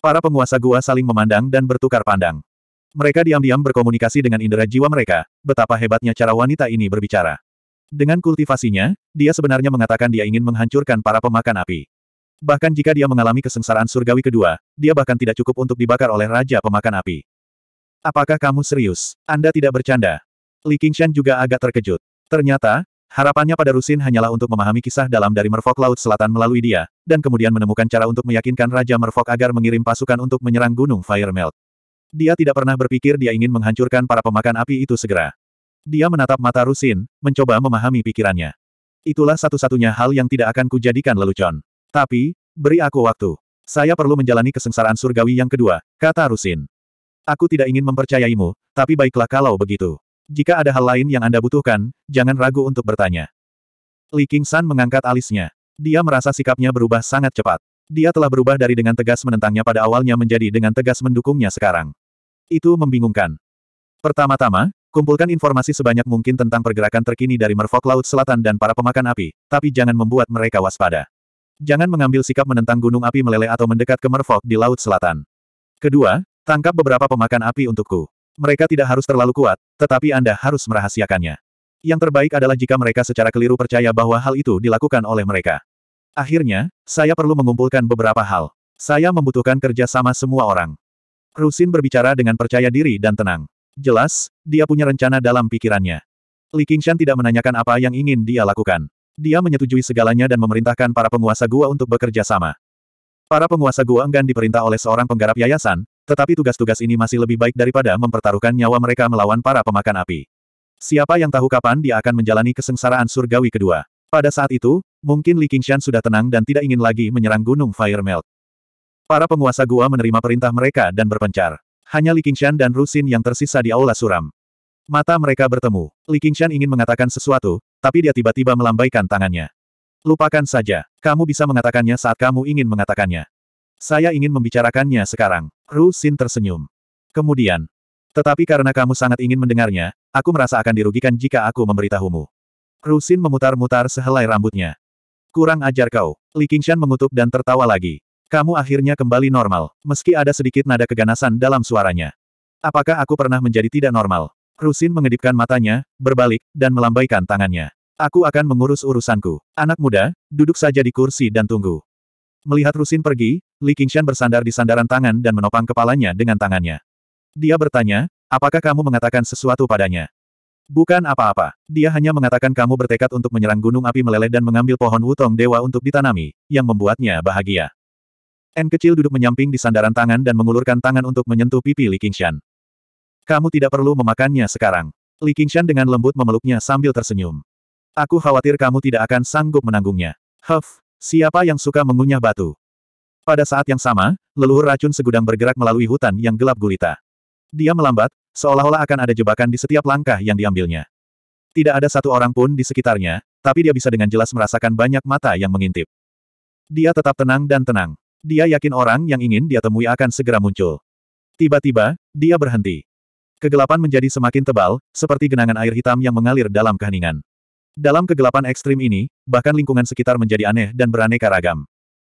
Para penguasa gua saling memandang dan bertukar pandang. Mereka diam-diam berkomunikasi dengan indera jiwa mereka, betapa hebatnya cara wanita ini berbicara. Dengan kultivasinya, dia sebenarnya mengatakan dia ingin menghancurkan para pemakan api. Bahkan jika dia mengalami kesengsaraan surgawi kedua, dia bahkan tidak cukup untuk dibakar oleh Raja Pemakan Api. Apakah kamu serius? Anda tidak bercanda. Li Qingshan juga agak terkejut. Ternyata, Harapannya pada Rusin hanyalah untuk memahami kisah dalam dari Merfok Laut Selatan melalui dia, dan kemudian menemukan cara untuk meyakinkan Raja Merfok agar mengirim pasukan untuk menyerang Gunung Firemelt. Dia tidak pernah berpikir dia ingin menghancurkan para pemakan api itu segera. Dia menatap mata Rusin, mencoba memahami pikirannya. Itulah satu-satunya hal yang tidak akan kujadikan lelucon. Tapi, beri aku waktu. Saya perlu menjalani kesengsaraan surgawi yang kedua, kata Rusin. Aku tidak ingin mempercayaimu, tapi baiklah kalau begitu. Jika ada hal lain yang Anda butuhkan, jangan ragu untuk bertanya. Li San mengangkat alisnya. Dia merasa sikapnya berubah sangat cepat. Dia telah berubah dari dengan tegas menentangnya pada awalnya menjadi dengan tegas mendukungnya sekarang. Itu membingungkan. Pertama-tama, kumpulkan informasi sebanyak mungkin tentang pergerakan terkini dari Merfolk Laut Selatan dan para pemakan api, tapi jangan membuat mereka waspada. Jangan mengambil sikap menentang gunung api meleleh atau mendekat ke Merfolk di Laut Selatan. Kedua, tangkap beberapa pemakan api untukku. Mereka tidak harus terlalu kuat, tetapi Anda harus merahasiakannya. Yang terbaik adalah jika mereka secara keliru percaya bahwa hal itu dilakukan oleh mereka. Akhirnya, saya perlu mengumpulkan beberapa hal. Saya membutuhkan kerja sama semua orang. Rusin berbicara dengan percaya diri dan tenang. Jelas, dia punya rencana dalam pikirannya. Li Qingshan tidak menanyakan apa yang ingin dia lakukan. Dia menyetujui segalanya dan memerintahkan para penguasa gua untuk bekerja sama. Para penguasa gua enggan diperintah oleh seorang penggarap yayasan, tetapi tugas-tugas ini masih lebih baik daripada mempertaruhkan nyawa mereka melawan para pemakan api. Siapa yang tahu kapan dia akan menjalani kesengsaraan surgawi kedua. Pada saat itu, mungkin Li Qingshan sudah tenang dan tidak ingin lagi menyerang Gunung Fire Melt. Para penguasa gua menerima perintah mereka dan berpencar. Hanya Li Qingshan dan Rusin yang tersisa di Aula Suram. Mata mereka bertemu. Li Qingshan ingin mengatakan sesuatu, tapi dia tiba-tiba melambaikan tangannya. Lupakan saja, kamu bisa mengatakannya saat kamu ingin mengatakannya. Saya ingin membicarakannya sekarang. Ru Xin tersenyum. Kemudian. Tetapi karena kamu sangat ingin mendengarnya, aku merasa akan dirugikan jika aku memberitahumu. Ru Xin memutar-mutar sehelai rambutnya. Kurang ajar kau. Li Qingshan mengutuk dan tertawa lagi. Kamu akhirnya kembali normal, meski ada sedikit nada keganasan dalam suaranya. Apakah aku pernah menjadi tidak normal? Rusin mengedipkan matanya, berbalik, dan melambaikan tangannya. Aku akan mengurus urusanku. Anak muda, duduk saja di kursi dan tunggu. Melihat Rusin pergi, Li Qingshan bersandar di sandaran tangan dan menopang kepalanya dengan tangannya. Dia bertanya, apakah kamu mengatakan sesuatu padanya? Bukan apa-apa. Dia hanya mengatakan kamu bertekad untuk menyerang gunung api meleleh dan mengambil pohon wutong dewa untuk ditanami, yang membuatnya bahagia. N kecil duduk menyamping di sandaran tangan dan mengulurkan tangan untuk menyentuh pipi Li Qingshan. Kamu tidak perlu memakannya sekarang. Li Qingshan dengan lembut memeluknya sambil tersenyum. Aku khawatir kamu tidak akan sanggup menanggungnya. Huff, Siapa yang suka mengunyah batu? Pada saat yang sama, leluhur racun segudang bergerak melalui hutan yang gelap gulita. Dia melambat, seolah-olah akan ada jebakan di setiap langkah yang diambilnya. Tidak ada satu orang pun di sekitarnya, tapi dia bisa dengan jelas merasakan banyak mata yang mengintip. Dia tetap tenang dan tenang. Dia yakin orang yang ingin dia temui akan segera muncul. Tiba-tiba, dia berhenti. Kegelapan menjadi semakin tebal, seperti genangan air hitam yang mengalir dalam keheningan. Dalam kegelapan ekstrim ini, bahkan lingkungan sekitar menjadi aneh dan beraneka ragam.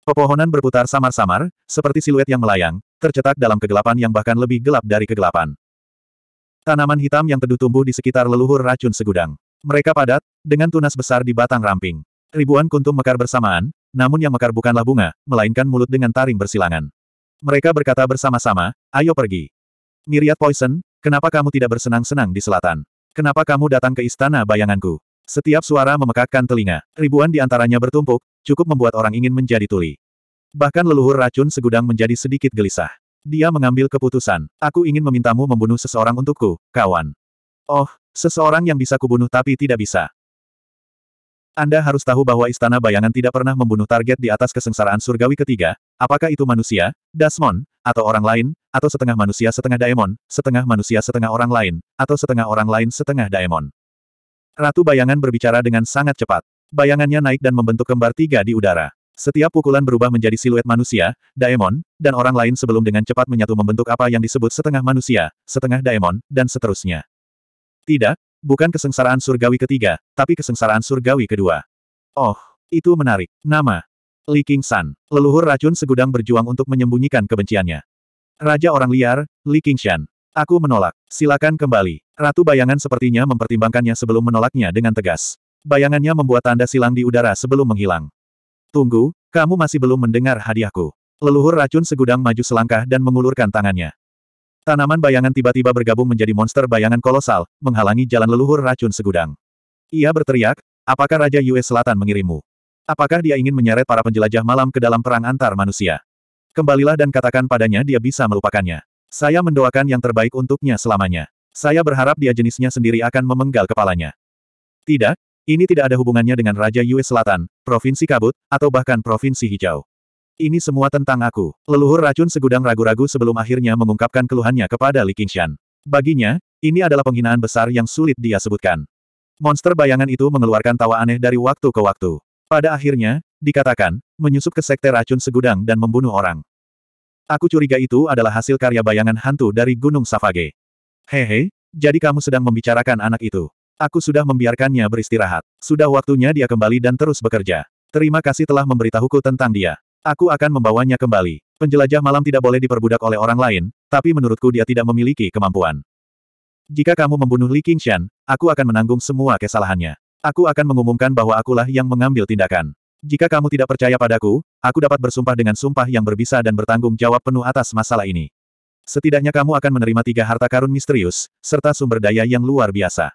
Pepohonan berputar samar-samar, seperti siluet yang melayang, tercetak dalam kegelapan yang bahkan lebih gelap dari kegelapan. Tanaman hitam yang teduh tumbuh di sekitar leluhur racun segudang. Mereka padat, dengan tunas besar di batang ramping. Ribuan kuntum mekar bersamaan, namun yang mekar bukanlah bunga, melainkan mulut dengan taring bersilangan. Mereka berkata bersama-sama, ayo pergi. Miriat Poison, kenapa kamu tidak bersenang-senang di selatan? Kenapa kamu datang ke istana bayanganku? Setiap suara memekakkan telinga, ribuan di antaranya bertumpuk, cukup membuat orang ingin menjadi tuli. Bahkan leluhur racun segudang menjadi sedikit gelisah. Dia mengambil keputusan, aku ingin memintamu membunuh seseorang untukku, kawan. Oh, seseorang yang bisa kubunuh tapi tidak bisa. Anda harus tahu bahwa Istana Bayangan tidak pernah membunuh target di atas kesengsaraan surgawi ketiga, apakah itu manusia, dasmon, atau orang lain, atau setengah manusia setengah daemon, setengah manusia setengah orang lain, atau setengah orang lain setengah daemon. Ratu bayangan berbicara dengan sangat cepat. Bayangannya naik dan membentuk kembar tiga di udara. Setiap pukulan berubah menjadi siluet manusia, daemon, dan orang lain sebelum dengan cepat menyatu membentuk apa yang disebut setengah manusia, setengah daemon, dan seterusnya. Tidak, bukan kesengsaraan surgawi ketiga, tapi kesengsaraan surgawi kedua. Oh, itu menarik. Nama. Li King San, leluhur racun segudang berjuang untuk menyembunyikan kebenciannya. Raja orang liar, Li Shan. Aku menolak. Silakan kembali. Ratu bayangan sepertinya mempertimbangkannya sebelum menolaknya dengan tegas. Bayangannya membuat tanda silang di udara sebelum menghilang. Tunggu, kamu masih belum mendengar hadiahku. Leluhur racun segudang maju selangkah dan mengulurkan tangannya. Tanaman bayangan tiba-tiba bergabung menjadi monster bayangan kolosal, menghalangi jalan leluhur racun segudang. Ia berteriak, apakah Raja US Selatan mengirimu? Apakah dia ingin menyeret para penjelajah malam ke dalam perang antar manusia? Kembalilah dan katakan padanya dia bisa melupakannya. Saya mendoakan yang terbaik untuknya selamanya. Saya berharap dia jenisnya sendiri akan memenggal kepalanya. Tidak, ini tidak ada hubungannya dengan Raja Yue Selatan, Provinsi Kabut, atau bahkan Provinsi Hijau. Ini semua tentang aku. Leluhur racun segudang ragu-ragu sebelum akhirnya mengungkapkan keluhannya kepada Li Qingshan. Baginya, ini adalah penghinaan besar yang sulit dia sebutkan. Monster bayangan itu mengeluarkan tawa aneh dari waktu ke waktu. Pada akhirnya, dikatakan, menyusup ke sekte racun segudang dan membunuh orang. Aku curiga itu adalah hasil karya bayangan hantu dari Gunung Safage. Hehe, jadi kamu sedang membicarakan anak itu. Aku sudah membiarkannya beristirahat. Sudah waktunya dia kembali dan terus bekerja. Terima kasih telah memberitahuku tentang dia. Aku akan membawanya kembali. Penjelajah malam tidak boleh diperbudak oleh orang lain, tapi menurutku dia tidak memiliki kemampuan. Jika kamu membunuh Li Qingshan, aku akan menanggung semua kesalahannya. Aku akan mengumumkan bahwa akulah yang mengambil tindakan. Jika kamu tidak percaya padaku, aku dapat bersumpah dengan sumpah yang berbisa dan bertanggung jawab penuh atas masalah ini. Setidaknya kamu akan menerima tiga harta karun misterius, serta sumber daya yang luar biasa.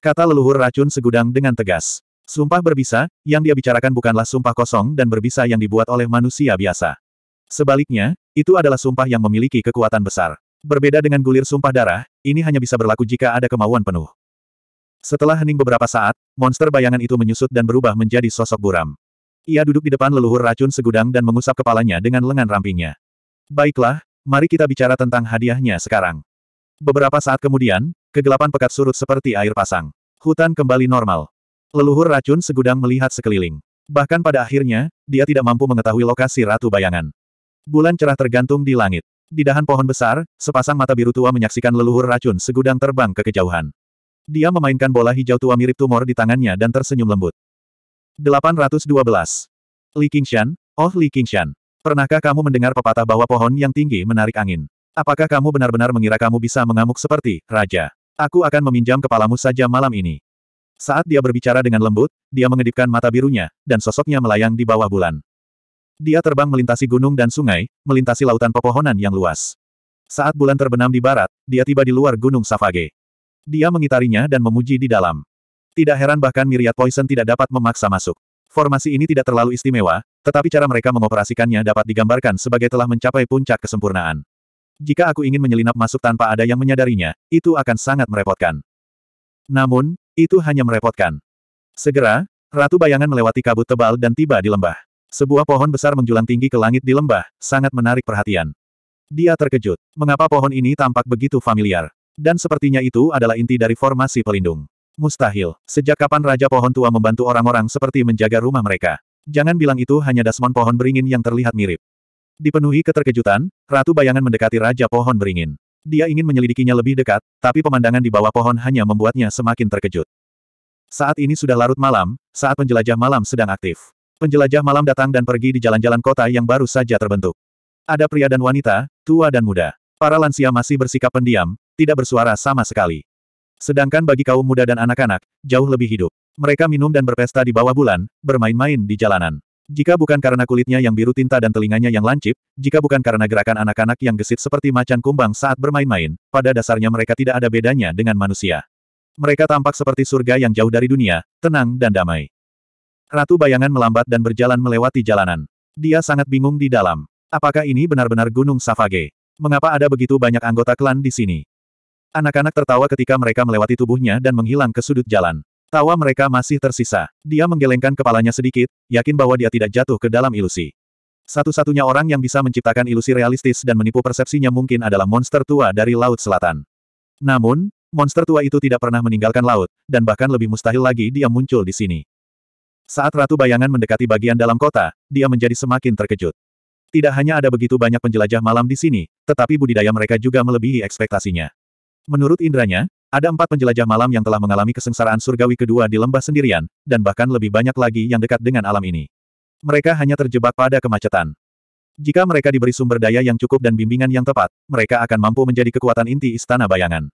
Kata leluhur racun segudang dengan tegas. Sumpah berbisa, yang dia bicarakan bukanlah sumpah kosong dan berbisa yang dibuat oleh manusia biasa. Sebaliknya, itu adalah sumpah yang memiliki kekuatan besar. Berbeda dengan gulir sumpah darah, ini hanya bisa berlaku jika ada kemauan penuh. Setelah hening beberapa saat, monster bayangan itu menyusut dan berubah menjadi sosok buram. Ia duduk di depan leluhur racun segudang dan mengusap kepalanya dengan lengan rampingnya. Baiklah, mari kita bicara tentang hadiahnya sekarang. Beberapa saat kemudian, kegelapan pekat surut seperti air pasang. Hutan kembali normal. Leluhur racun segudang melihat sekeliling. Bahkan pada akhirnya, dia tidak mampu mengetahui lokasi Ratu Bayangan. Bulan cerah tergantung di langit. Di dahan pohon besar, sepasang mata biru tua menyaksikan leluhur racun segudang terbang ke kejauhan. Dia memainkan bola hijau tua mirip tumor di tangannya dan tersenyum lembut. 812. Li Qingshan, oh Li Qingshan. Pernahkah kamu mendengar pepatah bahwa pohon yang tinggi menarik angin? Apakah kamu benar-benar mengira kamu bisa mengamuk seperti raja? Aku akan meminjam kepalamu saja malam ini. Saat dia berbicara dengan lembut, dia mengedipkan mata birunya, dan sosoknya melayang di bawah bulan. Dia terbang melintasi gunung dan sungai, melintasi lautan pepohonan yang luas. Saat bulan terbenam di barat, dia tiba di luar gunung Savage. Dia mengitarinya dan memuji di dalam. Tidak heran bahkan Miriat Poison tidak dapat memaksa masuk. Formasi ini tidak terlalu istimewa, tetapi cara mereka mengoperasikannya dapat digambarkan sebagai telah mencapai puncak kesempurnaan. Jika aku ingin menyelinap masuk tanpa ada yang menyadarinya, itu akan sangat merepotkan. Namun, itu hanya merepotkan. Segera, Ratu Bayangan melewati kabut tebal dan tiba di lembah. Sebuah pohon besar menjulang tinggi ke langit di lembah, sangat menarik perhatian. Dia terkejut, mengapa pohon ini tampak begitu familiar. Dan sepertinya itu adalah inti dari formasi pelindung. Mustahil. Sejak kapan Raja Pohon Tua membantu orang-orang seperti menjaga rumah mereka? Jangan bilang itu hanya Dasmon Pohon Beringin yang terlihat mirip. Dipenuhi keterkejutan, Ratu Bayangan mendekati Raja Pohon Beringin. Dia ingin menyelidikinya lebih dekat, tapi pemandangan di bawah pohon hanya membuatnya semakin terkejut. Saat ini sudah larut malam, saat penjelajah malam sedang aktif. Penjelajah malam datang dan pergi di jalan-jalan kota yang baru saja terbentuk. Ada pria dan wanita, tua dan muda. Para lansia masih bersikap pendiam, tidak bersuara sama sekali. Sedangkan bagi kaum muda dan anak-anak, jauh lebih hidup. Mereka minum dan berpesta di bawah bulan, bermain-main di jalanan. Jika bukan karena kulitnya yang biru tinta dan telinganya yang lancip, jika bukan karena gerakan anak-anak yang gesit seperti macan kumbang saat bermain-main, pada dasarnya mereka tidak ada bedanya dengan manusia. Mereka tampak seperti surga yang jauh dari dunia, tenang dan damai. Ratu bayangan melambat dan berjalan melewati jalanan. Dia sangat bingung di dalam. Apakah ini benar-benar Gunung Savage? Mengapa ada begitu banyak anggota klan di sini? Anak-anak tertawa ketika mereka melewati tubuhnya dan menghilang ke sudut jalan. Tawa mereka masih tersisa. Dia menggelengkan kepalanya sedikit, yakin bahwa dia tidak jatuh ke dalam ilusi. Satu-satunya orang yang bisa menciptakan ilusi realistis dan menipu persepsinya mungkin adalah monster tua dari Laut Selatan. Namun, monster tua itu tidak pernah meninggalkan laut, dan bahkan lebih mustahil lagi dia muncul di sini. Saat Ratu Bayangan mendekati bagian dalam kota, dia menjadi semakin terkejut. Tidak hanya ada begitu banyak penjelajah malam di sini, tetapi budidaya mereka juga melebihi ekspektasinya. Menurut indranya, ada empat penjelajah malam yang telah mengalami kesengsaraan surgawi kedua di lembah sendirian, dan bahkan lebih banyak lagi yang dekat dengan alam ini. Mereka hanya terjebak pada kemacetan. Jika mereka diberi sumber daya yang cukup dan bimbingan yang tepat, mereka akan mampu menjadi kekuatan inti istana bayangan.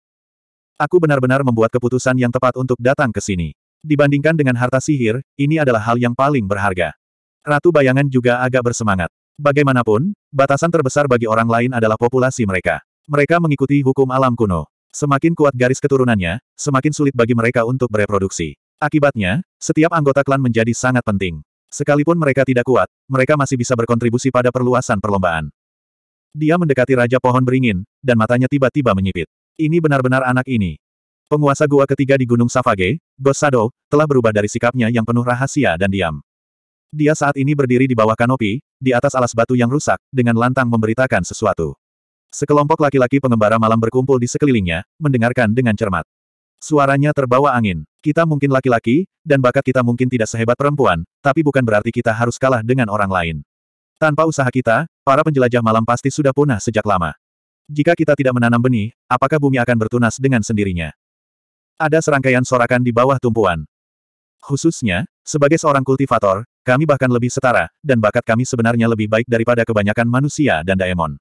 Aku benar-benar membuat keputusan yang tepat untuk datang ke sini. Dibandingkan dengan harta sihir, ini adalah hal yang paling berharga. Ratu bayangan juga agak bersemangat. Bagaimanapun, batasan terbesar bagi orang lain adalah populasi mereka. Mereka mengikuti hukum alam kuno. Semakin kuat garis keturunannya, semakin sulit bagi mereka untuk bereproduksi. Akibatnya, setiap anggota klan menjadi sangat penting. Sekalipun mereka tidak kuat, mereka masih bisa berkontribusi pada perluasan perlombaan. Dia mendekati Raja Pohon Beringin, dan matanya tiba-tiba menyipit. Ini benar-benar anak ini. Penguasa gua ketiga di Gunung Savage, Gosado, telah berubah dari sikapnya yang penuh rahasia dan diam. Dia saat ini berdiri di bawah kanopi, di atas alas batu yang rusak, dengan lantang memberitakan sesuatu. Sekelompok laki-laki pengembara malam berkumpul di sekelilingnya, mendengarkan dengan cermat. Suaranya terbawa angin. Kita mungkin laki-laki, dan bakat kita mungkin tidak sehebat perempuan, tapi bukan berarti kita harus kalah dengan orang lain. Tanpa usaha kita, para penjelajah malam pasti sudah punah sejak lama. Jika kita tidak menanam benih, apakah bumi akan bertunas dengan sendirinya? Ada serangkaian sorakan di bawah tumpuan. Khususnya, sebagai seorang kultivator, kami bahkan lebih setara, dan bakat kami sebenarnya lebih baik daripada kebanyakan manusia dan daemon.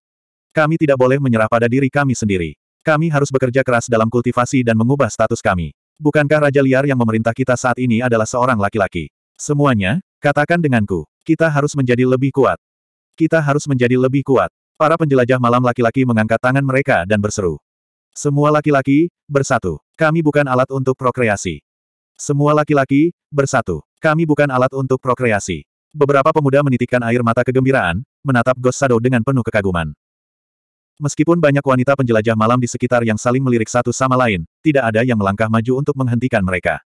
Kami tidak boleh menyerah pada diri kami sendiri. Kami harus bekerja keras dalam kultivasi dan mengubah status kami. Bukankah Raja Liar yang memerintah kita saat ini adalah seorang laki-laki? Semuanya, katakan denganku. Kita harus menjadi lebih kuat. Kita harus menjadi lebih kuat. Para penjelajah malam laki-laki mengangkat tangan mereka dan berseru. Semua laki-laki, bersatu. Kami bukan alat untuk prokreasi. Semua laki-laki, bersatu. Kami bukan alat untuk prokreasi. Beberapa pemuda menitikkan air mata kegembiraan, menatap Ghost Shadow dengan penuh kekaguman. Meskipun banyak wanita penjelajah malam di sekitar yang saling melirik satu sama lain, tidak ada yang melangkah maju untuk menghentikan mereka.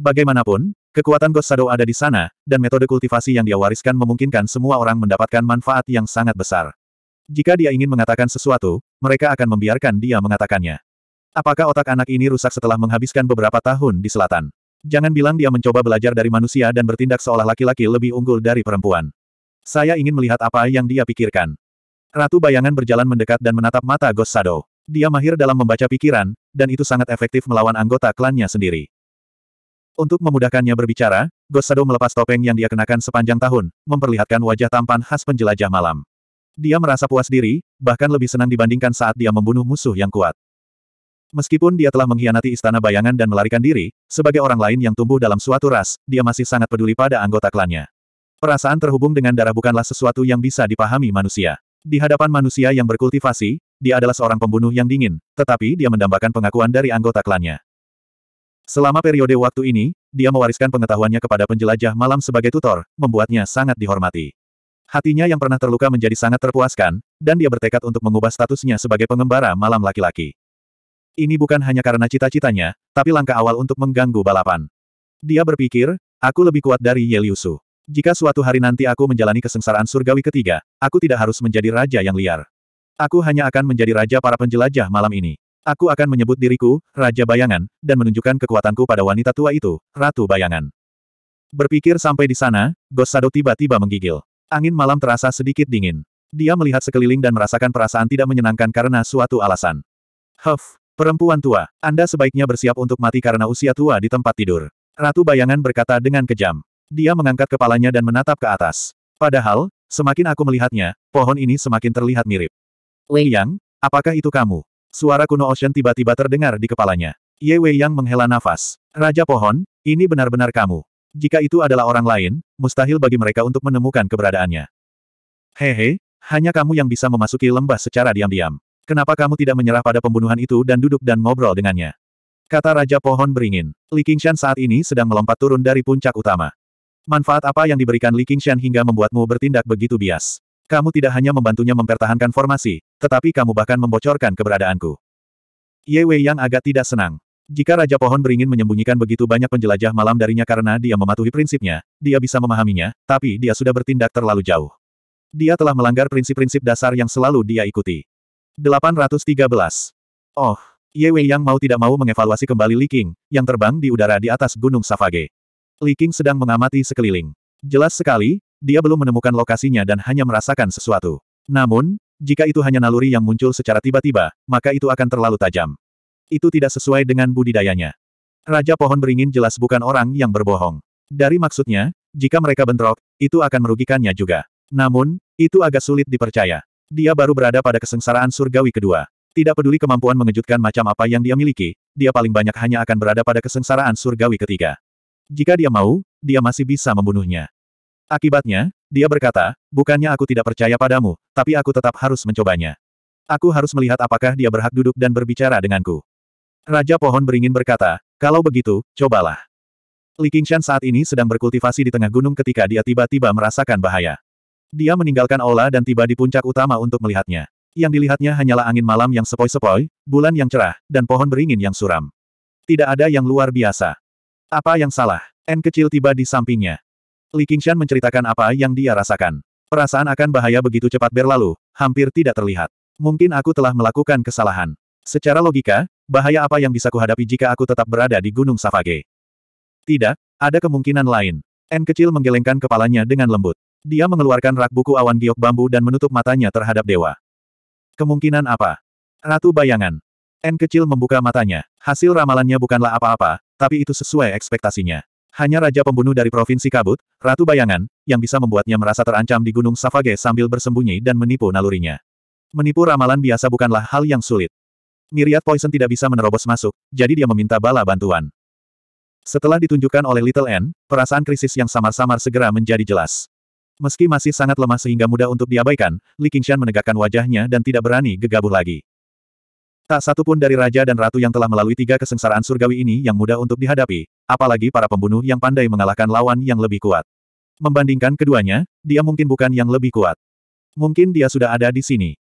Bagaimanapun, kekuatan Ghost Shadow ada di sana, dan metode kultivasi yang dia wariskan memungkinkan semua orang mendapatkan manfaat yang sangat besar. Jika dia ingin mengatakan sesuatu, mereka akan membiarkan dia mengatakannya. Apakah otak anak ini rusak setelah menghabiskan beberapa tahun di selatan? Jangan bilang dia mencoba belajar dari manusia dan bertindak seolah laki-laki lebih unggul dari perempuan. Saya ingin melihat apa yang dia pikirkan. Ratu bayangan berjalan mendekat dan menatap mata Ghost Shadow. Dia mahir dalam membaca pikiran, dan itu sangat efektif melawan anggota klannya sendiri. Untuk memudahkannya berbicara, Ghost Shadow melepas topeng yang dia kenakan sepanjang tahun, memperlihatkan wajah tampan khas penjelajah malam. Dia merasa puas diri, bahkan lebih senang dibandingkan saat dia membunuh musuh yang kuat. Meskipun dia telah mengkhianati istana bayangan dan melarikan diri, sebagai orang lain yang tumbuh dalam suatu ras, dia masih sangat peduli pada anggota klannya. Perasaan terhubung dengan darah bukanlah sesuatu yang bisa dipahami manusia. Di hadapan manusia yang berkultivasi, dia adalah seorang pembunuh yang dingin, tetapi dia mendambakan pengakuan dari anggota klannya. Selama periode waktu ini, dia mewariskan pengetahuannya kepada penjelajah malam sebagai tutor, membuatnya sangat dihormati. Hatinya yang pernah terluka menjadi sangat terpuaskan, dan dia bertekad untuk mengubah statusnya sebagai pengembara malam laki-laki. Ini bukan hanya karena cita-citanya, tapi langkah awal untuk mengganggu balapan. Dia berpikir, aku lebih kuat dari Yeliusu. Jika suatu hari nanti aku menjalani kesengsaraan surgawi ketiga, aku tidak harus menjadi raja yang liar. Aku hanya akan menjadi raja para penjelajah malam ini. Aku akan menyebut diriku, Raja Bayangan, dan menunjukkan kekuatanku pada wanita tua itu, Ratu Bayangan. Berpikir sampai di sana, Gosado tiba-tiba menggigil. Angin malam terasa sedikit dingin. Dia melihat sekeliling dan merasakan perasaan tidak menyenangkan karena suatu alasan. Huff, perempuan tua, Anda sebaiknya bersiap untuk mati karena usia tua di tempat tidur. Ratu Bayangan berkata dengan kejam. Dia mengangkat kepalanya dan menatap ke atas. Padahal, semakin aku melihatnya, pohon ini semakin terlihat mirip. Wei Yang, apakah itu kamu? Suara kuno Ocean tiba-tiba terdengar di kepalanya. Ye Wei Yang menghela nafas. Raja pohon, ini benar-benar kamu. Jika itu adalah orang lain, mustahil bagi mereka untuk menemukan keberadaannya. Hehe, hanya kamu yang bisa memasuki lembah secara diam-diam. Kenapa kamu tidak menyerah pada pembunuhan itu dan duduk dan ngobrol dengannya? Kata Raja Pohon beringin. Li Qingshan saat ini sedang melompat turun dari puncak utama. Manfaat apa yang diberikan Li Qingshan hingga membuatmu bertindak begitu bias? Kamu tidak hanya membantunya mempertahankan formasi, tetapi kamu bahkan membocorkan keberadaanku. Ye Wei yang agak tidak senang. Jika Raja Pohon beringin menyembunyikan begitu banyak penjelajah malam darinya karena dia mematuhi prinsipnya, dia bisa memahaminya, tapi dia sudah bertindak terlalu jauh. Dia telah melanggar prinsip-prinsip dasar yang selalu dia ikuti. 813. Oh, Ye Wei yang mau tidak mau mengevaluasi kembali Li Qing yang terbang di udara di atas Gunung Savage. Li Qing sedang mengamati sekeliling. Jelas sekali, dia belum menemukan lokasinya dan hanya merasakan sesuatu. Namun, jika itu hanya naluri yang muncul secara tiba-tiba, maka itu akan terlalu tajam. Itu tidak sesuai dengan budidayanya. Raja Pohon Beringin jelas bukan orang yang berbohong. Dari maksudnya, jika mereka bentrok, itu akan merugikannya juga. Namun, itu agak sulit dipercaya. Dia baru berada pada kesengsaraan surgawi kedua. Tidak peduli kemampuan mengejutkan macam apa yang dia miliki, dia paling banyak hanya akan berada pada kesengsaraan surgawi ketiga. Jika dia mau, dia masih bisa membunuhnya. Akibatnya, dia berkata, bukannya aku tidak percaya padamu, tapi aku tetap harus mencobanya. Aku harus melihat apakah dia berhak duduk dan berbicara denganku. Raja Pohon Beringin berkata, kalau begitu, cobalah. Li Qingshan saat ini sedang berkultivasi di tengah gunung ketika dia tiba-tiba merasakan bahaya. Dia meninggalkan aula dan tiba di puncak utama untuk melihatnya. Yang dilihatnya hanyalah angin malam yang sepoi-sepoi, bulan yang cerah, dan pohon beringin yang suram. Tidak ada yang luar biasa. Apa yang salah? N kecil tiba di sampingnya. Li Qingshan menceritakan apa yang dia rasakan. Perasaan akan bahaya begitu cepat berlalu, hampir tidak terlihat. Mungkin aku telah melakukan kesalahan. Secara logika, bahaya apa yang bisa kuhadapi jika aku tetap berada di Gunung Savage? Tidak, ada kemungkinan lain. N kecil menggelengkan kepalanya dengan lembut. Dia mengeluarkan rak buku awan giok bambu dan menutup matanya terhadap dewa. Kemungkinan apa? Ratu bayangan. N kecil membuka matanya. Hasil ramalannya bukanlah apa-apa, tapi itu sesuai ekspektasinya. Hanya Raja Pembunuh dari Provinsi Kabut, Ratu Bayangan, yang bisa membuatnya merasa terancam di Gunung Savage sambil bersembunyi dan menipu nalurinya. Menipu ramalan biasa bukanlah hal yang sulit. Miriat Poison tidak bisa menerobos masuk, jadi dia meminta bala bantuan. Setelah ditunjukkan oleh Little N, perasaan krisis yang samar-samar segera menjadi jelas. Meski masih sangat lemah sehingga mudah untuk diabaikan, Li Qingshan menegakkan wajahnya dan tidak berani gegabah lagi. Tak satu pun dari raja dan ratu yang telah melalui tiga kesengsaraan surgawi ini yang mudah untuk dihadapi, apalagi para pembunuh yang pandai mengalahkan lawan yang lebih kuat. Membandingkan keduanya, dia mungkin bukan yang lebih kuat. Mungkin dia sudah ada di sini.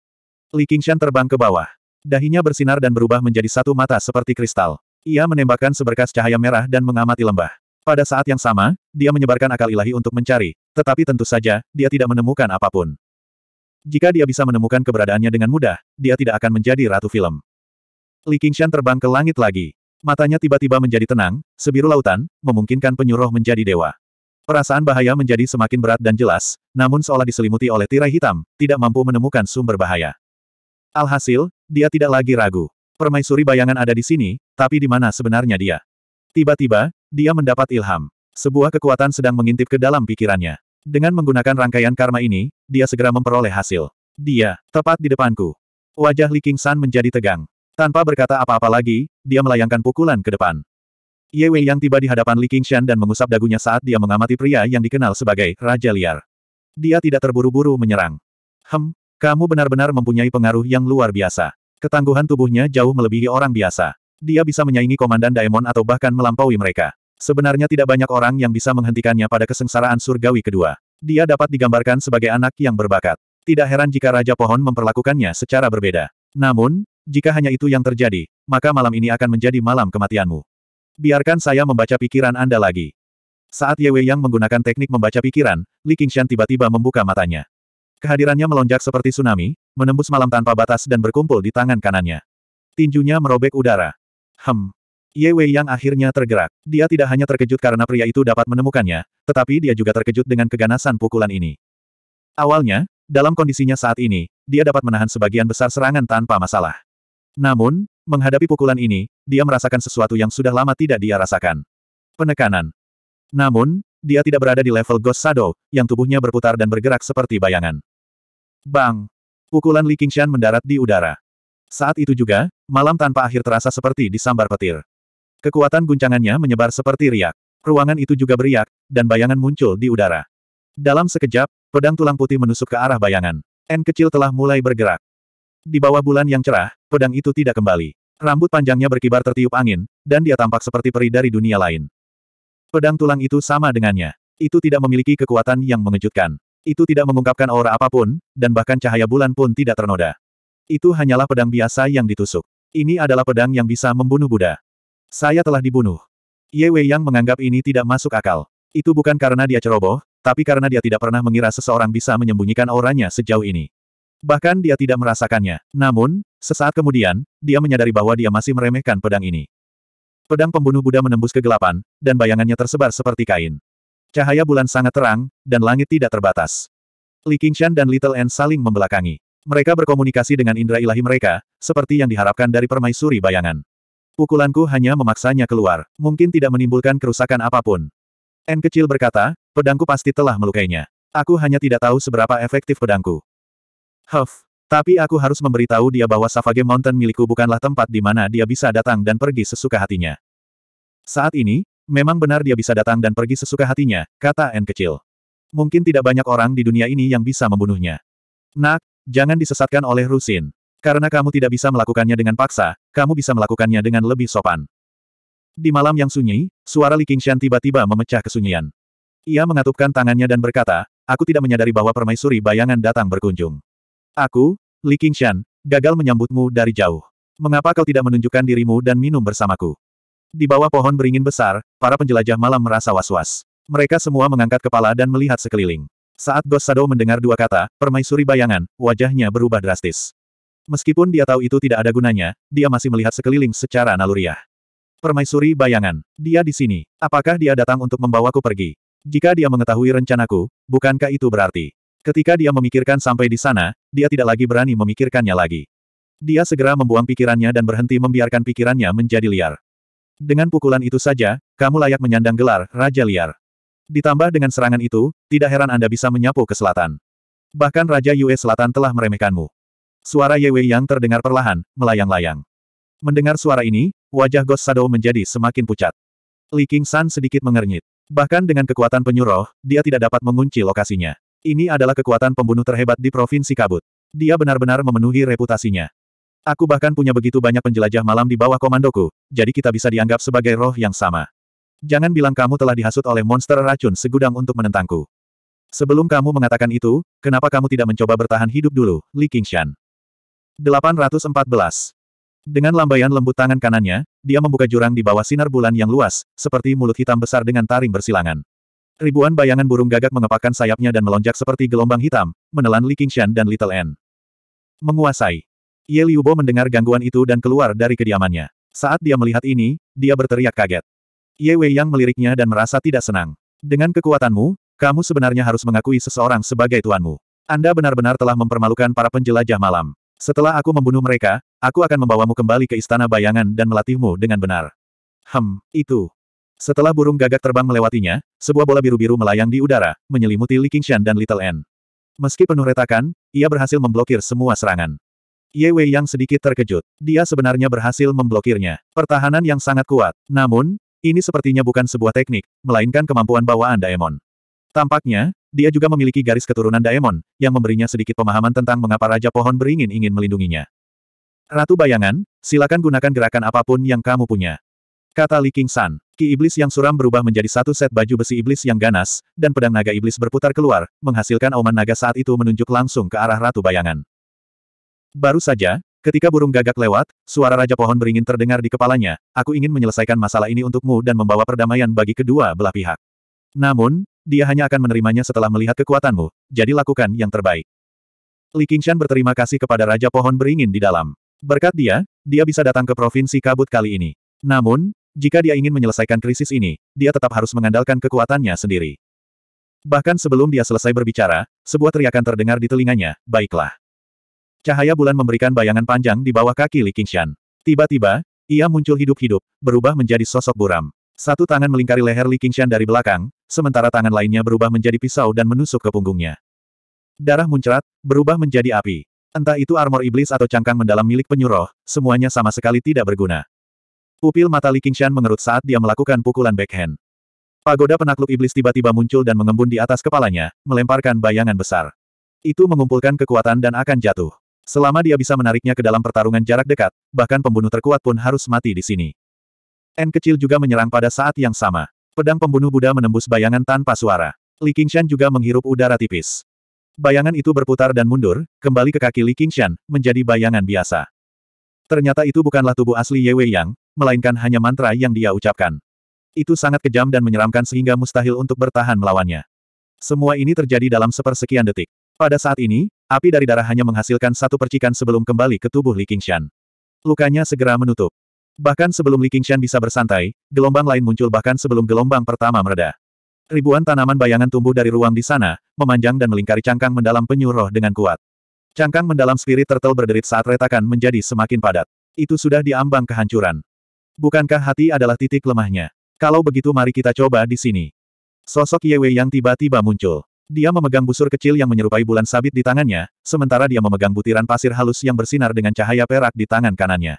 Li Qingshan terbang ke bawah. Dahinya bersinar dan berubah menjadi satu mata seperti kristal. Ia menembakkan seberkas cahaya merah dan mengamati lembah. Pada saat yang sama, dia menyebarkan akal ilahi untuk mencari, tetapi tentu saja, dia tidak menemukan apapun. Jika dia bisa menemukan keberadaannya dengan mudah, dia tidak akan menjadi ratu film. Li Qingshan terbang ke langit lagi. Matanya tiba-tiba menjadi tenang, sebiru lautan, memungkinkan penyuruh menjadi dewa. Perasaan bahaya menjadi semakin berat dan jelas, namun seolah diselimuti oleh tirai hitam, tidak mampu menemukan sumber bahaya. Alhasil, dia tidak lagi ragu. Permaisuri bayangan ada di sini, tapi di mana sebenarnya dia? Tiba-tiba, dia mendapat ilham. Sebuah kekuatan sedang mengintip ke dalam pikirannya. Dengan menggunakan rangkaian karma ini, dia segera memperoleh hasil. Dia, tepat di depanku. Wajah Li Qingshan menjadi tegang. Tanpa berkata apa-apa lagi, dia melayangkan pukulan ke depan. Ye Wei yang tiba di hadapan Li Qingshan dan mengusap dagunya saat dia mengamati pria yang dikenal sebagai Raja Liar. Dia tidak terburu-buru menyerang. Hem, kamu benar-benar mempunyai pengaruh yang luar biasa. Ketangguhan tubuhnya jauh melebihi orang biasa. Dia bisa menyaingi komandan Daemon atau bahkan melampaui mereka. Sebenarnya tidak banyak orang yang bisa menghentikannya pada kesengsaraan surgawi kedua. Dia dapat digambarkan sebagai anak yang berbakat. Tidak heran jika Raja Pohon memperlakukannya secara berbeda. Namun, jika hanya itu yang terjadi, maka malam ini akan menjadi malam kematianmu. Biarkan saya membaca pikiran Anda lagi. Saat Ye Wei Yang menggunakan teknik membaca pikiran, Li Qingshan tiba-tiba membuka matanya. Kehadirannya melonjak seperti tsunami, menembus malam tanpa batas dan berkumpul di tangan kanannya. Tinjunya merobek udara. Hem. Ye Wei Yang akhirnya tergerak. Dia tidak hanya terkejut karena pria itu dapat menemukannya, tetapi dia juga terkejut dengan keganasan pukulan ini. Awalnya, dalam kondisinya saat ini, dia dapat menahan sebagian besar serangan tanpa masalah. Namun, menghadapi pukulan ini, dia merasakan sesuatu yang sudah lama tidak dia rasakan. Penekanan. Namun, dia tidak berada di level Ghost Shadow, yang tubuhnya berputar dan bergerak seperti bayangan. Bang! Pukulan Li Qingshan mendarat di udara. Saat itu juga, malam tanpa akhir terasa seperti disambar petir. Kekuatan guncangannya menyebar seperti riak. Ruangan itu juga beriak, dan bayangan muncul di udara. Dalam sekejap, pedang tulang putih menusuk ke arah bayangan. N kecil telah mulai bergerak. Di bawah bulan yang cerah, pedang itu tidak kembali. Rambut panjangnya berkibar tertiup angin, dan dia tampak seperti peri dari dunia lain. Pedang tulang itu sama dengannya. Itu tidak memiliki kekuatan yang mengejutkan. Itu tidak mengungkapkan aura apapun, dan bahkan cahaya bulan pun tidak ternoda. Itu hanyalah pedang biasa yang ditusuk. Ini adalah pedang yang bisa membunuh Buddha. Saya telah dibunuh. Ye Wei Yang menganggap ini tidak masuk akal. Itu bukan karena dia ceroboh, tapi karena dia tidak pernah mengira seseorang bisa menyembunyikan auranya sejauh ini. Bahkan dia tidak merasakannya. Namun, sesaat kemudian, dia menyadari bahwa dia masih meremehkan pedang ini. Pedang pembunuh Buddha menembus kegelapan, dan bayangannya tersebar seperti kain. Cahaya bulan sangat terang, dan langit tidak terbatas. Li Qingshan dan Little N saling membelakangi. Mereka berkomunikasi dengan indera ilahi mereka, seperti yang diharapkan dari permaisuri bayangan. Pukulanku hanya memaksanya keluar, mungkin tidak menimbulkan kerusakan apapun. N kecil berkata, pedangku pasti telah melukainya. Aku hanya tidak tahu seberapa efektif pedangku. Huff. Tapi aku harus memberitahu dia bahwa Savage Mountain milikku bukanlah tempat di mana dia bisa datang dan pergi sesuka hatinya. Saat ini, memang benar dia bisa datang dan pergi sesuka hatinya, kata N kecil. Mungkin tidak banyak orang di dunia ini yang bisa membunuhnya. Nak, jangan disesatkan oleh Rusin. Karena kamu tidak bisa melakukannya dengan paksa, kamu bisa melakukannya dengan lebih sopan. Di malam yang sunyi, suara Li Qingshan tiba-tiba memecah kesunyian. Ia mengatupkan tangannya dan berkata, aku tidak menyadari bahwa permaisuri bayangan datang berkunjung. Aku, Li Qingshan, gagal menyambutmu dari jauh. Mengapa kau tidak menunjukkan dirimu dan minum bersamaku? Di bawah pohon beringin besar, para penjelajah malam merasa was-was. Mereka semua mengangkat kepala dan melihat sekeliling. Saat Ghost Shadow mendengar dua kata, permaisuri bayangan, wajahnya berubah drastis. Meskipun dia tahu itu tidak ada gunanya, dia masih melihat sekeliling secara naluriah. Permaisuri bayangan, dia di sini. Apakah dia datang untuk membawaku pergi? Jika dia mengetahui rencanaku, bukankah itu berarti Ketika dia memikirkan sampai di sana, dia tidak lagi berani memikirkannya lagi. Dia segera membuang pikirannya dan berhenti membiarkan pikirannya menjadi liar. Dengan pukulan itu saja, kamu layak menyandang gelar Raja Liar. Ditambah dengan serangan itu, tidak heran Anda bisa menyapu ke selatan. Bahkan Raja Yue Selatan telah meremehkanmu. Suara Wei yang terdengar perlahan, melayang-layang. Mendengar suara ini, wajah Ghost Shadow menjadi semakin pucat. Li King San sedikit mengernyit. Bahkan dengan kekuatan penyuruh, dia tidak dapat mengunci lokasinya. Ini adalah kekuatan pembunuh terhebat di Provinsi Kabut. Dia benar-benar memenuhi reputasinya. Aku bahkan punya begitu banyak penjelajah malam di bawah komandoku, jadi kita bisa dianggap sebagai roh yang sama. Jangan bilang kamu telah dihasut oleh monster racun segudang untuk menentangku. Sebelum kamu mengatakan itu, kenapa kamu tidak mencoba bertahan hidup dulu, Li Qingshan? 814. Dengan lambaian lembut tangan kanannya, dia membuka jurang di bawah sinar bulan yang luas, seperti mulut hitam besar dengan taring bersilangan. Ribuan bayangan burung gagak mengepakkan sayapnya dan melonjak seperti gelombang hitam, menelan Li Qingshan dan Little N. Menguasai. Ye Liubo mendengar gangguan itu dan keluar dari kediamannya. Saat dia melihat ini, dia berteriak kaget. Ye Wei Yang meliriknya dan merasa tidak senang. Dengan kekuatanmu, kamu sebenarnya harus mengakui seseorang sebagai tuanmu. Anda benar-benar telah mempermalukan para penjelajah malam. Setelah aku membunuh mereka, aku akan membawamu kembali ke istana bayangan dan melatihmu dengan benar. Hem, itu. Setelah burung gagak terbang melewatinya, sebuah bola biru-biru melayang di udara, menyelimuti Li Qingshan dan Little N. Meski penuh retakan, ia berhasil memblokir semua serangan. Ye Wei yang sedikit terkejut. Dia sebenarnya berhasil memblokirnya. Pertahanan yang sangat kuat. Namun, ini sepertinya bukan sebuah teknik, melainkan kemampuan bawaan Daemon. Tampaknya, dia juga memiliki garis keturunan Daemon, yang memberinya sedikit pemahaman tentang mengapa Raja Pohon Beringin ingin melindunginya. Ratu Bayangan, silakan gunakan gerakan apapun yang kamu punya. Kata Li King San, ki iblis yang suram berubah menjadi satu set baju besi iblis yang ganas, dan pedang naga iblis berputar keluar, menghasilkan auman naga saat itu menunjuk langsung ke arah Ratu Bayangan. Baru saja, ketika burung gagak lewat, suara Raja Pohon beringin terdengar di kepalanya, aku ingin menyelesaikan masalah ini untukmu dan membawa perdamaian bagi kedua belah pihak. Namun, dia hanya akan menerimanya setelah melihat kekuatanmu, jadi lakukan yang terbaik. Li Qingshan berterima kasih kepada Raja Pohon Beringin di dalam. Berkat dia, dia bisa datang ke Provinsi Kabut kali ini. Namun, jika dia ingin menyelesaikan krisis ini, dia tetap harus mengandalkan kekuatannya sendiri. Bahkan sebelum dia selesai berbicara, sebuah teriakan terdengar di telinganya, baiklah. Cahaya bulan memberikan bayangan panjang di bawah kaki Li Qingshan. Tiba-tiba, ia muncul hidup-hidup, berubah menjadi sosok buram. Satu tangan melingkari leher Li Qingshan dari belakang, sementara tangan lainnya berubah menjadi pisau dan menusuk ke punggungnya. Darah muncrat, berubah menjadi api. Entah itu armor iblis atau cangkang mendalam milik penyuruh, semuanya sama sekali tidak berguna. Pupil mata Li Qingshan mengerut saat dia melakukan pukulan backhand. Pagoda penakluk iblis tiba-tiba muncul dan mengembun di atas kepalanya, melemparkan bayangan besar. Itu mengumpulkan kekuatan dan akan jatuh. Selama dia bisa menariknya ke dalam pertarungan jarak dekat, bahkan pembunuh terkuat pun harus mati di sini. N kecil juga menyerang pada saat yang sama. Pedang pembunuh Buddha menembus bayangan tanpa suara. Li Qingshan juga menghirup udara tipis. Bayangan itu berputar dan mundur, kembali ke kaki Li Qingshan, menjadi bayangan biasa. Ternyata itu bukanlah tubuh asli Ye Wei Yang, melainkan hanya mantra yang dia ucapkan. Itu sangat kejam dan menyeramkan sehingga mustahil untuk bertahan melawannya. Semua ini terjadi dalam sepersekian detik. Pada saat ini, api dari darah hanya menghasilkan satu percikan sebelum kembali ke tubuh Li Qingshan. Lukanya segera menutup. Bahkan sebelum Li Qingshan bisa bersantai, gelombang lain muncul bahkan sebelum gelombang pertama mereda. Ribuan tanaman bayangan tumbuh dari ruang di sana, memanjang dan melingkari cangkang mendalam penyuruh dengan kuat. Cangkang mendalam spirit turtle berderit saat retakan menjadi semakin padat. Itu sudah diambang kehancuran. Bukankah hati adalah titik lemahnya? Kalau begitu mari kita coba di sini. Sosok Yewe yang tiba-tiba muncul. Dia memegang busur kecil yang menyerupai bulan sabit di tangannya, sementara dia memegang butiran pasir halus yang bersinar dengan cahaya perak di tangan kanannya.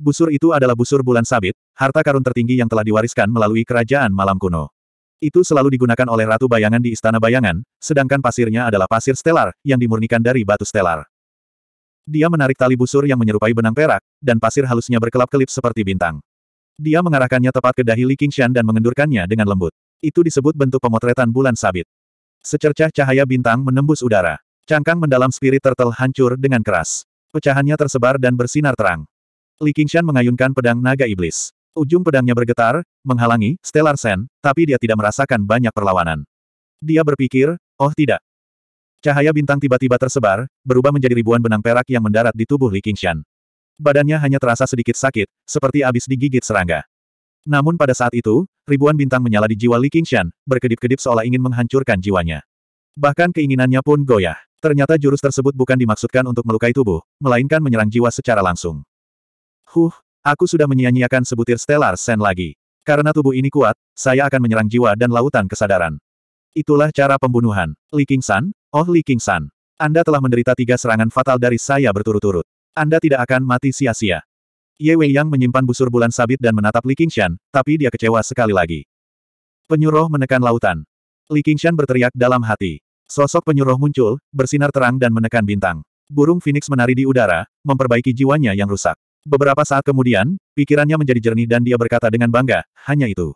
Busur itu adalah busur bulan sabit, harta karun tertinggi yang telah diwariskan melalui kerajaan malam kuno. Itu selalu digunakan oleh Ratu Bayangan di Istana Bayangan, sedangkan pasirnya adalah pasir stelar, yang dimurnikan dari batu stelar. Dia menarik tali busur yang menyerupai benang perak, dan pasir halusnya berkelap-kelip seperti bintang. Dia mengarahkannya tepat ke dahi Li Qingshan dan mengendurkannya dengan lembut. Itu disebut bentuk pemotretan bulan sabit. Secercah cahaya bintang menembus udara. Cangkang mendalam spirit turtle hancur dengan keras. Pecahannya tersebar dan bersinar terang. Li Qingshan mengayunkan pedang naga iblis. Ujung pedangnya bergetar, menghalangi Stellar Sen, tapi dia tidak merasakan banyak perlawanan. Dia berpikir, oh tidak, Cahaya bintang tiba-tiba tersebar, berubah menjadi ribuan benang perak yang mendarat di tubuh Li Qingshan. Badannya hanya terasa sedikit sakit, seperti habis digigit serangga. Namun pada saat itu, ribuan bintang menyala di jiwa Li Qingshan, berkedip-kedip seolah ingin menghancurkan jiwanya. Bahkan keinginannya pun goyah. Ternyata jurus tersebut bukan dimaksudkan untuk melukai tubuh, melainkan menyerang jiwa secara langsung. Huh, aku sudah menyia-nyiakan sebutir Stellar Sen lagi. Karena tubuh ini kuat, saya akan menyerang jiwa dan lautan kesadaran. Itulah cara pembunuhan. Li Qingshan, Oh Li San, Anda telah menderita tiga serangan fatal dari saya berturut-turut. Anda tidak akan mati sia-sia. Ye Wei Yang menyimpan busur bulan sabit dan menatap Li Shan, tapi dia kecewa sekali lagi. Penyuruh menekan lautan. Li Shan berteriak dalam hati. Sosok penyuruh muncul, bersinar terang dan menekan bintang. Burung Phoenix menari di udara, memperbaiki jiwanya yang rusak. Beberapa saat kemudian, pikirannya menjadi jernih dan dia berkata dengan bangga, hanya itu.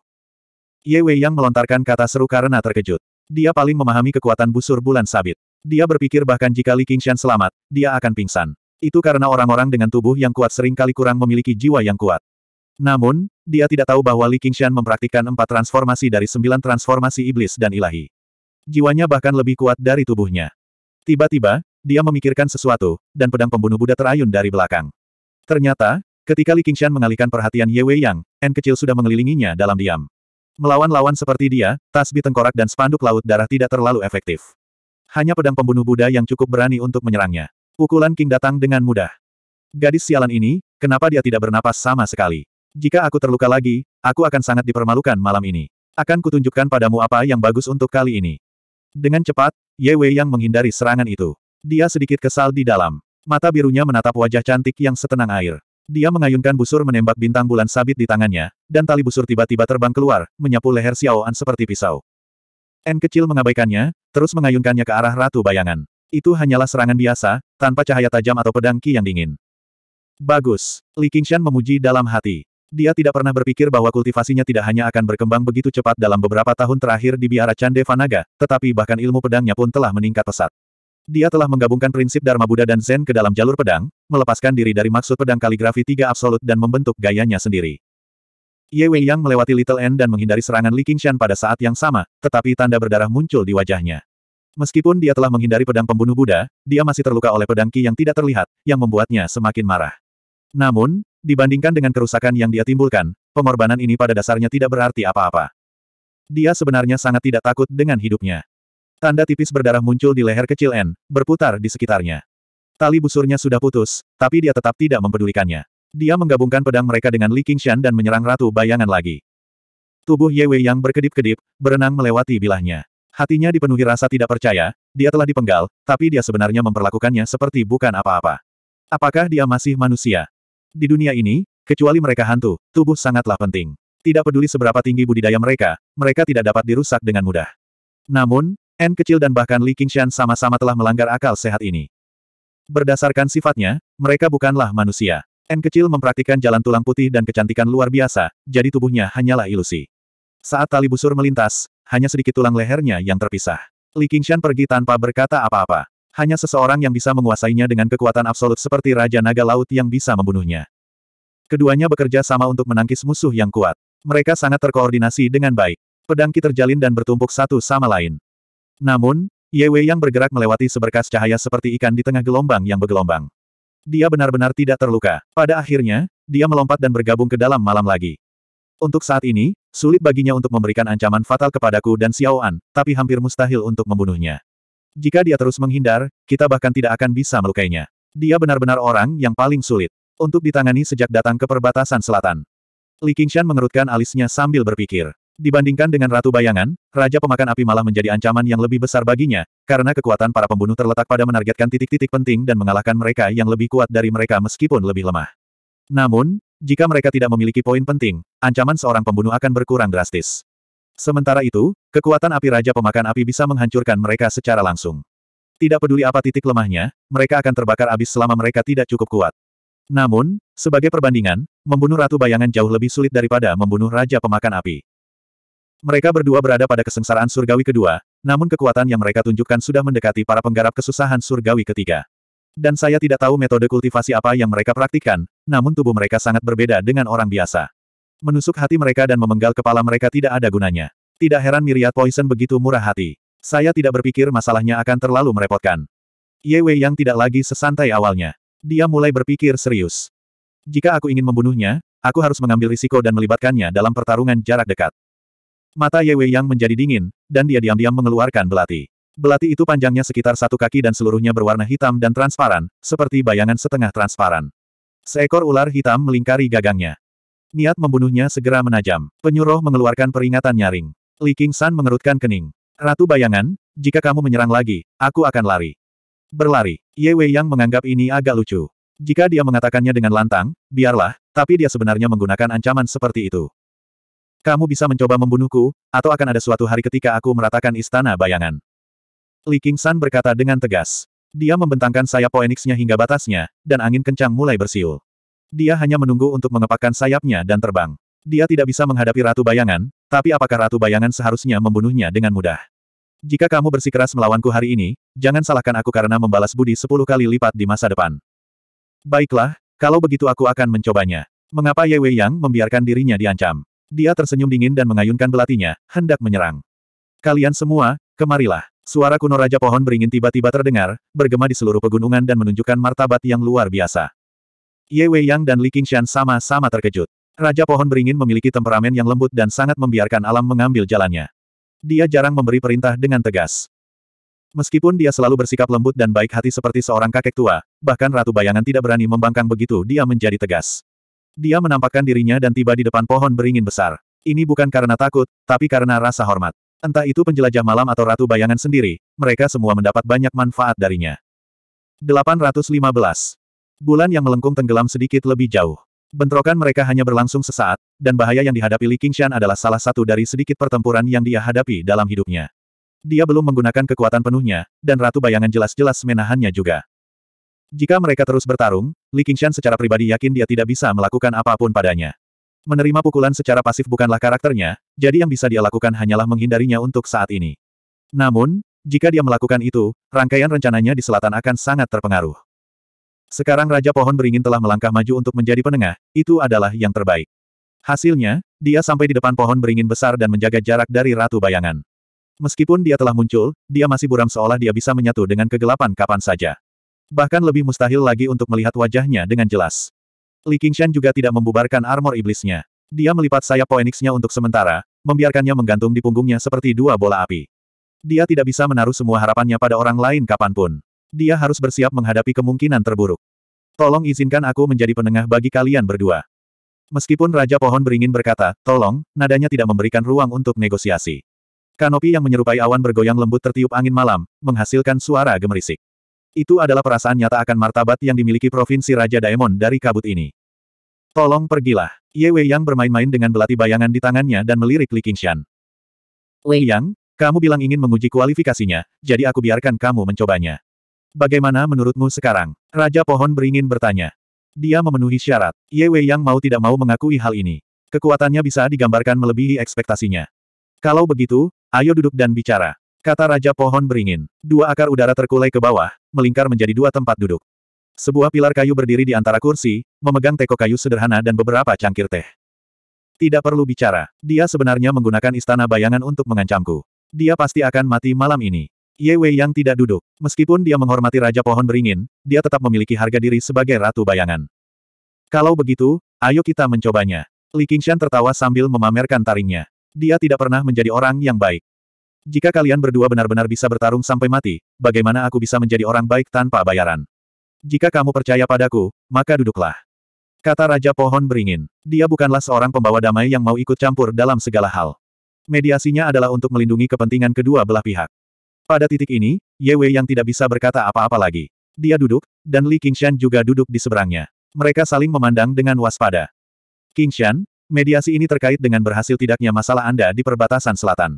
Ye Wei Yang melontarkan kata seru karena terkejut. Dia paling memahami kekuatan busur bulan sabit. Dia berpikir bahkan jika Li Qingshan selamat, dia akan pingsan. Itu karena orang-orang dengan tubuh yang kuat sering kali kurang memiliki jiwa yang kuat. Namun, dia tidak tahu bahwa Li Qingshan mempraktikkan empat transformasi dari sembilan transformasi iblis dan ilahi. Jiwanya bahkan lebih kuat dari tubuhnya. Tiba-tiba, dia memikirkan sesuatu, dan pedang pembunuh Buddha terayun dari belakang. Ternyata, ketika Li Qingshan mengalihkan perhatian Ye Wei Yang, N kecil sudah mengelilinginya dalam diam. Melawan lawan seperti dia, tasbih tengkorak dan spanduk laut darah tidak terlalu efektif. Hanya pedang pembunuh Buddha yang cukup berani untuk menyerangnya. Pukulan King datang dengan mudah. Gadis sialan ini, kenapa dia tidak bernapas sama sekali? Jika aku terluka lagi, aku akan sangat dipermalukan malam ini. Akan kutunjukkan padamu apa yang bagus untuk kali ini. Dengan cepat, Ye Wei yang menghindari serangan itu. Dia sedikit kesal di dalam. Mata birunya menatap wajah cantik yang setenang air. Dia mengayunkan busur menembak bintang bulan sabit di tangannya, dan tali busur tiba-tiba terbang keluar, menyapu leher Xiao An seperti pisau. N kecil mengabaikannya, terus mengayunkannya ke arah Ratu Bayangan. Itu hanyalah serangan biasa, tanpa cahaya tajam atau pedang Ki yang dingin. Bagus. Li Qingshan memuji dalam hati. Dia tidak pernah berpikir bahwa kultivasinya tidak hanya akan berkembang begitu cepat dalam beberapa tahun terakhir di biara Chandevanaga, tetapi bahkan ilmu pedangnya pun telah meningkat pesat. Dia telah menggabungkan prinsip Dharma Buddha dan Zen ke dalam jalur pedang, melepaskan diri dari maksud pedang kaligrafi tiga absolut dan membentuk gayanya sendiri. Ye Wei Yang melewati Little N dan menghindari serangan Li Qingshan pada saat yang sama, tetapi tanda berdarah muncul di wajahnya. Meskipun dia telah menghindari pedang pembunuh Buddha, dia masih terluka oleh pedang Qi yang tidak terlihat, yang membuatnya semakin marah. Namun, dibandingkan dengan kerusakan yang dia timbulkan, pengorbanan ini pada dasarnya tidak berarti apa-apa. Dia sebenarnya sangat tidak takut dengan hidupnya. Tanda tipis berdarah muncul di leher kecil N, berputar di sekitarnya. Tali busurnya sudah putus, tapi dia tetap tidak mempedulikannya. Dia menggabungkan pedang mereka dengan Li Qingshan dan menyerang Ratu Bayangan lagi. Tubuh Ye Wei yang berkedip-kedip, berenang melewati bilahnya. Hatinya dipenuhi rasa tidak percaya, dia telah dipenggal, tapi dia sebenarnya memperlakukannya seperti bukan apa-apa. Apakah dia masih manusia? Di dunia ini, kecuali mereka hantu, tubuh sangatlah penting. Tidak peduli seberapa tinggi budidaya mereka, mereka tidak dapat dirusak dengan mudah. Namun, N kecil dan bahkan Li Qingshan sama-sama telah melanggar akal sehat ini. Berdasarkan sifatnya, mereka bukanlah manusia. N kecil mempraktikkan jalan tulang putih dan kecantikan luar biasa, jadi tubuhnya hanyalah ilusi. Saat tali busur melintas, hanya sedikit tulang lehernya yang terpisah. Li Qingshan pergi tanpa berkata apa-apa. Hanya seseorang yang bisa menguasainya dengan kekuatan absolut seperti Raja Naga Laut yang bisa membunuhnya. Keduanya bekerja sama untuk menangkis musuh yang kuat. Mereka sangat terkoordinasi dengan baik. Pedangki terjalin dan bertumpuk satu sama lain. Namun, Ye Wei yang bergerak melewati seberkas cahaya seperti ikan di tengah gelombang yang bergelombang. Dia benar-benar tidak terluka. Pada akhirnya, dia melompat dan bergabung ke dalam malam lagi. Untuk saat ini, sulit baginya untuk memberikan ancaman fatal kepadaku dan Xiao An, tapi hampir mustahil untuk membunuhnya. Jika dia terus menghindar, kita bahkan tidak akan bisa melukainya. Dia benar-benar orang yang paling sulit untuk ditangani sejak datang ke perbatasan selatan. Li Qingshan mengerutkan alisnya sambil berpikir. Dibandingkan dengan Ratu Bayangan, Raja Pemakan Api malah menjadi ancaman yang lebih besar baginya, karena kekuatan para pembunuh terletak pada menargetkan titik-titik penting dan mengalahkan mereka yang lebih kuat dari mereka meskipun lebih lemah. Namun, jika mereka tidak memiliki poin penting, ancaman seorang pembunuh akan berkurang drastis. Sementara itu, kekuatan api Raja Pemakan Api bisa menghancurkan mereka secara langsung. Tidak peduli apa titik lemahnya, mereka akan terbakar abis selama mereka tidak cukup kuat. Namun, sebagai perbandingan, membunuh Ratu Bayangan jauh lebih sulit daripada membunuh Raja Pemakan Api. Mereka berdua berada pada kesengsaraan surgawi kedua, namun kekuatan yang mereka tunjukkan sudah mendekati para penggarap kesusahan surgawi ketiga. Dan saya tidak tahu metode kultivasi apa yang mereka praktikkan, namun tubuh mereka sangat berbeda dengan orang biasa. Menusuk hati mereka dan memenggal kepala mereka tidak ada gunanya. Tidak heran miriat Poison begitu murah hati. Saya tidak berpikir masalahnya akan terlalu merepotkan. Ye Wei yang tidak lagi sesantai awalnya. Dia mulai berpikir serius. Jika aku ingin membunuhnya, aku harus mengambil risiko dan melibatkannya dalam pertarungan jarak dekat. Mata Ye Wei Yang menjadi dingin, dan dia diam-diam mengeluarkan belati. Belati itu panjangnya sekitar satu kaki dan seluruhnya berwarna hitam dan transparan, seperti bayangan setengah transparan. Seekor ular hitam melingkari gagangnya. Niat membunuhnya segera menajam. Penyuruh mengeluarkan peringatan nyaring. Li King San mengerutkan kening. Ratu bayangan, jika kamu menyerang lagi, aku akan lari. Berlari. Ye Wei Yang menganggap ini agak lucu. Jika dia mengatakannya dengan lantang, biarlah, tapi dia sebenarnya menggunakan ancaman seperti itu. Kamu bisa mencoba membunuhku, atau akan ada suatu hari ketika aku meratakan istana bayangan. Li San berkata dengan tegas. Dia membentangkan sayap poenixnya hingga batasnya, dan angin kencang mulai bersiul. Dia hanya menunggu untuk mengepakkan sayapnya dan terbang. Dia tidak bisa menghadapi Ratu Bayangan, tapi apakah Ratu Bayangan seharusnya membunuhnya dengan mudah? Jika kamu bersikeras melawanku hari ini, jangan salahkan aku karena membalas budi sepuluh kali lipat di masa depan. Baiklah, kalau begitu aku akan mencobanya. Mengapa Ye Wei Yang membiarkan dirinya diancam? Dia tersenyum dingin dan mengayunkan belatinya, hendak menyerang. Kalian semua, kemarilah. Suara kuno Raja Pohon beringin tiba-tiba terdengar, bergema di seluruh pegunungan dan menunjukkan martabat yang luar biasa. Ye Wei Yang dan Li Qingshan sama-sama terkejut. Raja Pohon beringin memiliki temperamen yang lembut dan sangat membiarkan alam mengambil jalannya. Dia jarang memberi perintah dengan tegas. Meskipun dia selalu bersikap lembut dan baik hati seperti seorang kakek tua, bahkan Ratu Bayangan tidak berani membangkang begitu dia menjadi tegas. Dia menampakkan dirinya dan tiba di depan pohon beringin besar. Ini bukan karena takut, tapi karena rasa hormat. Entah itu penjelajah malam atau ratu bayangan sendiri, mereka semua mendapat banyak manfaat darinya. 815. Bulan yang melengkung tenggelam sedikit lebih jauh. Bentrokan mereka hanya berlangsung sesaat, dan bahaya yang dihadapi Li Qingshan adalah salah satu dari sedikit pertempuran yang dia hadapi dalam hidupnya. Dia belum menggunakan kekuatan penuhnya, dan Ratu Bayangan jelas-jelas menahannya juga. Jika mereka terus bertarung, Li Qingshan secara pribadi yakin dia tidak bisa melakukan apapun padanya. Menerima pukulan secara pasif bukanlah karakternya, jadi yang bisa dia lakukan hanyalah menghindarinya untuk saat ini. Namun, jika dia melakukan itu, rangkaian rencananya di selatan akan sangat terpengaruh. Sekarang Raja Pohon Beringin telah melangkah maju untuk menjadi penengah, itu adalah yang terbaik. Hasilnya, dia sampai di depan pohon beringin besar dan menjaga jarak dari Ratu Bayangan. Meskipun dia telah muncul, dia masih buram seolah dia bisa menyatu dengan kegelapan kapan saja. Bahkan lebih mustahil lagi untuk melihat wajahnya dengan jelas. Li Qingshan juga tidak membubarkan armor iblisnya. Dia melipat sayap Phoenixnya untuk sementara, membiarkannya menggantung di punggungnya seperti dua bola api. Dia tidak bisa menaruh semua harapannya pada orang lain kapanpun. Dia harus bersiap menghadapi kemungkinan terburuk. Tolong izinkan aku menjadi penengah bagi kalian berdua. Meskipun Raja Pohon beringin berkata, tolong, nadanya tidak memberikan ruang untuk negosiasi. Kanopi yang menyerupai awan bergoyang lembut tertiup angin malam, menghasilkan suara gemerisik. Itu adalah perasaan nyata akan martabat yang dimiliki Provinsi Raja Daemon dari kabut ini. Tolong pergilah. Ye Wei Yang bermain-main dengan belati bayangan di tangannya dan melirik Li Qingshan. Wei Yang, kamu bilang ingin menguji kualifikasinya, jadi aku biarkan kamu mencobanya. Bagaimana menurutmu sekarang? Raja Pohon beringin bertanya. Dia memenuhi syarat. Ye Wei Yang mau tidak mau mengakui hal ini. Kekuatannya bisa digambarkan melebihi ekspektasinya. Kalau begitu, ayo duduk dan bicara. Kata Raja Pohon beringin. Dua akar udara terkulai ke bawah, melingkar menjadi dua tempat duduk. Sebuah pilar kayu berdiri di antara kursi, memegang teko kayu sederhana dan beberapa cangkir teh. Tidak perlu bicara, dia sebenarnya menggunakan istana bayangan untuk mengancamku. Dia pasti akan mati malam ini. Ye Wei yang tidak duduk. Meskipun dia menghormati Raja Pohon Beringin, dia tetap memiliki harga diri sebagai Ratu Bayangan. Kalau begitu, ayo kita mencobanya. Li Qingshan tertawa sambil memamerkan taringnya. Dia tidak pernah menjadi orang yang baik. Jika kalian berdua benar-benar bisa bertarung sampai mati, bagaimana aku bisa menjadi orang baik tanpa bayaran? Jika kamu percaya padaku, maka duduklah. Kata Raja Pohon Beringin. Dia bukanlah seorang pembawa damai yang mau ikut campur dalam segala hal. Mediasinya adalah untuk melindungi kepentingan kedua belah pihak. Pada titik ini, Ye Wei yang tidak bisa berkata apa-apa lagi. Dia duduk, dan Li Qingshan juga duduk di seberangnya. Mereka saling memandang dengan waspada. Qingshan, mediasi ini terkait dengan berhasil tidaknya masalah Anda di perbatasan selatan.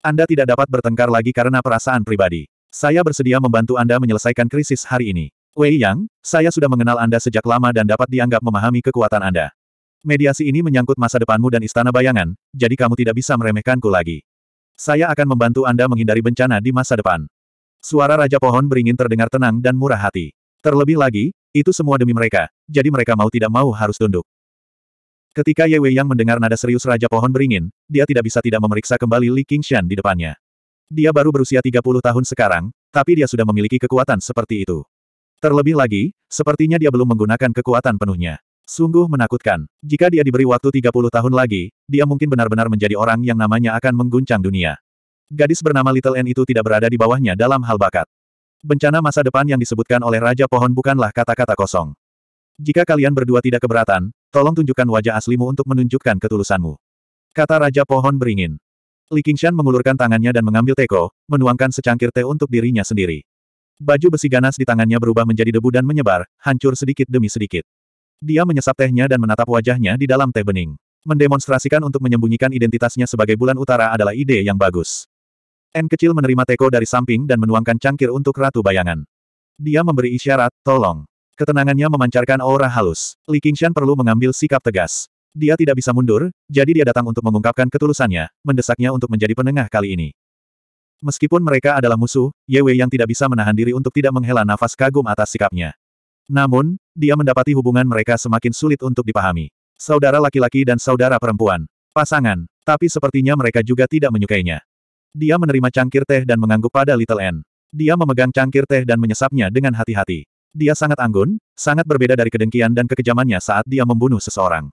Anda tidak dapat bertengkar lagi karena perasaan pribadi. Saya bersedia membantu Anda menyelesaikan krisis hari ini. Wei Yang, saya sudah mengenal Anda sejak lama dan dapat dianggap memahami kekuatan Anda. Mediasi ini menyangkut masa depanmu dan istana bayangan, jadi kamu tidak bisa meremehkanku lagi. Saya akan membantu Anda menghindari bencana di masa depan. Suara Raja Pohon beringin terdengar tenang dan murah hati. Terlebih lagi, itu semua demi mereka, jadi mereka mau tidak mau harus tunduk. Ketika Ye Wei Yang mendengar nada serius Raja Pohon Beringin, dia tidak bisa tidak memeriksa kembali Li Qingshan di depannya. Dia baru berusia 30 tahun sekarang, tapi dia sudah memiliki kekuatan seperti itu. Terlebih lagi, sepertinya dia belum menggunakan kekuatan penuhnya. Sungguh menakutkan. Jika dia diberi waktu 30 tahun lagi, dia mungkin benar-benar menjadi orang yang namanya akan mengguncang dunia. Gadis bernama Little N itu tidak berada di bawahnya dalam hal bakat. Bencana masa depan yang disebutkan oleh Raja Pohon bukanlah kata-kata kosong. Jika kalian berdua tidak keberatan, tolong tunjukkan wajah aslimu untuk menunjukkan ketulusanmu. Kata Raja Pohon Beringin. Li Qingshan mengulurkan tangannya dan mengambil teko, menuangkan secangkir teh untuk dirinya sendiri. Baju besi ganas di tangannya berubah menjadi debu dan menyebar, hancur sedikit demi sedikit. Dia menyesap tehnya dan menatap wajahnya di dalam teh bening. Mendemonstrasikan untuk menyembunyikan identitasnya sebagai bulan utara adalah ide yang bagus. N kecil menerima teko dari samping dan menuangkan cangkir untuk Ratu Bayangan. Dia memberi isyarat, tolong. Ketenangannya memancarkan aura halus. Li Qingshan perlu mengambil sikap tegas. Dia tidak bisa mundur, jadi dia datang untuk mengungkapkan ketulusannya, mendesaknya untuk menjadi penengah kali ini. Meskipun mereka adalah musuh, Ye Wei yang tidak bisa menahan diri untuk tidak menghela nafas kagum atas sikapnya. Namun, dia mendapati hubungan mereka semakin sulit untuk dipahami. Saudara laki-laki dan saudara perempuan. Pasangan. Tapi sepertinya mereka juga tidak menyukainya. Dia menerima cangkir teh dan mengangguk pada Little N. Dia memegang cangkir teh dan menyesapnya dengan hati-hati. Dia sangat anggun, sangat berbeda dari kedengkian dan kekejamannya saat dia membunuh seseorang.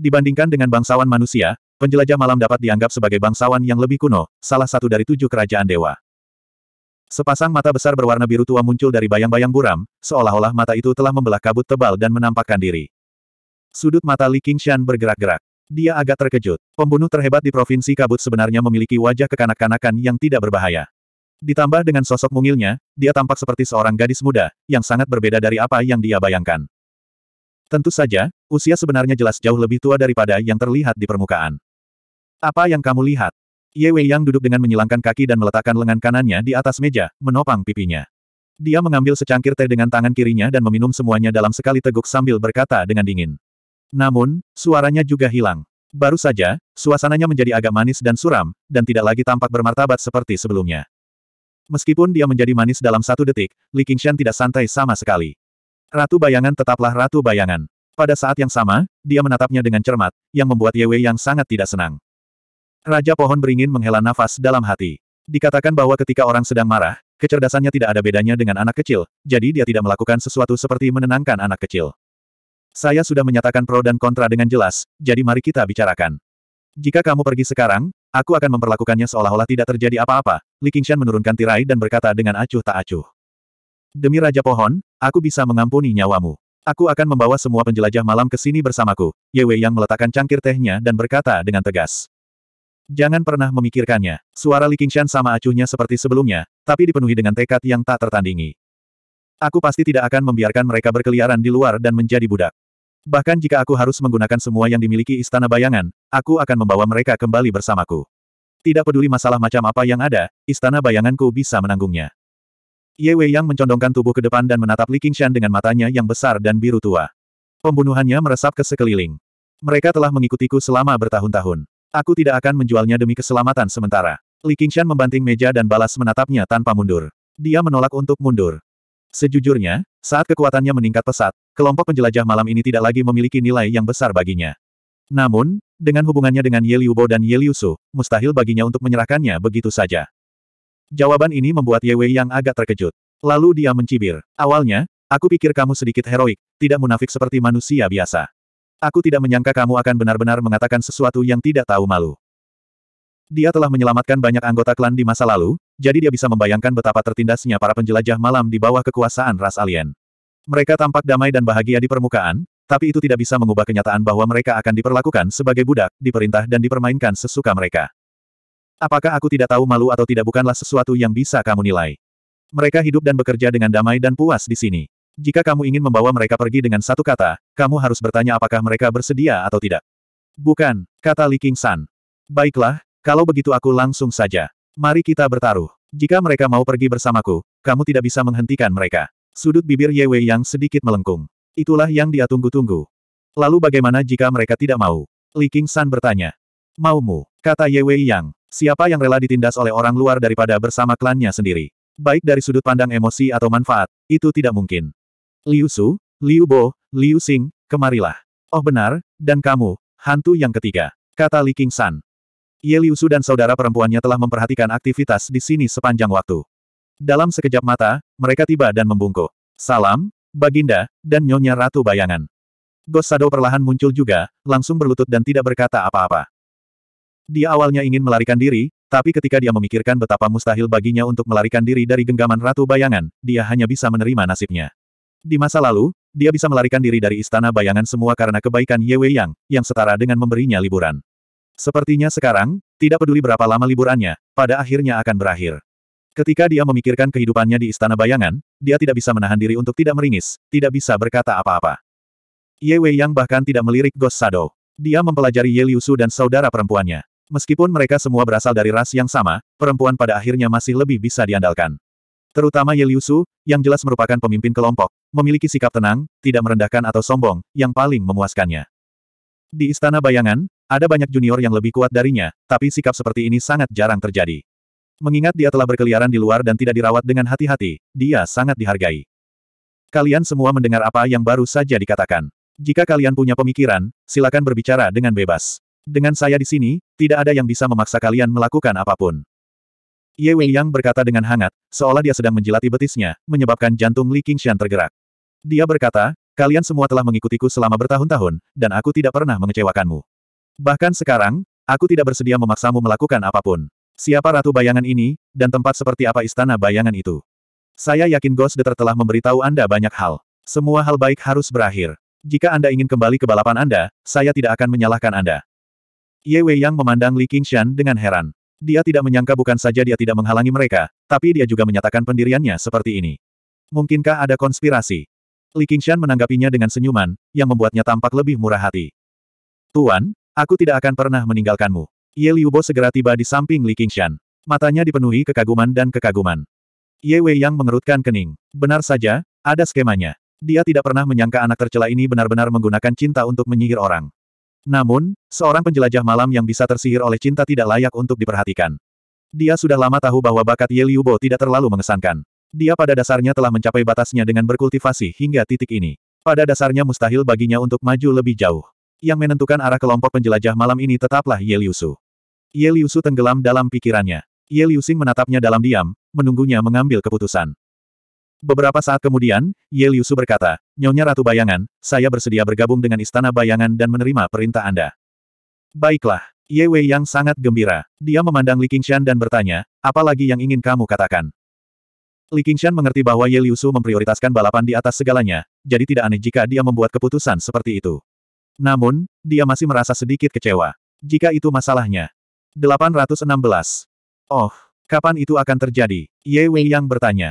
Dibandingkan dengan bangsawan manusia, penjelajah malam dapat dianggap sebagai bangsawan yang lebih kuno, salah satu dari tujuh kerajaan dewa. Sepasang mata besar berwarna biru tua muncul dari bayang-bayang buram, seolah-olah mata itu telah membelah kabut tebal dan menampakkan diri. Sudut mata Li Qingshan bergerak-gerak. Dia agak terkejut. Pembunuh terhebat di Provinsi Kabut sebenarnya memiliki wajah kekanak-kanakan yang tidak berbahaya. Ditambah dengan sosok mungilnya, dia tampak seperti seorang gadis muda, yang sangat berbeda dari apa yang dia bayangkan. Tentu saja, usia sebenarnya jelas jauh lebih tua daripada yang terlihat di permukaan. Apa yang kamu lihat? Ye Wei Yang duduk dengan menyilangkan kaki dan meletakkan lengan kanannya di atas meja, menopang pipinya. Dia mengambil secangkir teh dengan tangan kirinya dan meminum semuanya dalam sekali teguk sambil berkata dengan dingin. Namun, suaranya juga hilang. Baru saja, suasananya menjadi agak manis dan suram, dan tidak lagi tampak bermartabat seperti sebelumnya. Meskipun dia menjadi manis dalam satu detik, Li Qingshan tidak santai sama sekali. Ratu bayangan tetaplah ratu bayangan. Pada saat yang sama, dia menatapnya dengan cermat, yang membuat Ye Wei yang sangat tidak senang. Raja pohon beringin menghela nafas dalam hati. Dikatakan bahwa ketika orang sedang marah, kecerdasannya tidak ada bedanya dengan anak kecil, jadi dia tidak melakukan sesuatu seperti menenangkan anak kecil. Saya sudah menyatakan pro dan kontra dengan jelas, jadi mari kita bicarakan. Jika kamu pergi sekarang, Aku akan memperlakukannya seolah-olah tidak terjadi apa-apa. Li Qingshan menurunkan tirai dan berkata dengan acuh tak acuh. Demi Raja Pohon, aku bisa mengampuni nyawamu. Aku akan membawa semua penjelajah malam ke sini bersamaku. Yewe yang meletakkan cangkir tehnya dan berkata dengan tegas. Jangan pernah memikirkannya. Suara Li Qingshan sama acuhnya seperti sebelumnya, tapi dipenuhi dengan tekad yang tak tertandingi. Aku pasti tidak akan membiarkan mereka berkeliaran di luar dan menjadi budak. Bahkan jika aku harus menggunakan semua yang dimiliki istana bayangan, aku akan membawa mereka kembali bersamaku. Tidak peduli masalah macam apa yang ada, istana bayanganku bisa menanggungnya. Ye Wei Yang mencondongkan tubuh ke depan dan menatap Li Qingshan dengan matanya yang besar dan biru tua. Pembunuhannya meresap ke sekeliling. Mereka telah mengikutiku selama bertahun-tahun. Aku tidak akan menjualnya demi keselamatan sementara. Li Qingshan membanting meja dan balas menatapnya tanpa mundur. Dia menolak untuk mundur. Sejujurnya, saat kekuatannya meningkat pesat, kelompok penjelajah malam ini tidak lagi memiliki nilai yang besar baginya. Namun, dengan hubungannya dengan Ye Liubo dan Ye Liusu, mustahil baginya untuk menyerahkannya begitu saja. Jawaban ini membuat Ye Wei yang agak terkejut. Lalu dia mencibir. Awalnya, aku pikir kamu sedikit heroik, tidak munafik seperti manusia biasa. Aku tidak menyangka kamu akan benar-benar mengatakan sesuatu yang tidak tahu malu. Dia telah menyelamatkan banyak anggota klan di masa lalu, jadi dia bisa membayangkan betapa tertindasnya para penjelajah malam di bawah kekuasaan ras alien. Mereka tampak damai dan bahagia di permukaan, tapi itu tidak bisa mengubah kenyataan bahwa mereka akan diperlakukan sebagai budak, diperintah dan dipermainkan sesuka mereka. Apakah aku tidak tahu malu atau tidak bukanlah sesuatu yang bisa kamu nilai. Mereka hidup dan bekerja dengan damai dan puas di sini. Jika kamu ingin membawa mereka pergi dengan satu kata, kamu harus bertanya apakah mereka bersedia atau tidak. Bukan, kata Li King San. Baiklah, kalau begitu aku langsung saja. Mari kita bertaruh. Jika mereka mau pergi bersamaku, kamu tidak bisa menghentikan mereka. Sudut bibir Ye Wei yang sedikit melengkung. Itulah yang dia tunggu-tunggu. Lalu bagaimana jika mereka tidak mau? Li King San bertanya. Maumu, kata Ye Wei Yang. Siapa yang rela ditindas oleh orang luar daripada bersama klannya sendiri? Baik dari sudut pandang emosi atau manfaat, itu tidak mungkin. Liu Su, Liu Bo, Liu Xing, kemarilah. Oh benar, dan kamu, hantu yang ketiga, kata Li King San. Ye Liusu dan saudara perempuannya telah memperhatikan aktivitas di sini sepanjang waktu. Dalam sekejap mata, mereka tiba dan membungkuk. Salam, Baginda, dan Nyonya Ratu Bayangan. Ghost Shadow perlahan muncul juga, langsung berlutut dan tidak berkata apa-apa. Dia awalnya ingin melarikan diri, tapi ketika dia memikirkan betapa mustahil baginya untuk melarikan diri dari genggaman Ratu Bayangan, dia hanya bisa menerima nasibnya. Di masa lalu, dia bisa melarikan diri dari Istana Bayangan semua karena kebaikan Ye Wei Yang, yang setara dengan memberinya liburan. Sepertinya sekarang, tidak peduli berapa lama liburannya, pada akhirnya akan berakhir. Ketika dia memikirkan kehidupannya di Istana Bayangan, dia tidak bisa menahan diri untuk tidak meringis, tidak bisa berkata apa-apa. Ye Wei Yang bahkan tidak melirik Ghost Shadow. Dia mempelajari Ye Liu Su dan saudara perempuannya. Meskipun mereka semua berasal dari ras yang sama, perempuan pada akhirnya masih lebih bisa diandalkan. Terutama Ye Liu Su, yang jelas merupakan pemimpin kelompok, memiliki sikap tenang, tidak merendahkan atau sombong, yang paling memuaskannya. Di Istana Bayangan, ada banyak junior yang lebih kuat darinya, tapi sikap seperti ini sangat jarang terjadi. Mengingat dia telah berkeliaran di luar dan tidak dirawat dengan hati-hati, dia sangat dihargai. Kalian semua mendengar apa yang baru saja dikatakan. Jika kalian punya pemikiran, silakan berbicara dengan bebas. Dengan saya di sini, tidak ada yang bisa memaksa kalian melakukan apapun. Ye Wei Yang berkata dengan hangat, seolah dia sedang menjilati betisnya, menyebabkan jantung Li Qingshan tergerak. Dia berkata, kalian semua telah mengikutiku selama bertahun-tahun, dan aku tidak pernah mengecewakanmu. Bahkan sekarang, aku tidak bersedia memaksamu melakukan apapun. Siapa ratu bayangan ini, dan tempat seperti apa istana bayangan itu? Saya yakin Ghost Deter telah memberitahu Anda banyak hal. Semua hal baik harus berakhir. Jika Anda ingin kembali ke balapan Anda, saya tidak akan menyalahkan Anda. Ye Wei Yang memandang Li Qingshan dengan heran. Dia tidak menyangka bukan saja dia tidak menghalangi mereka, tapi dia juga menyatakan pendiriannya seperti ini. Mungkinkah ada konspirasi? Li Qingshan menanggapinya dengan senyuman, yang membuatnya tampak lebih murah hati. Tuan, Aku tidak akan pernah meninggalkanmu. Ye Liubo segera tiba di samping Li Qingshan. Matanya dipenuhi kekaguman dan kekaguman. Ye Wei yang mengerutkan kening. Benar saja, ada skemanya. Dia tidak pernah menyangka anak tercela ini benar-benar menggunakan cinta untuk menyihir orang. Namun, seorang penjelajah malam yang bisa tersihir oleh cinta tidak layak untuk diperhatikan. Dia sudah lama tahu bahwa bakat Ye Liubo tidak terlalu mengesankan. Dia pada dasarnya telah mencapai batasnya dengan berkultivasi hingga titik ini. Pada dasarnya mustahil baginya untuk maju lebih jauh. Yang menentukan arah kelompok penjelajah malam ini tetaplah Ye Liu Ye Liu tenggelam dalam pikirannya. Ye Liu menatapnya dalam diam, menunggunya mengambil keputusan. Beberapa saat kemudian, Ye Liu berkata, Nyonya Ratu Bayangan, saya bersedia bergabung dengan Istana Bayangan dan menerima perintah Anda. Baiklah, Ye Wei yang sangat gembira. Dia memandang Li Qingshan dan bertanya, apa lagi yang ingin kamu katakan? Li Qingshan mengerti bahwa Ye Liu memprioritaskan balapan di atas segalanya, jadi tidak aneh jika dia membuat keputusan seperti itu. Namun, dia masih merasa sedikit kecewa. Jika itu masalahnya. 816. Oh, kapan itu akan terjadi? Ye Wei Yang bertanya.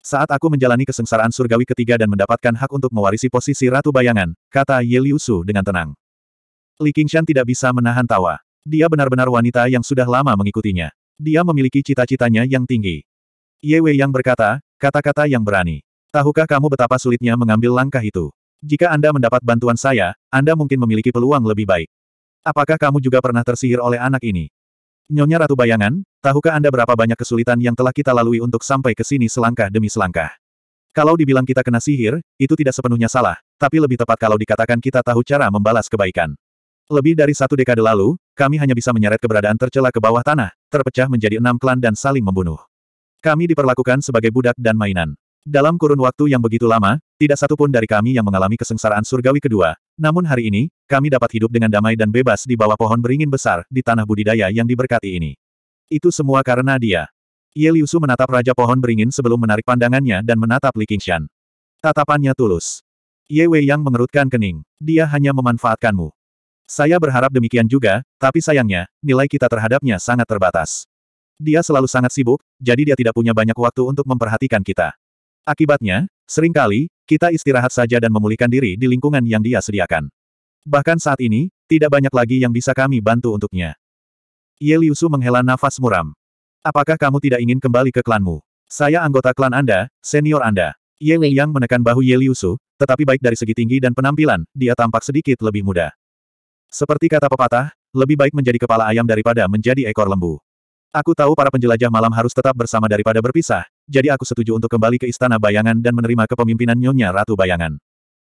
Saat aku menjalani kesengsaraan surgawi ketiga dan mendapatkan hak untuk mewarisi posisi Ratu Bayangan, kata Ye Liu Su dengan tenang. Li Qingshan tidak bisa menahan tawa. Dia benar-benar wanita yang sudah lama mengikutinya. Dia memiliki cita-citanya yang tinggi. Ye Wei Yang berkata, kata-kata yang berani. Tahukah kamu betapa sulitnya mengambil langkah itu? Jika Anda mendapat bantuan saya, Anda mungkin memiliki peluang lebih baik. Apakah kamu juga pernah tersihir oleh anak ini? Nyonya Ratu Bayangan, tahukah Anda berapa banyak kesulitan yang telah kita lalui untuk sampai ke sini selangkah demi selangkah? Kalau dibilang kita kena sihir, itu tidak sepenuhnya salah, tapi lebih tepat kalau dikatakan kita tahu cara membalas kebaikan. Lebih dari satu dekade lalu, kami hanya bisa menyeret keberadaan tercela ke bawah tanah, terpecah menjadi enam klan dan saling membunuh. Kami diperlakukan sebagai budak dan mainan. Dalam kurun waktu yang begitu lama, tidak satu pun dari kami yang mengalami kesengsaraan surgawi kedua, namun hari ini, kami dapat hidup dengan damai dan bebas di bawah pohon beringin besar di tanah budidaya yang diberkati ini. Itu semua karena dia. Ye Liusu menatap Raja Pohon Beringin sebelum menarik pandangannya dan menatap Li Qingshan. Tatapannya tulus. Ye Wei Yang mengerutkan kening. Dia hanya memanfaatkanmu. Saya berharap demikian juga, tapi sayangnya, nilai kita terhadapnya sangat terbatas. Dia selalu sangat sibuk, jadi dia tidak punya banyak waktu untuk memperhatikan kita. Akibatnya, seringkali, kita istirahat saja dan memulihkan diri di lingkungan yang dia sediakan. Bahkan saat ini, tidak banyak lagi yang bisa kami bantu untuknya. Ye Liusu menghela nafas muram. Apakah kamu tidak ingin kembali ke klanmu? Saya anggota klan Anda, senior Anda. Ye Wei Yang menekan bahu Ye Liusu, tetapi baik dari segi tinggi dan penampilan, dia tampak sedikit lebih muda. Seperti kata pepatah, lebih baik menjadi kepala ayam daripada menjadi ekor lembu. Aku tahu para penjelajah malam harus tetap bersama daripada berpisah, jadi aku setuju untuk kembali ke Istana Bayangan dan menerima kepemimpinan Nyonya Ratu Bayangan.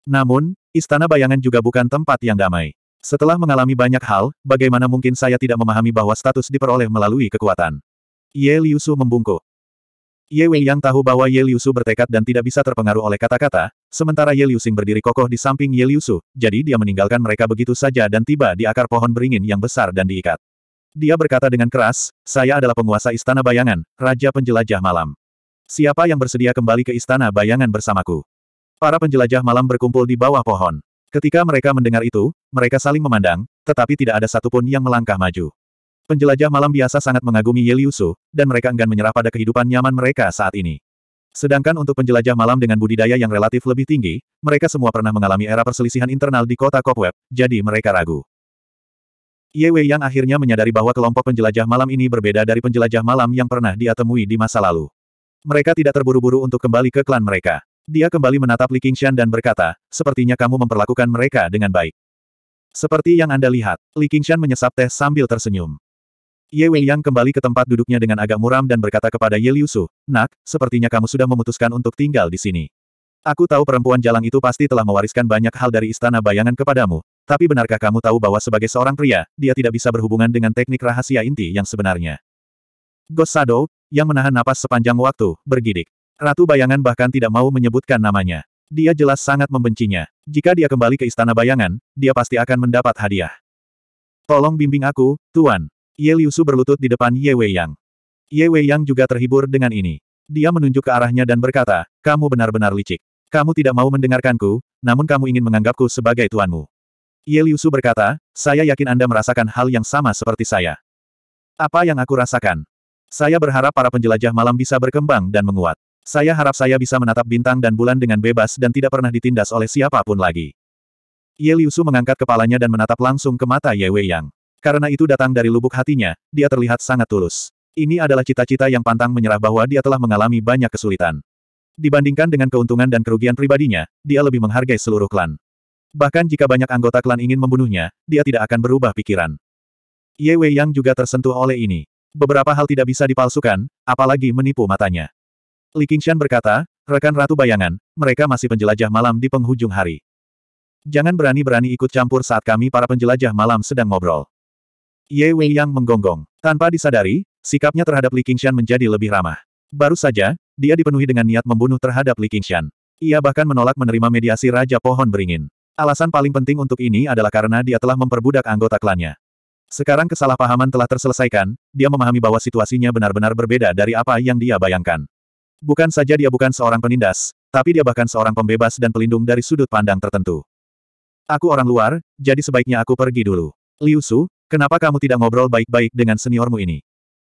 Namun, Istana Bayangan juga bukan tempat yang damai. Setelah mengalami banyak hal, bagaimana mungkin saya tidak memahami bahwa status diperoleh melalui kekuatan. Ye Liusu membungkuk. Ye Wei yang tahu bahwa Ye Liusu bertekad dan tidak bisa terpengaruh oleh kata-kata, sementara Ye Liusing berdiri kokoh di samping Ye Liusu, jadi dia meninggalkan mereka begitu saja dan tiba di akar pohon beringin yang besar dan diikat. Dia berkata dengan keras, saya adalah penguasa istana bayangan, raja penjelajah malam. Siapa yang bersedia kembali ke istana bayangan bersamaku? Para penjelajah malam berkumpul di bawah pohon. Ketika mereka mendengar itu, mereka saling memandang, tetapi tidak ada satupun yang melangkah maju. Penjelajah malam biasa sangat mengagumi Yeliusu, dan mereka enggan menyerah pada kehidupan nyaman mereka saat ini. Sedangkan untuk penjelajah malam dengan budidaya yang relatif lebih tinggi, mereka semua pernah mengalami era perselisihan internal di kota Kopweb, jadi mereka ragu. Ye Wei Yang akhirnya menyadari bahwa kelompok penjelajah malam ini berbeda dari penjelajah malam yang pernah dia temui di masa lalu. Mereka tidak terburu-buru untuk kembali ke klan mereka. Dia kembali menatap Li Qingshan dan berkata, sepertinya kamu memperlakukan mereka dengan baik. Seperti yang Anda lihat, Li Qingshan menyesap teh sambil tersenyum. Ye Wei Yang kembali ke tempat duduknya dengan agak muram dan berkata kepada Ye Liu Su, Nak, sepertinya kamu sudah memutuskan untuk tinggal di sini. Aku tahu perempuan jalang itu pasti telah mewariskan banyak hal dari istana bayangan kepadamu, tapi benarkah kamu tahu bahwa sebagai seorang pria, dia tidak bisa berhubungan dengan teknik rahasia inti yang sebenarnya? Ghost Shadow, yang menahan napas sepanjang waktu, bergidik. Ratu Bayangan bahkan tidak mau menyebutkan namanya. Dia jelas sangat membencinya. Jika dia kembali ke Istana Bayangan, dia pasti akan mendapat hadiah. Tolong bimbing aku, Tuan. Ye Liusu berlutut di depan Ye Wei Yang. Ye Wei Yang juga terhibur dengan ini. Dia menunjuk ke arahnya dan berkata, kamu benar-benar licik. Kamu tidak mau mendengarkanku, namun kamu ingin menganggapku sebagai tuanmu. Ye Liusu berkata, saya yakin Anda merasakan hal yang sama seperti saya. Apa yang aku rasakan? Saya berharap para penjelajah malam bisa berkembang dan menguat. Saya harap saya bisa menatap bintang dan bulan dengan bebas dan tidak pernah ditindas oleh siapapun lagi. Ye Liusu mengangkat kepalanya dan menatap langsung ke mata Ye Wei Yang. Karena itu datang dari lubuk hatinya, dia terlihat sangat tulus. Ini adalah cita-cita yang pantang menyerah bahwa dia telah mengalami banyak kesulitan. Dibandingkan dengan keuntungan dan kerugian pribadinya, dia lebih menghargai seluruh klan. Bahkan jika banyak anggota klan ingin membunuhnya, dia tidak akan berubah pikiran. Ye Wei Yang juga tersentuh oleh ini. Beberapa hal tidak bisa dipalsukan, apalagi menipu matanya. Li Qingshan berkata, rekan Ratu Bayangan, mereka masih penjelajah malam di penghujung hari. Jangan berani-berani ikut campur saat kami para penjelajah malam sedang ngobrol. Ye Wei Yang menggonggong. Tanpa disadari, sikapnya terhadap Li Qingshan menjadi lebih ramah. Baru saja, dia dipenuhi dengan niat membunuh terhadap Li Qingshan. Ia bahkan menolak menerima mediasi Raja Pohon Beringin. Alasan paling penting untuk ini adalah karena dia telah memperbudak anggota klannya. Sekarang kesalahpahaman telah terselesaikan, dia memahami bahwa situasinya benar-benar berbeda dari apa yang dia bayangkan. Bukan saja dia bukan seorang penindas, tapi dia bahkan seorang pembebas dan pelindung dari sudut pandang tertentu. Aku orang luar, jadi sebaiknya aku pergi dulu. Liu Su, kenapa kamu tidak ngobrol baik-baik dengan seniormu ini?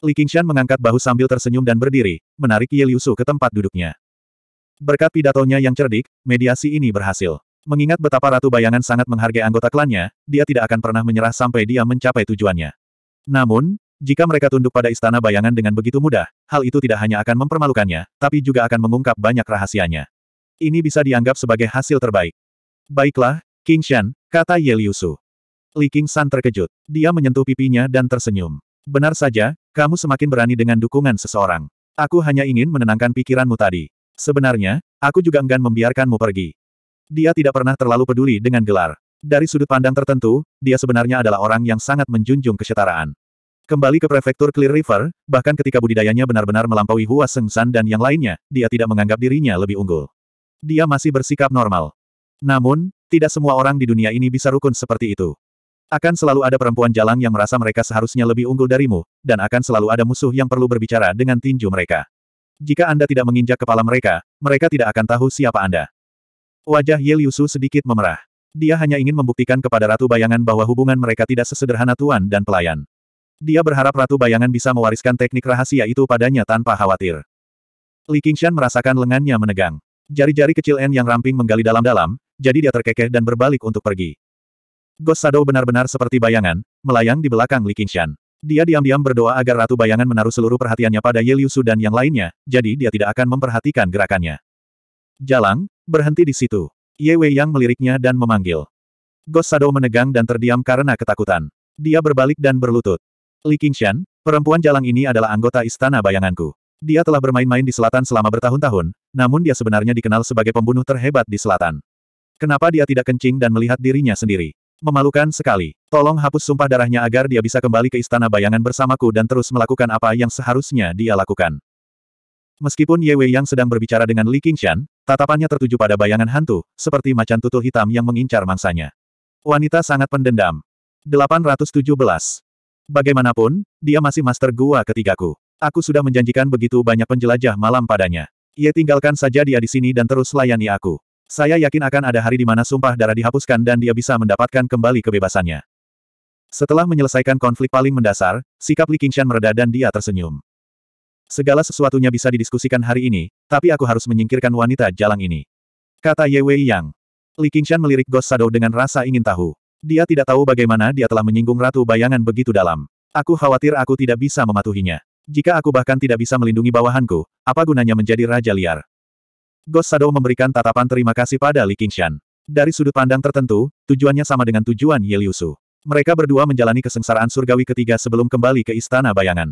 Li Qingshan mengangkat bahu sambil tersenyum dan berdiri, menarik Ye Liu Su ke tempat duduknya. Berkat pidatonya yang cerdik, mediasi ini berhasil. Mengingat betapa Ratu Bayangan sangat menghargai anggota klannya, dia tidak akan pernah menyerah sampai dia mencapai tujuannya. Namun, jika mereka tunduk pada istana bayangan dengan begitu mudah, hal itu tidak hanya akan mempermalukannya, tapi juga akan mengungkap banyak rahasianya. Ini bisa dianggap sebagai hasil terbaik. Baiklah, King Shan, kata Ye Liu Su. Li King San terkejut. Dia menyentuh pipinya dan tersenyum. Benar saja, kamu semakin berani dengan dukungan seseorang. Aku hanya ingin menenangkan pikiranmu tadi. Sebenarnya, aku juga enggan membiarkanmu pergi. Dia tidak pernah terlalu peduli dengan gelar. Dari sudut pandang tertentu, dia sebenarnya adalah orang yang sangat menjunjung kesetaraan. Kembali ke prefektur Clear River, bahkan ketika budidayanya benar-benar melampaui Hua Sengsan dan yang lainnya, dia tidak menganggap dirinya lebih unggul. Dia masih bersikap normal. Namun, tidak semua orang di dunia ini bisa rukun seperti itu. Akan selalu ada perempuan jalang yang merasa mereka seharusnya lebih unggul darimu, dan akan selalu ada musuh yang perlu berbicara dengan tinju mereka. Jika Anda tidak menginjak kepala mereka, mereka tidak akan tahu siapa Anda. Wajah Ye Liusu sedikit memerah. Dia hanya ingin membuktikan kepada Ratu Bayangan bahwa hubungan mereka tidak sesederhana tuan dan pelayan. Dia berharap Ratu Bayangan bisa mewariskan teknik rahasia itu padanya tanpa khawatir. Li Qingshan merasakan lengannya menegang. Jari-jari kecil N yang ramping menggali dalam-dalam, jadi dia terkekeh dan berbalik untuk pergi. Ghost Shadow benar-benar seperti bayangan, melayang di belakang Li Qingshan. Dia diam-diam berdoa agar Ratu Bayangan menaruh seluruh perhatiannya pada Ye Liusu dan yang lainnya, jadi dia tidak akan memperhatikan gerakannya. Jalang, Berhenti di situ. Ye Wei Yang meliriknya dan memanggil. Ghost Shadow menegang dan terdiam karena ketakutan. Dia berbalik dan berlutut. Li Qingshan, perempuan jalang ini adalah anggota istana bayanganku. Dia telah bermain-main di selatan selama bertahun-tahun, namun dia sebenarnya dikenal sebagai pembunuh terhebat di selatan. Kenapa dia tidak kencing dan melihat dirinya sendiri? Memalukan sekali. Tolong hapus sumpah darahnya agar dia bisa kembali ke istana bayangan bersamaku dan terus melakukan apa yang seharusnya dia lakukan. Meskipun Ye Wei yang sedang berbicara dengan Li Qingshan, tatapannya tertuju pada bayangan hantu, seperti macan tutul hitam yang mengincar mangsanya. Wanita sangat pendendam. 817. Bagaimanapun, dia masih master gua ketigaku. Aku sudah menjanjikan begitu banyak penjelajah malam padanya. Ye tinggalkan saja dia di sini dan terus layani aku. Saya yakin akan ada hari di mana sumpah darah dihapuskan dan dia bisa mendapatkan kembali kebebasannya. Setelah menyelesaikan konflik paling mendasar, sikap Li Qingshan mereda dan dia tersenyum. Segala sesuatunya bisa didiskusikan hari ini, tapi aku harus menyingkirkan wanita jalang ini. Kata Ye Wei Yang. Li Qingshan melirik Ghost Shadow dengan rasa ingin tahu. Dia tidak tahu bagaimana dia telah menyinggung Ratu Bayangan begitu dalam. Aku khawatir aku tidak bisa mematuhinya. Jika aku bahkan tidak bisa melindungi bawahanku, apa gunanya menjadi raja liar? Ghost Shadow memberikan tatapan terima kasih pada Li Qingshan. Dari sudut pandang tertentu, tujuannya sama dengan tujuan Ye Liusu. Mereka berdua menjalani kesengsaraan surgawi ketiga sebelum kembali ke Istana Bayangan.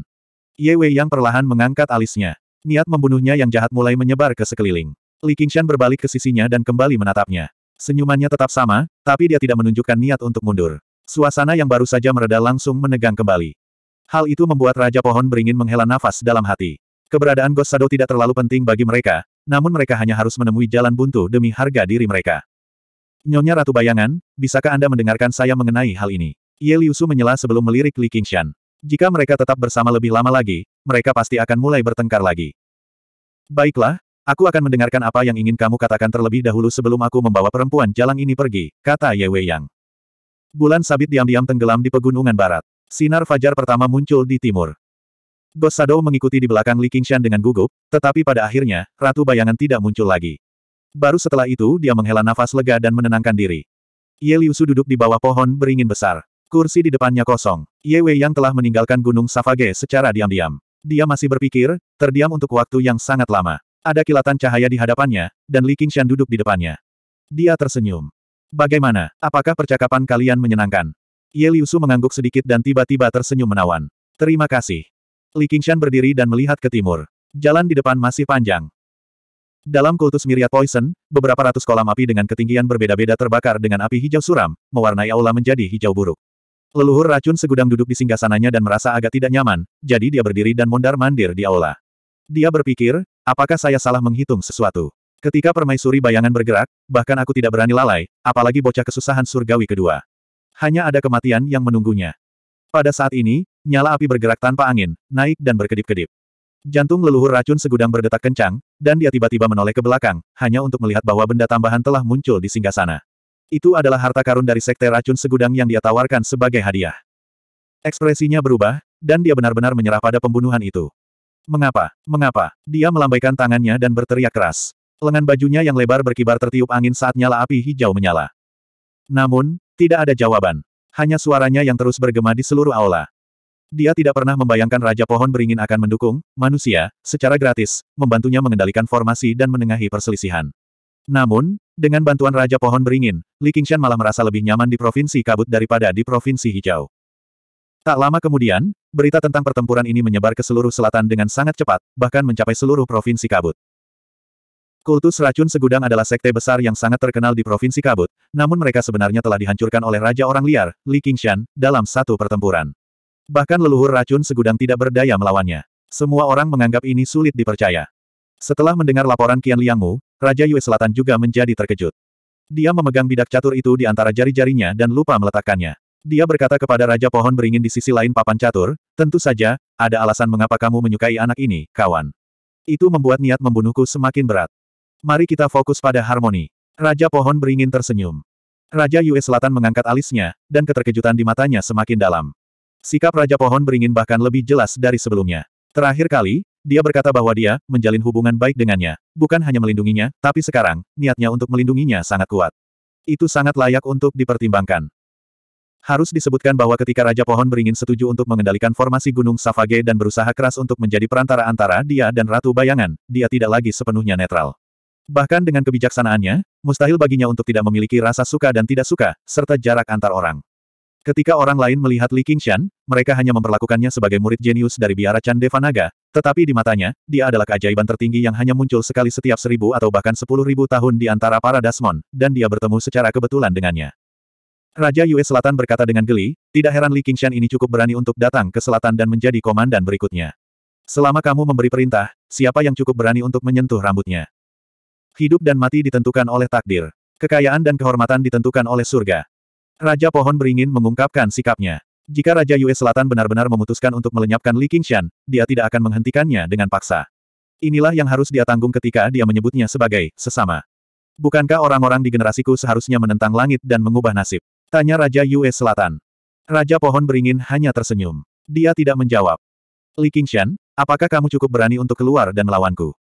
Ye Wei yang perlahan mengangkat alisnya. Niat membunuhnya yang jahat mulai menyebar ke sekeliling. Li Qingshan berbalik ke sisinya dan kembali menatapnya. Senyumannya tetap sama, tapi dia tidak menunjukkan niat untuk mundur. Suasana yang baru saja mereda langsung menegang kembali. Hal itu membuat Raja Pohon beringin menghela nafas dalam hati. Keberadaan Ghost Shadow tidak terlalu penting bagi mereka, namun mereka hanya harus menemui jalan buntu demi harga diri mereka. Nyonya Ratu Bayangan, bisakah Anda mendengarkan saya mengenai hal ini? Ye Liusu menyela sebelum melirik Li Qingshan. Jika mereka tetap bersama lebih lama lagi, mereka pasti akan mulai bertengkar lagi. Baiklah, aku akan mendengarkan apa yang ingin kamu katakan terlebih dahulu sebelum aku membawa perempuan jalan ini pergi, kata Ye Wei Yang. Bulan sabit diam-diam tenggelam di pegunungan barat. Sinar fajar pertama muncul di timur. Ghost Shadow mengikuti di belakang Li Qingshan dengan gugup, tetapi pada akhirnya, Ratu Bayangan tidak muncul lagi. Baru setelah itu dia menghela nafas lega dan menenangkan diri. Ye Liusu duduk di bawah pohon beringin besar. Kursi di depannya kosong. Ye Wei yang telah meninggalkan Gunung Savage secara diam-diam. Dia masih berpikir, terdiam untuk waktu yang sangat lama. Ada kilatan cahaya di hadapannya, dan Li Qingshan duduk di depannya. Dia tersenyum. Bagaimana, apakah percakapan kalian menyenangkan? Ye Liusu mengangguk sedikit dan tiba-tiba tersenyum menawan. Terima kasih. Li Qingshan berdiri dan melihat ke timur. Jalan di depan masih panjang. Dalam kultus Myriad Poison, beberapa ratus kolam api dengan ketinggian berbeda-beda terbakar dengan api hijau suram, mewarnai aula menjadi hijau buruk. Leluhur racun segudang duduk di singgasananya dan merasa agak tidak nyaman, jadi dia berdiri dan mondar-mandir di aula. Dia berpikir, apakah saya salah menghitung sesuatu? Ketika permaisuri bayangan bergerak, bahkan aku tidak berani lalai, apalagi bocah kesusahan surgawi kedua. Hanya ada kematian yang menunggunya. Pada saat ini, nyala api bergerak tanpa angin, naik dan berkedip-kedip. Jantung leluhur racun segudang berdetak kencang, dan dia tiba-tiba menoleh ke belakang, hanya untuk melihat bahwa benda tambahan telah muncul di singgasana. Itu adalah harta karun dari sekte racun segudang yang dia tawarkan sebagai hadiah. Ekspresinya berubah, dan dia benar-benar menyerah pada pembunuhan itu. Mengapa? Mengapa? Dia melambaikan tangannya dan berteriak keras. Lengan bajunya yang lebar berkibar tertiup angin saat nyala api hijau menyala. Namun, tidak ada jawaban. Hanya suaranya yang terus bergema di seluruh aula. Dia tidak pernah membayangkan Raja Pohon Beringin akan mendukung, manusia, secara gratis, membantunya mengendalikan formasi dan menengahi perselisihan. Namun, dengan bantuan Raja Pohon Beringin, Li Qingshan malah merasa lebih nyaman di Provinsi Kabut daripada di Provinsi Hijau. Tak lama kemudian, berita tentang pertempuran ini menyebar ke seluruh selatan dengan sangat cepat, bahkan mencapai seluruh Provinsi Kabut. Kultus racun segudang adalah sekte besar yang sangat terkenal di Provinsi Kabut, namun mereka sebenarnya telah dihancurkan oleh Raja Orang Liar, Li Qingshan, dalam satu pertempuran. Bahkan leluhur racun segudang tidak berdaya melawannya. Semua orang menganggap ini sulit dipercaya. Setelah mendengar laporan Qian Liangmu, Raja Yue Selatan juga menjadi terkejut. Dia memegang bidak catur itu di antara jari-jarinya dan lupa meletakkannya. Dia berkata kepada Raja Pohon Beringin di sisi lain papan catur, tentu saja, ada alasan mengapa kamu menyukai anak ini, kawan. Itu membuat niat membunuhku semakin berat. Mari kita fokus pada harmoni. Raja Pohon Beringin tersenyum. Raja Yue Selatan mengangkat alisnya, dan keterkejutan di matanya semakin dalam. Sikap Raja Pohon Beringin bahkan lebih jelas dari sebelumnya. Terakhir kali, dia berkata bahwa dia menjalin hubungan baik dengannya, bukan hanya melindunginya, tapi sekarang, niatnya untuk melindunginya sangat kuat. Itu sangat layak untuk dipertimbangkan. Harus disebutkan bahwa ketika Raja Pohon beringin setuju untuk mengendalikan formasi Gunung Savage dan berusaha keras untuk menjadi perantara antara dia dan Ratu Bayangan, dia tidak lagi sepenuhnya netral. Bahkan dengan kebijaksanaannya, mustahil baginya untuk tidak memiliki rasa suka dan tidak suka, serta jarak antar orang. Ketika orang lain melihat Li Qingshan, mereka hanya memperlakukannya sebagai murid jenius dari biara Chan Devanaga, tetapi di matanya, dia adalah keajaiban tertinggi yang hanya muncul sekali setiap seribu atau bahkan sepuluh ribu tahun di antara para Dasmon, dan dia bertemu secara kebetulan dengannya. Raja Yue Selatan berkata dengan geli, tidak heran Li Qingshan ini cukup berani untuk datang ke selatan dan menjadi komandan berikutnya. Selama kamu memberi perintah, siapa yang cukup berani untuk menyentuh rambutnya? Hidup dan mati ditentukan oleh takdir. Kekayaan dan kehormatan ditentukan oleh surga. Raja Pohon beringin mengungkapkan sikapnya. Jika Raja Yue Selatan benar-benar memutuskan untuk melenyapkan Li Qingshan, dia tidak akan menghentikannya dengan paksa. Inilah yang harus dia tanggung ketika dia menyebutnya sebagai sesama. Bukankah orang-orang di generasiku seharusnya menentang langit dan mengubah nasib? Tanya Raja Yue Selatan. Raja Pohon Beringin hanya tersenyum. Dia tidak menjawab. Li Qingshan, apakah kamu cukup berani untuk keluar dan melawanku?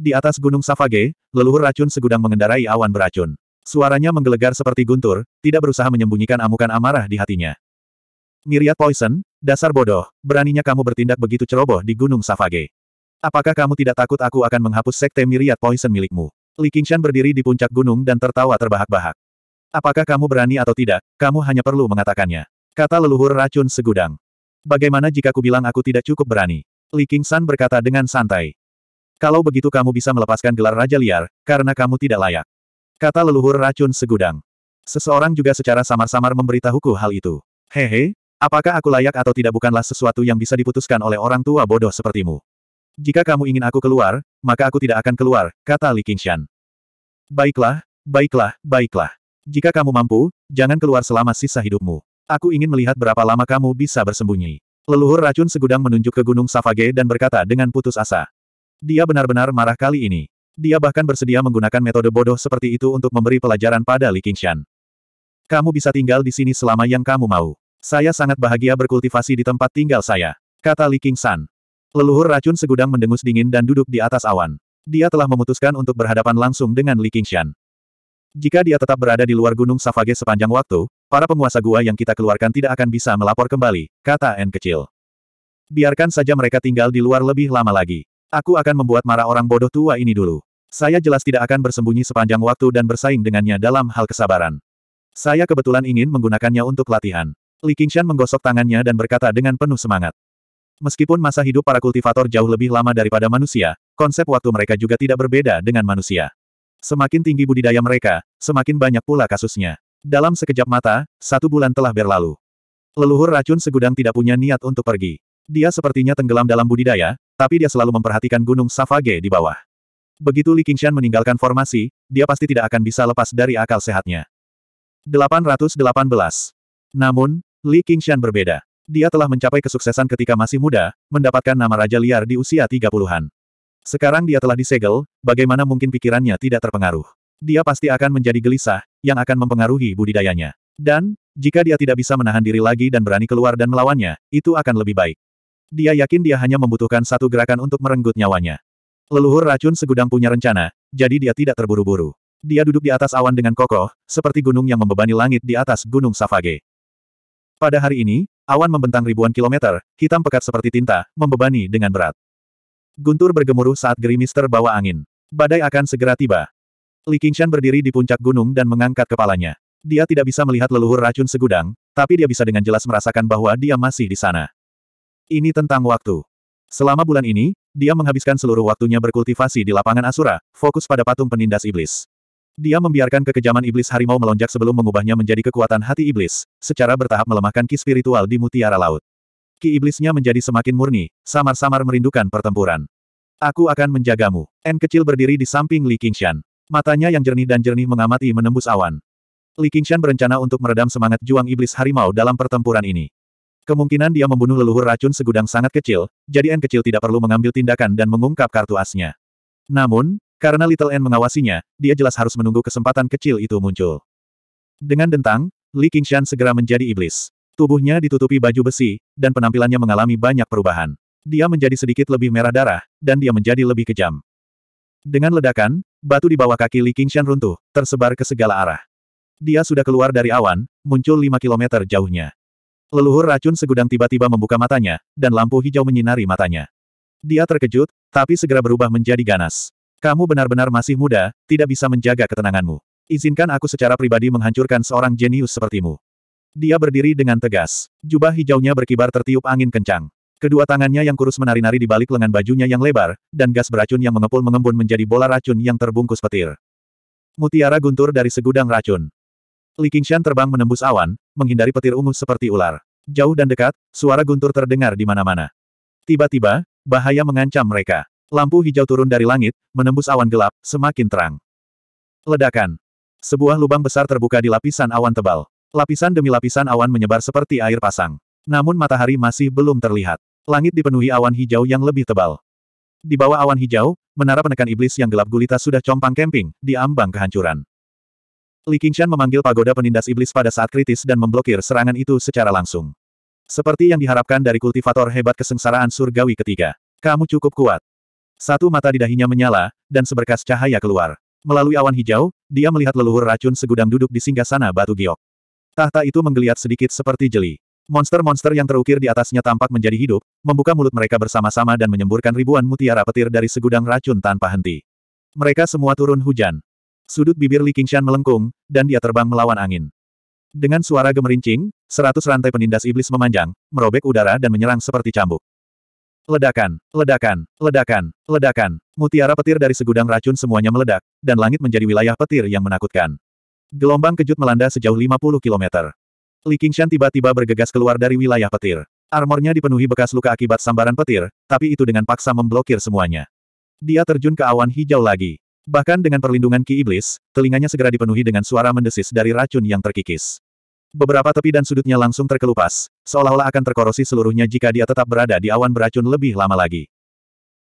Di atas Gunung Safage, leluhur racun segudang mengendarai awan beracun. Suaranya menggelegar seperti guntur, tidak berusaha menyembunyikan amukan amarah di hatinya. Miriat Poison, dasar bodoh, beraninya kamu bertindak begitu ceroboh di Gunung Savage. Apakah kamu tidak takut aku akan menghapus sekte Miriat Poison milikmu? Li Qingshan berdiri di puncak gunung dan tertawa terbahak-bahak. Apakah kamu berani atau tidak, kamu hanya perlu mengatakannya. Kata leluhur racun segudang. Bagaimana jika ku bilang aku tidak cukup berani? Li Qingshan berkata dengan santai. Kalau begitu kamu bisa melepaskan gelar Raja Liar, karena kamu tidak layak. Kata leluhur racun segudang. Seseorang juga secara samar-samar memberitahuku hal itu. Hehe, apakah aku layak atau tidak bukanlah sesuatu yang bisa diputuskan oleh orang tua bodoh sepertimu. Jika kamu ingin aku keluar, maka aku tidak akan keluar, kata Li Qingshan. Baiklah, baiklah, baiklah. Jika kamu mampu, jangan keluar selama sisa hidupmu. Aku ingin melihat berapa lama kamu bisa bersembunyi. Leluhur racun segudang menunjuk ke Gunung Savage dan berkata dengan putus asa. Dia benar-benar marah kali ini. Dia bahkan bersedia menggunakan metode bodoh seperti itu untuk memberi pelajaran pada Li Qingshan. Kamu bisa tinggal di sini selama yang kamu mau. Saya sangat bahagia berkultivasi di tempat tinggal saya, kata Li Qingshan. Leluhur racun segudang mendengus dingin dan duduk di atas awan. Dia telah memutuskan untuk berhadapan langsung dengan Li Qingshan. Jika dia tetap berada di luar Gunung Savage sepanjang waktu, para penguasa gua yang kita keluarkan tidak akan bisa melapor kembali, kata N kecil. Biarkan saja mereka tinggal di luar lebih lama lagi. Aku akan membuat marah orang bodoh tua ini dulu. Saya jelas tidak akan bersembunyi sepanjang waktu dan bersaing dengannya dalam hal kesabaran. Saya kebetulan ingin menggunakannya untuk latihan. Li Qingshan menggosok tangannya dan berkata dengan penuh semangat. Meskipun masa hidup para kultivator jauh lebih lama daripada manusia, konsep waktu mereka juga tidak berbeda dengan manusia. Semakin tinggi budidaya mereka, semakin banyak pula kasusnya. Dalam sekejap mata, satu bulan telah berlalu. Leluhur racun segudang tidak punya niat untuk pergi. Dia sepertinya tenggelam dalam budidaya, tapi dia selalu memperhatikan gunung Savage di bawah. Begitu Li Qingshan meninggalkan formasi, dia pasti tidak akan bisa lepas dari akal sehatnya. 818. Namun, Li Qingshan berbeda. Dia telah mencapai kesuksesan ketika masih muda, mendapatkan nama Raja Liar di usia 30-an. Sekarang dia telah disegel, bagaimana mungkin pikirannya tidak terpengaruh. Dia pasti akan menjadi gelisah, yang akan mempengaruhi budidayanya. Dan, jika dia tidak bisa menahan diri lagi dan berani keluar dan melawannya, itu akan lebih baik. Dia yakin dia hanya membutuhkan satu gerakan untuk merenggut nyawanya. Leluhur racun segudang punya rencana, jadi dia tidak terburu-buru. Dia duduk di atas awan dengan kokoh, seperti gunung yang membebani langit di atas gunung Savage. Pada hari ini, awan membentang ribuan kilometer, hitam pekat seperti tinta, membebani dengan berat. Guntur bergemuruh saat gerimis terbawa angin. Badai akan segera tiba. Li Qingshan berdiri di puncak gunung dan mengangkat kepalanya. Dia tidak bisa melihat leluhur racun segudang, tapi dia bisa dengan jelas merasakan bahwa dia masih di sana. Ini tentang waktu. Selama bulan ini, dia menghabiskan seluruh waktunya berkultivasi di lapangan Asura, fokus pada patung penindas iblis. Dia membiarkan kekejaman iblis harimau melonjak sebelum mengubahnya menjadi kekuatan hati iblis, secara bertahap melemahkan ki spiritual di mutiara laut. Ki iblisnya menjadi semakin murni, samar-samar merindukan pertempuran. Aku akan menjagamu. N kecil berdiri di samping Li Qingshan. Matanya yang jernih dan jernih mengamati menembus awan. Li Qingshan berencana untuk meredam semangat juang iblis harimau dalam pertempuran ini. Kemungkinan dia membunuh leluhur racun segudang sangat kecil, jadi N kecil tidak perlu mengambil tindakan dan mengungkap kartu asnya. Namun, karena Little N mengawasinya, dia jelas harus menunggu kesempatan kecil itu muncul. Dengan dentang, Li Qingshan segera menjadi iblis. Tubuhnya ditutupi baju besi, dan penampilannya mengalami banyak perubahan. Dia menjadi sedikit lebih merah darah, dan dia menjadi lebih kejam. Dengan ledakan, batu di bawah kaki Li Qingshan runtuh, tersebar ke segala arah. Dia sudah keluar dari awan, muncul 5 kilometer jauhnya. Leluhur racun segudang tiba-tiba membuka matanya, dan lampu hijau menyinari matanya. Dia terkejut, tapi segera berubah menjadi ganas. Kamu benar-benar masih muda, tidak bisa menjaga ketenanganmu. Izinkan aku secara pribadi menghancurkan seorang jenius sepertimu. Dia berdiri dengan tegas. Jubah hijaunya berkibar tertiup angin kencang. Kedua tangannya yang kurus menari-nari di balik lengan bajunya yang lebar, dan gas beracun yang mengepul mengembun menjadi bola racun yang terbungkus petir. Mutiara guntur dari segudang racun. Li Qingshan terbang menembus awan, menghindari petir ungu seperti ular. Jauh dan dekat, suara guntur terdengar di mana-mana. Tiba-tiba, bahaya mengancam mereka. Lampu hijau turun dari langit, menembus awan gelap, semakin terang. Ledakan. Sebuah lubang besar terbuka di lapisan awan tebal. Lapisan demi lapisan awan menyebar seperti air pasang. Namun matahari masih belum terlihat. Langit dipenuhi awan hijau yang lebih tebal. Di bawah awan hijau, menara penekan iblis yang gelap gulita sudah compang kemping di ambang kehancuran. Li Qingshan memanggil pagoda penindas iblis pada saat kritis dan memblokir serangan itu secara langsung. Seperti yang diharapkan dari kultivator hebat kesengsaraan surgawi ketiga. Kamu cukup kuat. Satu mata di dahinya menyala, dan seberkas cahaya keluar. Melalui awan hijau, dia melihat leluhur racun segudang duduk di singgasana batu giok. Tahta itu menggeliat sedikit seperti jeli. Monster-monster yang terukir di atasnya tampak menjadi hidup, membuka mulut mereka bersama-sama dan menyemburkan ribuan mutiara petir dari segudang racun tanpa henti. Mereka semua turun hujan. Sudut bibir Li Qingshan melengkung, dan dia terbang melawan angin. Dengan suara gemerincing, seratus rantai penindas iblis memanjang, merobek udara dan menyerang seperti cambuk. Ledakan, ledakan, ledakan, ledakan. Mutiara petir dari segudang racun semuanya meledak, dan langit menjadi wilayah petir yang menakutkan. Gelombang kejut melanda sejauh 50 km. Li Qingshan tiba-tiba bergegas keluar dari wilayah petir. Armornya dipenuhi bekas luka akibat sambaran petir, tapi itu dengan paksa memblokir semuanya. Dia terjun ke awan hijau lagi. Bahkan dengan perlindungan Ki Iblis, telinganya segera dipenuhi dengan suara mendesis dari racun yang terkikis. Beberapa tepi dan sudutnya langsung terkelupas, seolah-olah akan terkorosi seluruhnya jika dia tetap berada di awan beracun lebih lama lagi.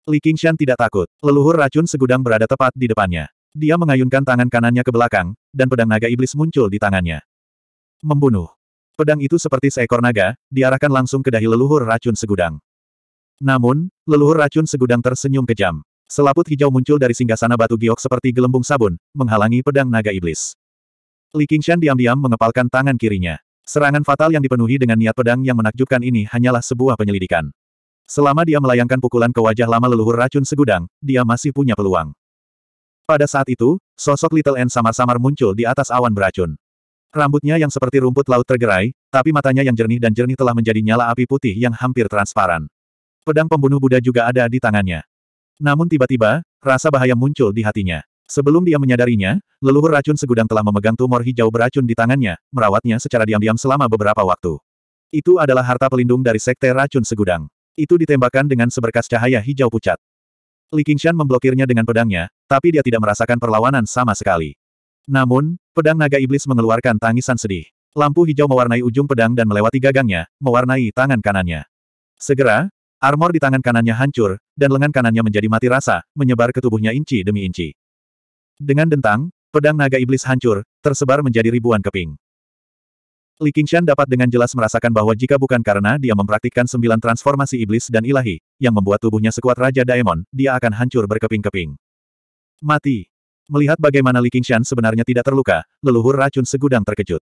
Li Qingshan tidak takut, leluhur racun segudang berada tepat di depannya. Dia mengayunkan tangan kanannya ke belakang, dan pedang naga iblis muncul di tangannya. Membunuh. Pedang itu seperti seekor naga, diarahkan langsung ke dahi leluhur racun segudang. Namun, leluhur racun segudang tersenyum kejam. Selaput hijau muncul dari singgasana batu giok seperti gelembung sabun, menghalangi pedang naga iblis. Li Qingshan diam-diam mengepalkan tangan kirinya. Serangan fatal yang dipenuhi dengan niat pedang yang menakjubkan ini hanyalah sebuah penyelidikan. Selama dia melayangkan pukulan ke wajah lama leluhur racun segudang, dia masih punya peluang. Pada saat itu, sosok Little N samar-samar muncul di atas awan beracun. Rambutnya yang seperti rumput laut tergerai, tapi matanya yang jernih dan jernih telah menjadi nyala api putih yang hampir transparan. Pedang pembunuh Buddha juga ada di tangannya. Namun tiba-tiba, rasa bahaya muncul di hatinya. Sebelum dia menyadarinya, leluhur racun segudang telah memegang tumor hijau beracun di tangannya, merawatnya secara diam-diam selama beberapa waktu. Itu adalah harta pelindung dari sekte racun segudang. Itu ditembakkan dengan seberkas cahaya hijau pucat. Li Qingshan memblokirnya dengan pedangnya, tapi dia tidak merasakan perlawanan sama sekali. Namun, pedang naga iblis mengeluarkan tangisan sedih. Lampu hijau mewarnai ujung pedang dan melewati gagangnya, mewarnai tangan kanannya. Segera, Armor di tangan kanannya hancur, dan lengan kanannya menjadi mati rasa, menyebar ke tubuhnya inci demi inci. Dengan dentang, pedang naga iblis hancur, tersebar menjadi ribuan keping. Li Qingshan dapat dengan jelas merasakan bahwa jika bukan karena dia mempraktikkan sembilan transformasi iblis dan ilahi, yang membuat tubuhnya sekuat Raja Daemon, dia akan hancur berkeping-keping. Mati. Melihat bagaimana Li Qingshan sebenarnya tidak terluka, leluhur racun segudang terkejut.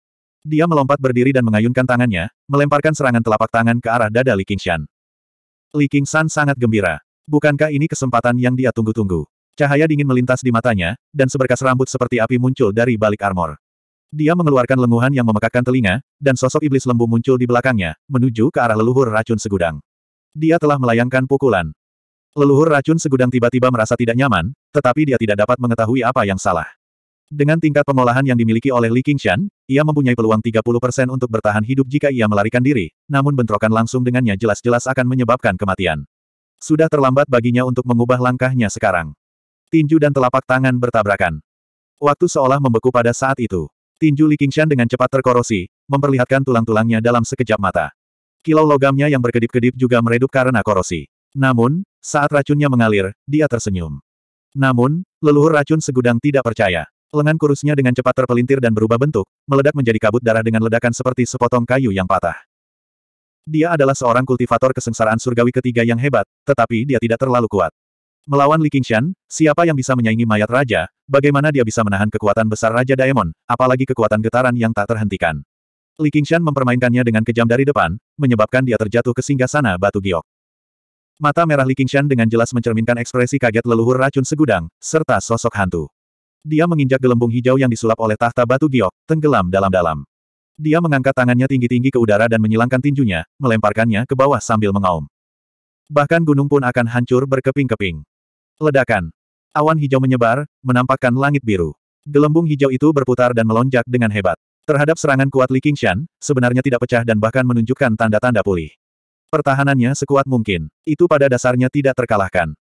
Dia melompat berdiri dan mengayunkan tangannya, melemparkan serangan telapak tangan ke arah dada Li Qingshan. Li San sangat gembira. Bukankah ini kesempatan yang dia tunggu-tunggu? Cahaya dingin melintas di matanya, dan seberkas rambut seperti api muncul dari balik armor. Dia mengeluarkan lenguhan yang memekakkan telinga, dan sosok iblis lembu muncul di belakangnya, menuju ke arah leluhur racun segudang. Dia telah melayangkan pukulan. Leluhur racun segudang tiba-tiba merasa tidak nyaman, tetapi dia tidak dapat mengetahui apa yang salah. Dengan tingkat pengolahan yang dimiliki oleh Li Qingshan, ia mempunyai peluang 30% untuk bertahan hidup jika ia melarikan diri, namun bentrokan langsung dengannya jelas-jelas akan menyebabkan kematian. Sudah terlambat baginya untuk mengubah langkahnya sekarang. Tinju dan telapak tangan bertabrakan. Waktu seolah membeku pada saat itu. Tinju Li Qingshan dengan cepat terkorosi, memperlihatkan tulang-tulangnya dalam sekejap mata. Kilau logamnya yang berkedip-kedip juga meredup karena korosi. Namun, saat racunnya mengalir, dia tersenyum. Namun, leluhur racun segudang tidak percaya. Lengan kurusnya dengan cepat terpelintir dan berubah bentuk, meledak menjadi kabut darah dengan ledakan seperti sepotong kayu yang patah. Dia adalah seorang kultivator kesengsaraan surgawi ketiga yang hebat, tetapi dia tidak terlalu kuat. Melawan Li Qingshan, siapa yang bisa menyaingi mayat raja, bagaimana dia bisa menahan kekuatan besar Raja Daemon, apalagi kekuatan getaran yang tak terhentikan. Li Qingshan mempermainkannya dengan kejam dari depan, menyebabkan dia terjatuh ke singgah sana batu giok. Mata merah Li Qingshan dengan jelas mencerminkan ekspresi kaget leluhur racun segudang, serta sosok hantu. Dia menginjak gelembung hijau yang disulap oleh tahta batu giok, tenggelam dalam-dalam. Dia mengangkat tangannya tinggi-tinggi ke udara dan menyilangkan tinjunya, melemparkannya ke bawah sambil mengaum. Bahkan gunung pun akan hancur berkeping-keping. Ledakan. Awan hijau menyebar, menampakkan langit biru. Gelembung hijau itu berputar dan melonjak dengan hebat. Terhadap serangan kuat Li Qingshan, sebenarnya tidak pecah dan bahkan menunjukkan tanda-tanda pulih. Pertahanannya sekuat mungkin. Itu pada dasarnya tidak terkalahkan.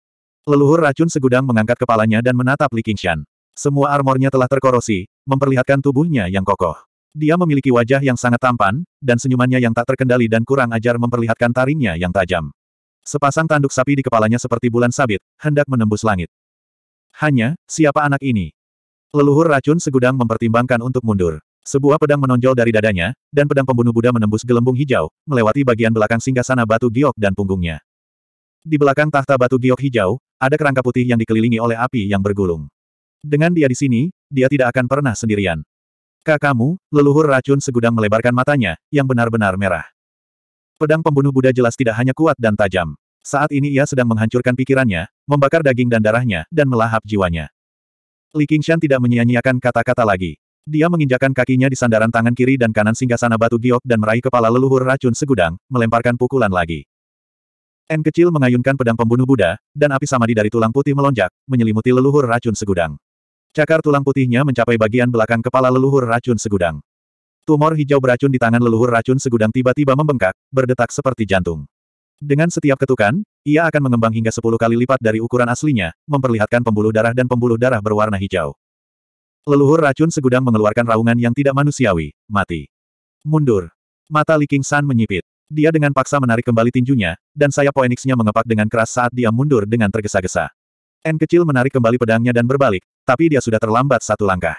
Leluhur racun segudang mengangkat kepalanya dan menatap Li Qingshan. Semua armornya telah terkorosi, memperlihatkan tubuhnya yang kokoh. Dia memiliki wajah yang sangat tampan, dan senyumannya yang tak terkendali dan kurang ajar memperlihatkan taringnya yang tajam. Sepasang tanduk sapi di kepalanya seperti bulan sabit, hendak menembus langit. Hanya, siapa anak ini? Leluhur racun segudang mempertimbangkan untuk mundur. Sebuah pedang menonjol dari dadanya, dan pedang pembunuh Buddha menembus gelembung hijau, melewati bagian belakang singgasana batu giok dan punggungnya. Di belakang tahta batu giok hijau, ada kerangka putih yang dikelilingi oleh api yang bergulung. Dengan dia di sini, dia tidak akan pernah sendirian. Kakamu, leluhur racun segudang melebarkan matanya, yang benar-benar merah. Pedang pembunuh Buddha jelas tidak hanya kuat dan tajam. Saat ini ia sedang menghancurkan pikirannya, membakar daging dan darahnya, dan melahap jiwanya. Li Qingshan tidak menyia-nyiakan kata-kata lagi. Dia menginjakan kakinya di sandaran tangan kiri dan kanan singgasana batu giok dan meraih kepala leluhur racun segudang, melemparkan pukulan lagi. N kecil mengayunkan pedang pembunuh Buddha, dan api samadi dari tulang putih melonjak, menyelimuti leluhur racun segudang. Cakar tulang putihnya mencapai bagian belakang kepala leluhur racun segudang. Tumor hijau beracun di tangan leluhur racun segudang tiba-tiba membengkak, berdetak seperti jantung. Dengan setiap ketukan, ia akan mengembang hingga sepuluh kali lipat dari ukuran aslinya, memperlihatkan pembuluh darah dan pembuluh darah berwarna hijau. Leluhur racun segudang mengeluarkan raungan yang tidak manusiawi, mati. Mundur. Mata Li King San menyipit. Dia dengan paksa menarik kembali tinjunya, dan sayap poeniksnya mengepak dengan keras saat dia mundur dengan tergesa-gesa. N kecil menarik kembali pedangnya dan berbalik, tapi dia sudah terlambat satu langkah.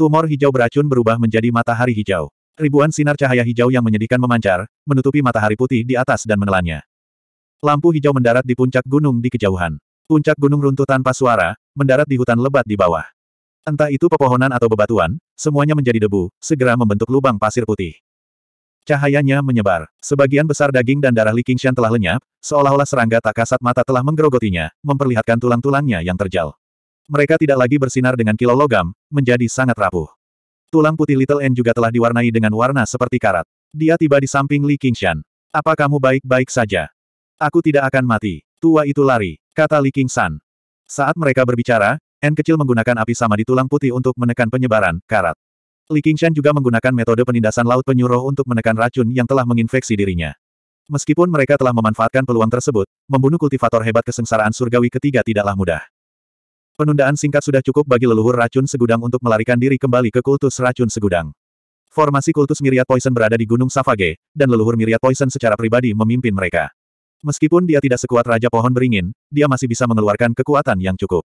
Tumor hijau beracun berubah menjadi matahari hijau. Ribuan sinar cahaya hijau yang menyedihkan memancar, menutupi matahari putih di atas dan menelannya. Lampu hijau mendarat di puncak gunung di kejauhan. Puncak gunung runtuh tanpa suara, mendarat di hutan lebat di bawah. Entah itu pepohonan atau bebatuan, semuanya menjadi debu, segera membentuk lubang pasir putih. Cahayanya menyebar. Sebagian besar daging dan darah Li Qingshan telah lenyap, seolah-olah serangga tak kasat mata telah menggerogotinya, memperlihatkan tulang-tulangnya yang terjal. Mereka tidak lagi bersinar dengan kilo logam, menjadi sangat rapuh. Tulang putih Little N juga telah diwarnai dengan warna seperti karat. Dia tiba di samping Li Qingshan. Apa kamu baik-baik saja? Aku tidak akan mati. Tua itu lari, kata Li Qingshan. Saat mereka berbicara, N kecil menggunakan api sama di tulang putih untuk menekan penyebaran karat. Li Qingshan juga menggunakan metode penindasan laut penyuruh untuk menekan racun yang telah menginfeksi dirinya. Meskipun mereka telah memanfaatkan peluang tersebut, membunuh kultivator hebat kesengsaraan surgawi ketiga tidaklah mudah. Penundaan singkat sudah cukup bagi leluhur racun segudang untuk melarikan diri kembali ke kultus racun segudang. Formasi kultus Myriad Poison berada di Gunung Savage, dan leluhur Myriad Poison secara pribadi memimpin mereka. Meskipun dia tidak sekuat Raja Pohon Beringin, dia masih bisa mengeluarkan kekuatan yang cukup.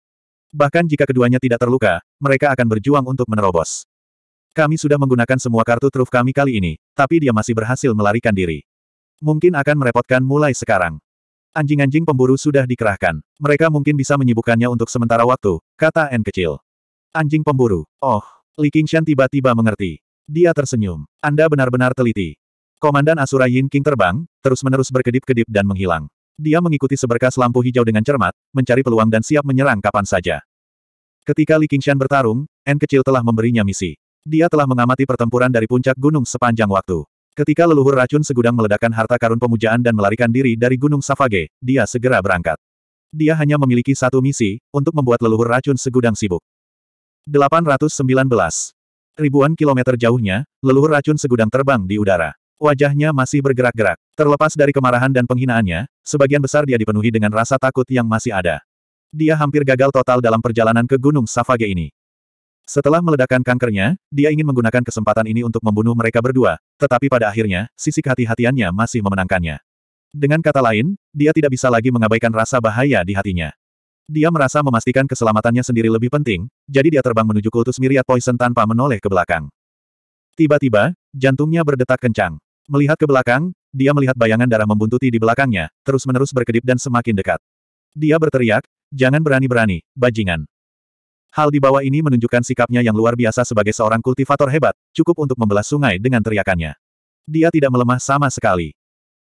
Bahkan jika keduanya tidak terluka, mereka akan berjuang untuk menerobos. Kami sudah menggunakan semua kartu truf kami kali ini, tapi dia masih berhasil melarikan diri. Mungkin akan merepotkan mulai sekarang. Anjing-anjing pemburu sudah dikerahkan. Mereka mungkin bisa menyibukkannya untuk sementara waktu, kata N kecil. Anjing pemburu. Oh, Li Qingshan tiba-tiba mengerti. Dia tersenyum. Anda benar-benar teliti. Komandan Asura Yin King terbang, terus-menerus berkedip-kedip dan menghilang. Dia mengikuti seberkas lampu hijau dengan cermat, mencari peluang dan siap menyerang kapan saja. Ketika Li Qingshan bertarung, N kecil telah memberinya misi. Dia telah mengamati pertempuran dari puncak gunung sepanjang waktu. Ketika leluhur racun segudang meledakkan harta karun pemujaan dan melarikan diri dari Gunung Savage, dia segera berangkat. Dia hanya memiliki satu misi, untuk membuat leluhur racun segudang sibuk. 819. Ribuan kilometer jauhnya, leluhur racun segudang terbang di udara. Wajahnya masih bergerak-gerak. Terlepas dari kemarahan dan penghinaannya, sebagian besar dia dipenuhi dengan rasa takut yang masih ada. Dia hampir gagal total dalam perjalanan ke Gunung Savage ini. Setelah meledakkan kankernya, dia ingin menggunakan kesempatan ini untuk membunuh mereka berdua, tetapi pada akhirnya, sisi kehati-hatiannya masih memenangkannya. Dengan kata lain, dia tidak bisa lagi mengabaikan rasa bahaya di hatinya. Dia merasa memastikan keselamatannya sendiri lebih penting, jadi dia terbang menuju kultus miriat poison tanpa menoleh ke belakang. Tiba-tiba, jantungnya berdetak kencang. Melihat ke belakang, dia melihat bayangan darah membuntuti di belakangnya, terus-menerus berkedip dan semakin dekat. Dia berteriak, jangan berani-berani, bajingan. Hal di bawah ini menunjukkan sikapnya yang luar biasa sebagai seorang kultivator hebat, cukup untuk membelah sungai dengan teriakannya. Dia tidak melemah sama sekali.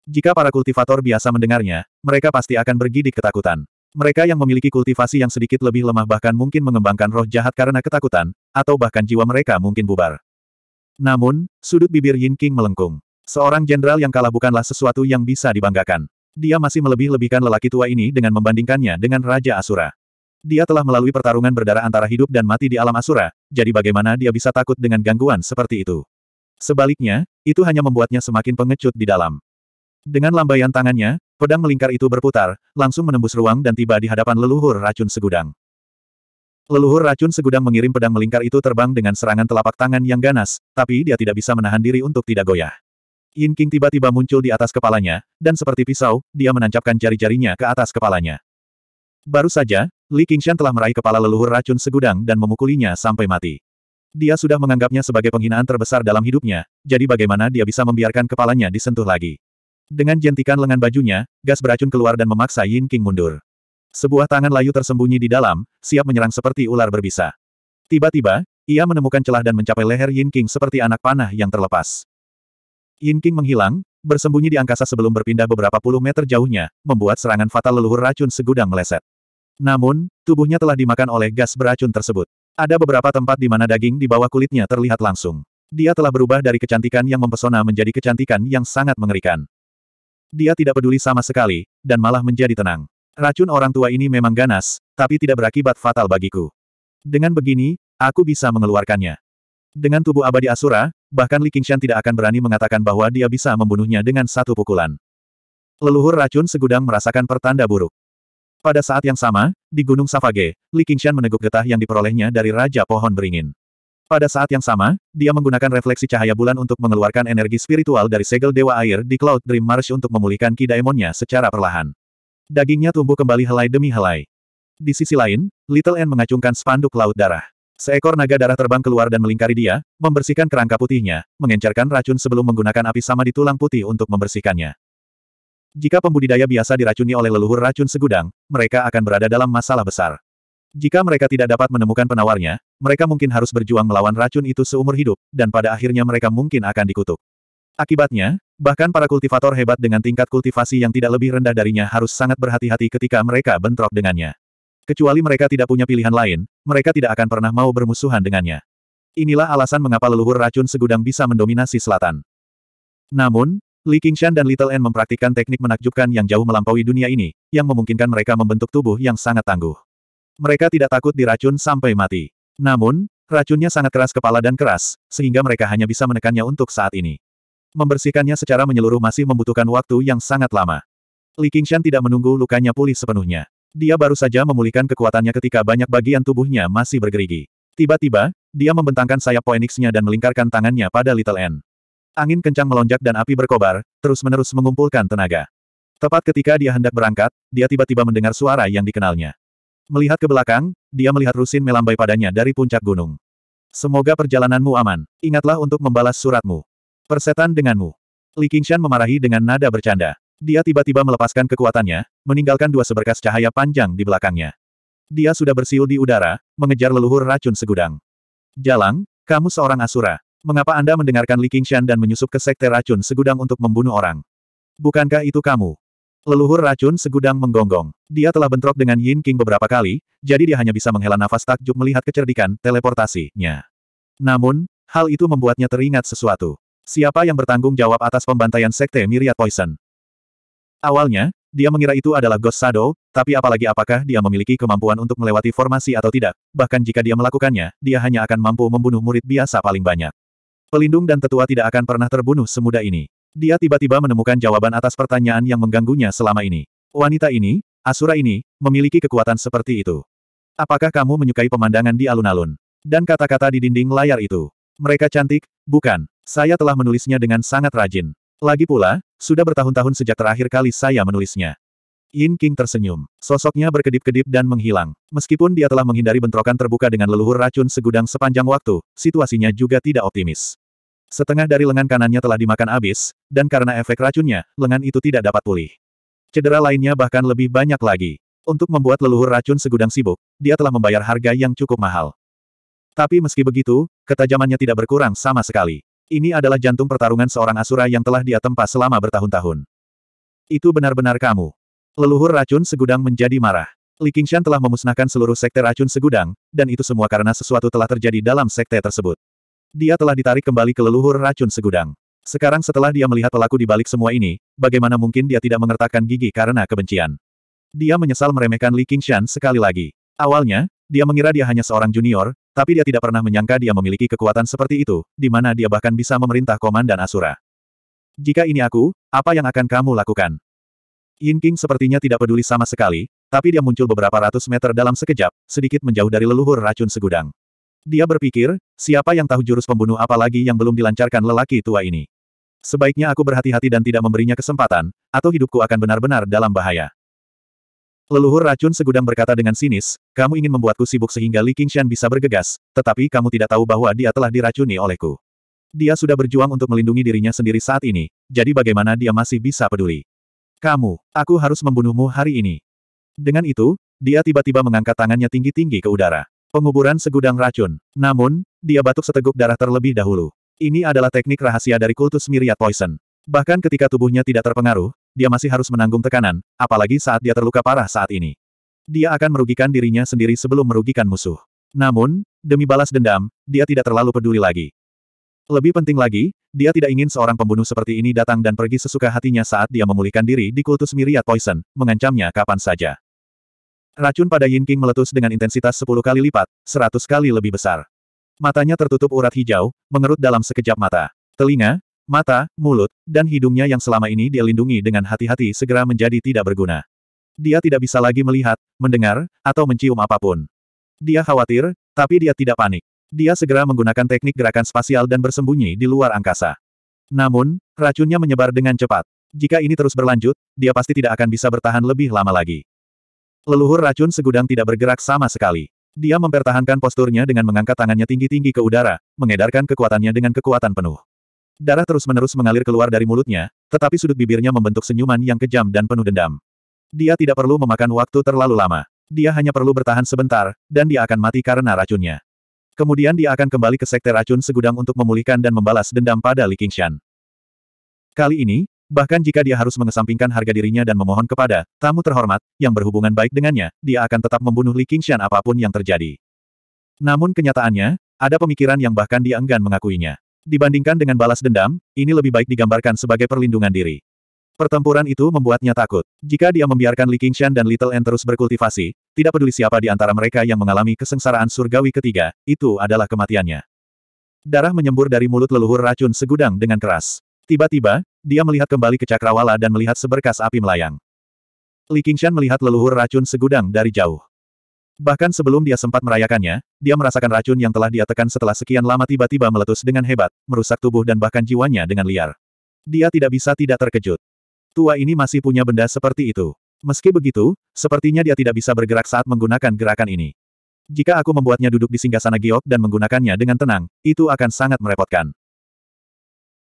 Jika para kultivator biasa mendengarnya, mereka pasti akan bergidik ketakutan. Mereka yang memiliki kultivasi yang sedikit lebih lemah bahkan mungkin mengembangkan roh jahat karena ketakutan, atau bahkan jiwa mereka mungkin bubar. Namun, sudut bibir Yin King melengkung. Seorang jenderal yang kalah bukanlah sesuatu yang bisa dibanggakan. Dia masih melebih-lebihkan lelaki tua ini dengan membandingkannya dengan Raja Asura. Dia telah melalui pertarungan berdarah antara hidup dan mati di alam asura, jadi bagaimana dia bisa takut dengan gangguan seperti itu? Sebaliknya, itu hanya membuatnya semakin pengecut di dalam. Dengan lambaian tangannya, pedang melingkar itu berputar, langsung menembus ruang dan tiba di hadapan leluhur racun segudang. Leluhur racun segudang mengirim pedang melingkar itu terbang dengan serangan telapak tangan yang ganas, tapi dia tidak bisa menahan diri untuk tidak goyah. Yin King tiba-tiba muncul di atas kepalanya, dan seperti pisau, dia menancapkan jari-jarinya ke atas kepalanya. Baru saja, Li Qingshan telah meraih kepala leluhur racun segudang dan memukulinya sampai mati. Dia sudah menganggapnya sebagai penghinaan terbesar dalam hidupnya, jadi bagaimana dia bisa membiarkan kepalanya disentuh lagi. Dengan jentikan lengan bajunya, gas beracun keluar dan memaksa Yin King mundur. Sebuah tangan layu tersembunyi di dalam, siap menyerang seperti ular berbisa. Tiba-tiba, ia menemukan celah dan mencapai leher Yin King seperti anak panah yang terlepas. Yin King menghilang, bersembunyi di angkasa sebelum berpindah beberapa puluh meter jauhnya, membuat serangan fatal leluhur racun segudang meleset. Namun, tubuhnya telah dimakan oleh gas beracun tersebut. Ada beberapa tempat di mana daging di bawah kulitnya terlihat langsung. Dia telah berubah dari kecantikan yang mempesona menjadi kecantikan yang sangat mengerikan. Dia tidak peduli sama sekali, dan malah menjadi tenang. Racun orang tua ini memang ganas, tapi tidak berakibat fatal bagiku. Dengan begini, aku bisa mengeluarkannya. Dengan tubuh abadi Asura, bahkan Li Qingshan tidak akan berani mengatakan bahwa dia bisa membunuhnya dengan satu pukulan. Leluhur racun segudang merasakan pertanda buruk. Pada saat yang sama, di Gunung Savage, Li Qingshan meneguk getah yang diperolehnya dari Raja Pohon Beringin. Pada saat yang sama, dia menggunakan refleksi cahaya bulan untuk mengeluarkan energi spiritual dari segel Dewa Air di Cloud Dream Marsh untuk memulihkan Ki Kidaemonnya secara perlahan. Dagingnya tumbuh kembali helai demi helai. Di sisi lain, Little N mengacungkan spanduk Laut Darah. Seekor naga darah terbang keluar dan melingkari dia, membersihkan kerangka putihnya, mengencarkan racun sebelum menggunakan api sama di tulang putih untuk membersihkannya. Jika pembudidaya biasa diracuni oleh leluhur racun segudang, mereka akan berada dalam masalah besar. Jika mereka tidak dapat menemukan penawarnya, mereka mungkin harus berjuang melawan racun itu seumur hidup, dan pada akhirnya mereka mungkin akan dikutuk. Akibatnya, bahkan para kultivator hebat dengan tingkat kultivasi yang tidak lebih rendah darinya harus sangat berhati-hati ketika mereka bentrok dengannya. Kecuali mereka tidak punya pilihan lain, mereka tidak akan pernah mau bermusuhan dengannya. Inilah alasan mengapa leluhur racun segudang bisa mendominasi selatan. Namun, Li Qingshan dan Little N mempraktikkan teknik menakjubkan yang jauh melampaui dunia ini, yang memungkinkan mereka membentuk tubuh yang sangat tangguh. Mereka tidak takut diracun sampai mati. Namun, racunnya sangat keras kepala dan keras, sehingga mereka hanya bisa menekannya untuk saat ini. Membersihkannya secara menyeluruh masih membutuhkan waktu yang sangat lama. Li Qingshan tidak menunggu lukanya pulih sepenuhnya. Dia baru saja memulihkan kekuatannya ketika banyak bagian tubuhnya masih bergerigi. Tiba-tiba, dia membentangkan sayap phoenix dan melingkarkan tangannya pada Little N. Angin kencang melonjak dan api berkobar, terus-menerus mengumpulkan tenaga. Tepat ketika dia hendak berangkat, dia tiba-tiba mendengar suara yang dikenalnya. Melihat ke belakang, dia melihat Rusin melambai padanya dari puncak gunung. Semoga perjalananmu aman. Ingatlah untuk membalas suratmu. Persetan denganmu. Li Qingshan memarahi dengan nada bercanda. Dia tiba-tiba melepaskan kekuatannya, meninggalkan dua seberkas cahaya panjang di belakangnya. Dia sudah bersiul di udara, mengejar leluhur racun segudang. Jalang, kamu seorang asura. Mengapa Anda mendengarkan Li Qingshan dan menyusup ke sekte racun segudang untuk membunuh orang? Bukankah itu kamu? Leluhur racun segudang menggonggong. Dia telah bentrok dengan Yin King beberapa kali, jadi dia hanya bisa menghela nafas takjub melihat kecerdikan teleportasinya. Namun, hal itu membuatnya teringat sesuatu. Siapa yang bertanggung jawab atas pembantaian sekte Myriad Poison? Awalnya, dia mengira itu adalah Ghost Shadow, tapi apalagi apakah dia memiliki kemampuan untuk melewati formasi atau tidak, bahkan jika dia melakukannya, dia hanya akan mampu membunuh murid biasa paling banyak. Pelindung dan tetua tidak akan pernah terbunuh semudah ini. Dia tiba-tiba menemukan jawaban atas pertanyaan yang mengganggunya selama ini. Wanita ini, Asura ini, memiliki kekuatan seperti itu. Apakah kamu menyukai pemandangan di alun-alun? Dan kata-kata di dinding layar itu. Mereka cantik, bukan. Saya telah menulisnya dengan sangat rajin. Lagi pula, sudah bertahun-tahun sejak terakhir kali saya menulisnya. Yin King tersenyum. Sosoknya berkedip-kedip dan menghilang. Meskipun dia telah menghindari bentrokan terbuka dengan leluhur racun segudang sepanjang waktu, situasinya juga tidak optimis. Setengah dari lengan kanannya telah dimakan habis, dan karena efek racunnya, lengan itu tidak dapat pulih. Cedera lainnya bahkan lebih banyak lagi. Untuk membuat leluhur racun segudang sibuk, dia telah membayar harga yang cukup mahal. Tapi meski begitu, ketajamannya tidak berkurang sama sekali. Ini adalah jantung pertarungan seorang Asura yang telah dia tempa selama bertahun-tahun. Itu benar-benar kamu. Leluhur racun segudang menjadi marah. Li Qingshan telah memusnahkan seluruh sekte racun segudang, dan itu semua karena sesuatu telah terjadi dalam sekte tersebut. Dia telah ditarik kembali ke leluhur racun segudang. Sekarang setelah dia melihat pelaku di balik semua ini, bagaimana mungkin dia tidak mengertakkan gigi karena kebencian. Dia menyesal meremehkan Li Qingshan sekali lagi. Awalnya, dia mengira dia hanya seorang junior, tapi dia tidak pernah menyangka dia memiliki kekuatan seperti itu, di mana dia bahkan bisa memerintah komandan Asura. Jika ini aku, apa yang akan kamu lakukan? Yin King sepertinya tidak peduli sama sekali, tapi dia muncul beberapa ratus meter dalam sekejap, sedikit menjauh dari leluhur racun segudang. Dia berpikir, siapa yang tahu jurus pembunuh apalagi yang belum dilancarkan lelaki tua ini. Sebaiknya aku berhati-hati dan tidak memberinya kesempatan, atau hidupku akan benar-benar dalam bahaya. Leluhur racun segudang berkata dengan sinis, kamu ingin membuatku sibuk sehingga Li Qingshan bisa bergegas, tetapi kamu tidak tahu bahwa dia telah diracuni olehku. Dia sudah berjuang untuk melindungi dirinya sendiri saat ini, jadi bagaimana dia masih bisa peduli? Kamu, aku harus membunuhmu hari ini. Dengan itu, dia tiba-tiba mengangkat tangannya tinggi-tinggi ke udara. Penguburan segudang racun. Namun, dia batuk seteguk darah terlebih dahulu. Ini adalah teknik rahasia dari kultus Myriad Poison. Bahkan ketika tubuhnya tidak terpengaruh, dia masih harus menanggung tekanan, apalagi saat dia terluka parah saat ini. Dia akan merugikan dirinya sendiri sebelum merugikan musuh. Namun, demi balas dendam, dia tidak terlalu peduli lagi. Lebih penting lagi, dia tidak ingin seorang pembunuh seperti ini datang dan pergi sesuka hatinya saat dia memulihkan diri di kultus Myriad Poison, mengancamnya kapan saja. Racun pada Yin King meletus dengan intensitas 10 kali lipat, 100 kali lebih besar. Matanya tertutup urat hijau, mengerut dalam sekejap mata. Telinga, mata, mulut, dan hidungnya yang selama ini dia lindungi dengan hati-hati segera menjadi tidak berguna. Dia tidak bisa lagi melihat, mendengar, atau mencium apapun. Dia khawatir, tapi dia tidak panik. Dia segera menggunakan teknik gerakan spasial dan bersembunyi di luar angkasa. Namun, racunnya menyebar dengan cepat. Jika ini terus berlanjut, dia pasti tidak akan bisa bertahan lebih lama lagi. Leluhur racun segudang tidak bergerak sama sekali. Dia mempertahankan posturnya dengan mengangkat tangannya tinggi-tinggi ke udara, mengedarkan kekuatannya dengan kekuatan penuh. Darah terus-menerus mengalir keluar dari mulutnya, tetapi sudut bibirnya membentuk senyuman yang kejam dan penuh dendam. Dia tidak perlu memakan waktu terlalu lama. Dia hanya perlu bertahan sebentar, dan dia akan mati karena racunnya. Kemudian dia akan kembali ke Sekte Racun Segudang untuk memulihkan dan membalas dendam pada Li Qingshan. Kali ini, bahkan jika dia harus mengesampingkan harga dirinya dan memohon kepada tamu terhormat yang berhubungan baik dengannya, dia akan tetap membunuh Li Qingshan apapun yang terjadi. Namun kenyataannya, ada pemikiran yang bahkan dia enggan mengakuinya. Dibandingkan dengan balas dendam, ini lebih baik digambarkan sebagai perlindungan diri. Pertempuran itu membuatnya takut. Jika dia membiarkan Li Qingshan dan Little N terus berkultivasi, tidak peduli siapa di antara mereka yang mengalami kesengsaraan surgawi ketiga, itu adalah kematiannya. Darah menyembur dari mulut leluhur racun segudang dengan keras. Tiba-tiba, dia melihat kembali ke cakrawala dan melihat seberkas api melayang. Li Qingshan melihat leluhur racun segudang dari jauh. Bahkan sebelum dia sempat merayakannya, dia merasakan racun yang telah dia tekan setelah sekian lama tiba-tiba meletus dengan hebat, merusak tubuh dan bahkan jiwanya dengan liar. Dia tidak bisa tidak terkejut. Tua ini masih punya benda seperti itu. Meski begitu, sepertinya dia tidak bisa bergerak saat menggunakan gerakan ini. Jika aku membuatnya duduk di singgah sana giok dan menggunakannya dengan tenang, itu akan sangat merepotkan.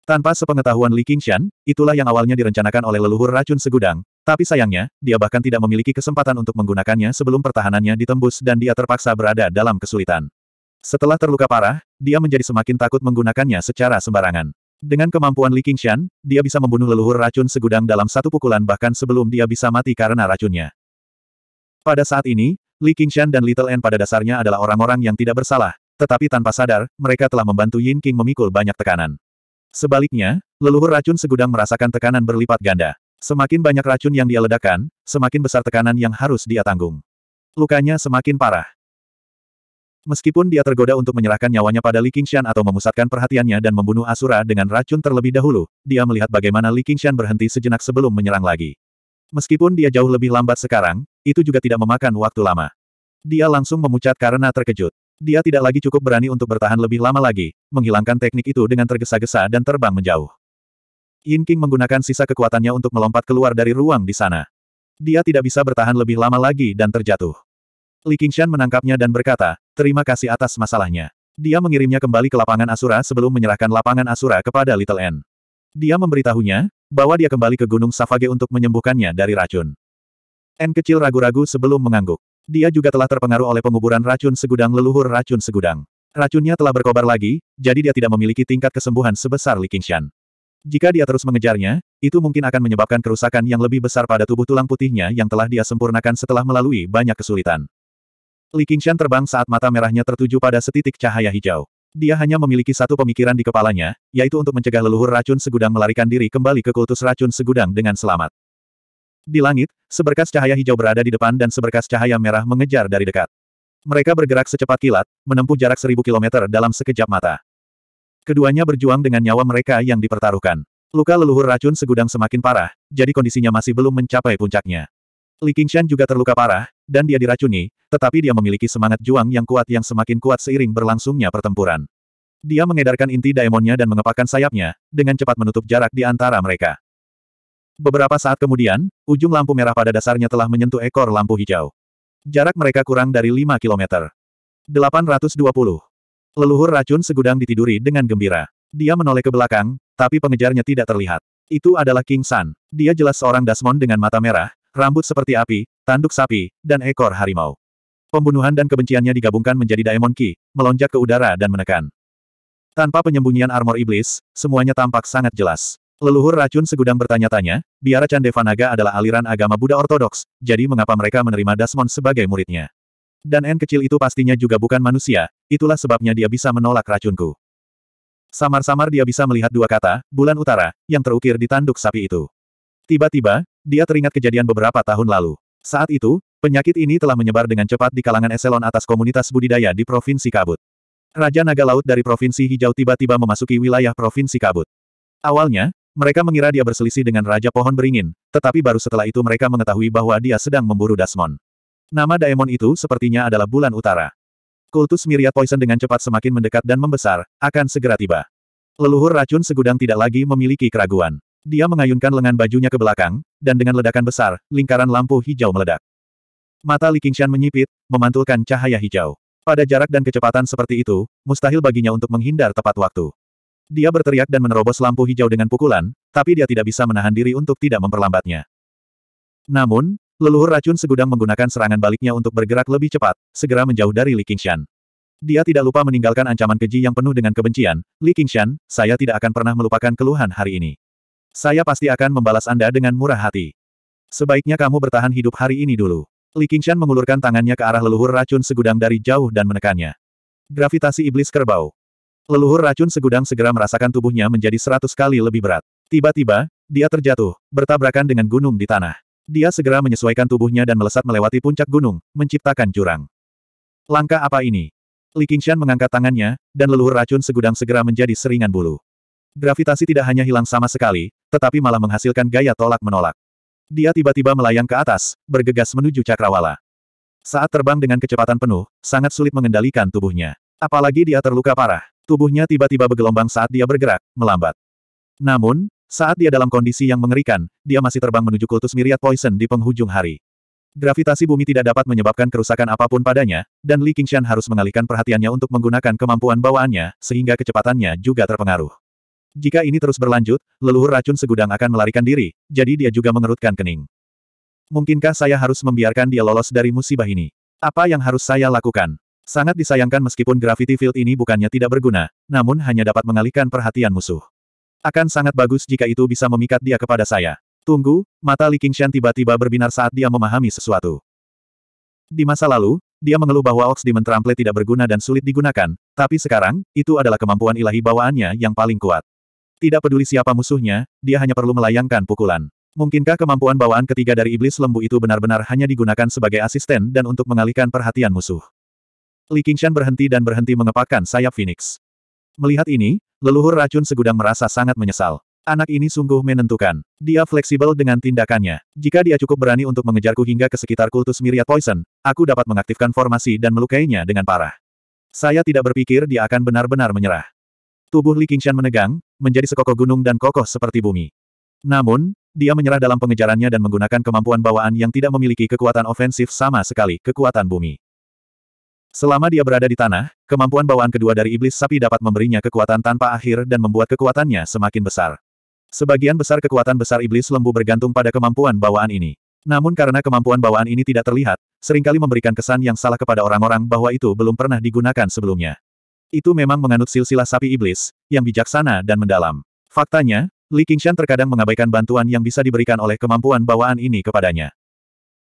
Tanpa sepengetahuan Li Qingshan, itulah yang awalnya direncanakan oleh leluhur racun segudang, tapi sayangnya, dia bahkan tidak memiliki kesempatan untuk menggunakannya sebelum pertahanannya ditembus dan dia terpaksa berada dalam kesulitan. Setelah terluka parah, dia menjadi semakin takut menggunakannya secara sembarangan. Dengan kemampuan Li Qingshan, dia bisa membunuh leluhur racun segudang dalam satu pukulan bahkan sebelum dia bisa mati karena racunnya. Pada saat ini, Li Qingshan dan Little N pada dasarnya adalah orang-orang yang tidak bersalah, tetapi tanpa sadar, mereka telah membantu Yin King memikul banyak tekanan. Sebaliknya, leluhur racun segudang merasakan tekanan berlipat ganda. Semakin banyak racun yang dia ledakan, semakin besar tekanan yang harus dia tanggung. Lukanya semakin parah. Meskipun dia tergoda untuk menyerahkan nyawanya pada Li Qingshan atau memusatkan perhatiannya dan membunuh Asura dengan racun terlebih dahulu, dia melihat bagaimana Li Qingshan berhenti sejenak sebelum menyerang lagi. Meskipun dia jauh lebih lambat sekarang, itu juga tidak memakan waktu lama. Dia langsung memucat karena terkejut. Dia tidak lagi cukup berani untuk bertahan lebih lama lagi, menghilangkan teknik itu dengan tergesa-gesa dan terbang menjauh. Yin King menggunakan sisa kekuatannya untuk melompat keluar dari ruang di sana. Dia tidak bisa bertahan lebih lama lagi dan terjatuh. Li Qingshan menangkapnya dan berkata, terima kasih atas masalahnya. Dia mengirimnya kembali ke lapangan Asura sebelum menyerahkan lapangan Asura kepada Little N. Dia memberitahunya, bahwa dia kembali ke Gunung Savage untuk menyembuhkannya dari racun. N kecil ragu-ragu sebelum mengangguk. Dia juga telah terpengaruh oleh penguburan racun segudang leluhur racun segudang. Racunnya telah berkobar lagi, jadi dia tidak memiliki tingkat kesembuhan sebesar Li Qingshan. Jika dia terus mengejarnya, itu mungkin akan menyebabkan kerusakan yang lebih besar pada tubuh tulang putihnya yang telah dia sempurnakan setelah melalui banyak kesulitan. Li Qingshan terbang saat mata merahnya tertuju pada setitik cahaya hijau. Dia hanya memiliki satu pemikiran di kepalanya, yaitu untuk mencegah leluhur racun segudang melarikan diri kembali ke kultus racun segudang dengan selamat. Di langit, seberkas cahaya hijau berada di depan dan seberkas cahaya merah mengejar dari dekat. Mereka bergerak secepat kilat, menempuh jarak seribu kilometer dalam sekejap mata. Keduanya berjuang dengan nyawa mereka yang dipertaruhkan. Luka leluhur racun segudang semakin parah, jadi kondisinya masih belum mencapai puncaknya. Li Qingshan juga terluka parah, dan dia diracuni, tetapi dia memiliki semangat juang yang kuat yang semakin kuat seiring berlangsungnya pertempuran. Dia mengedarkan inti daemonnya dan mengepakkan sayapnya, dengan cepat menutup jarak di antara mereka. Beberapa saat kemudian, ujung lampu merah pada dasarnya telah menyentuh ekor lampu hijau. Jarak mereka kurang dari 5 kilometer. 820. Leluhur racun segudang ditiduri dengan gembira. Dia menoleh ke belakang, tapi pengejarnya tidak terlihat. Itu adalah King San. Dia jelas seorang Dasmon dengan mata merah, rambut seperti api, tanduk sapi, dan ekor harimau. Pembunuhan dan kebenciannya digabungkan menjadi Daemon Ki, melonjak ke udara dan menekan. Tanpa penyembunyian armor iblis, semuanya tampak sangat jelas. Leluhur racun segudang bertanya-tanya, biara Candevanaga adalah aliran agama Buddha Ortodoks, jadi mengapa mereka menerima Dasmon sebagai muridnya? Dan N kecil itu pastinya juga bukan manusia, itulah sebabnya dia bisa menolak racunku. Samar-samar dia bisa melihat dua kata, bulan utara, yang terukir di tanduk sapi itu. Tiba-tiba, dia teringat kejadian beberapa tahun lalu. Saat itu, penyakit ini telah menyebar dengan cepat di kalangan eselon atas komunitas budidaya di Provinsi Kabut. Raja Naga Laut dari Provinsi Hijau tiba-tiba memasuki wilayah Provinsi Kabut. Awalnya, mereka mengira dia berselisih dengan Raja Pohon Beringin, tetapi baru setelah itu mereka mengetahui bahwa dia sedang memburu Dasmon. Nama Daemon itu sepertinya adalah Bulan Utara. Kultus Myriad Poison dengan cepat semakin mendekat dan membesar, akan segera tiba. Leluhur racun segudang tidak lagi memiliki keraguan. Dia mengayunkan lengan bajunya ke belakang, dan dengan ledakan besar, lingkaran lampu hijau meledak. Mata Li Qingshan menyipit, memantulkan cahaya hijau. Pada jarak dan kecepatan seperti itu, mustahil baginya untuk menghindar tepat waktu. Dia berteriak dan menerobos lampu hijau dengan pukulan, tapi dia tidak bisa menahan diri untuk tidak memperlambatnya. Namun, leluhur racun segudang menggunakan serangan baliknya untuk bergerak lebih cepat, segera menjauh dari Li Qingshan. Dia tidak lupa meninggalkan ancaman keji yang penuh dengan kebencian, Li Qingshan, saya tidak akan pernah melupakan keluhan hari ini. Saya pasti akan membalas Anda dengan murah hati. Sebaiknya kamu bertahan hidup hari ini dulu. Li Qingshan mengulurkan tangannya ke arah leluhur racun segudang dari jauh dan menekannya. Gravitasi iblis kerbau. Leluhur racun segudang segera merasakan tubuhnya menjadi seratus kali lebih berat. Tiba-tiba, dia terjatuh, bertabrakan dengan gunung di tanah. Dia segera menyesuaikan tubuhnya dan melesat melewati puncak gunung, menciptakan jurang. Langkah apa ini? Li Qingshan mengangkat tangannya, dan leluhur racun segudang segera menjadi seringan bulu. Gravitasi tidak hanya hilang sama sekali, tetapi malah menghasilkan gaya tolak-menolak. Dia tiba-tiba melayang ke atas, bergegas menuju cakrawala. Saat terbang dengan kecepatan penuh, sangat sulit mengendalikan tubuhnya. Apalagi dia terluka parah. Tubuhnya tiba-tiba bergelombang saat dia bergerak, melambat. Namun, saat dia dalam kondisi yang mengerikan, dia masih terbang menuju kultus miriat poison di penghujung hari. Gravitasi bumi tidak dapat menyebabkan kerusakan apapun padanya, dan Li Qingshan harus mengalihkan perhatiannya untuk menggunakan kemampuan bawaannya, sehingga kecepatannya juga terpengaruh. Jika ini terus berlanjut, leluhur racun segudang akan melarikan diri, jadi dia juga mengerutkan kening. Mungkinkah saya harus membiarkan dia lolos dari musibah ini? Apa yang harus saya lakukan? Sangat disayangkan meskipun gravity field ini bukannya tidak berguna, namun hanya dapat mengalihkan perhatian musuh. Akan sangat bagus jika itu bisa memikat dia kepada saya. Tunggu, mata Li Qingshan tiba-tiba berbinar saat dia memahami sesuatu. Di masa lalu, dia mengeluh bahwa Ox Demon Trample tidak berguna dan sulit digunakan, tapi sekarang, itu adalah kemampuan ilahi bawaannya yang paling kuat. Tidak peduli siapa musuhnya, dia hanya perlu melayangkan pukulan. Mungkinkah kemampuan bawaan ketiga dari iblis lembu itu benar-benar hanya digunakan sebagai asisten dan untuk mengalihkan perhatian musuh? Li Qingshan berhenti dan berhenti mengepakkan sayap Phoenix. Melihat ini, leluhur racun segudang merasa sangat menyesal. Anak ini sungguh menentukan. Dia fleksibel dengan tindakannya. Jika dia cukup berani untuk mengejarku hingga ke sekitar kultus Myriad Poison, aku dapat mengaktifkan formasi dan melukainya dengan parah. Saya tidak berpikir dia akan benar-benar menyerah. Tubuh Li Qingshan menegang, menjadi sekokoh gunung dan kokoh seperti bumi. Namun, dia menyerah dalam pengejarannya dan menggunakan kemampuan bawaan yang tidak memiliki kekuatan ofensif sama sekali kekuatan bumi. Selama dia berada di tanah, kemampuan bawaan kedua dari iblis sapi dapat memberinya kekuatan tanpa akhir dan membuat kekuatannya semakin besar. Sebagian besar kekuatan besar iblis lembu bergantung pada kemampuan bawaan ini. Namun karena kemampuan bawaan ini tidak terlihat, seringkali memberikan kesan yang salah kepada orang-orang bahwa itu belum pernah digunakan sebelumnya. Itu memang menganut silsilah sapi iblis, yang bijaksana dan mendalam. Faktanya, Li Qingshan terkadang mengabaikan bantuan yang bisa diberikan oleh kemampuan bawaan ini kepadanya.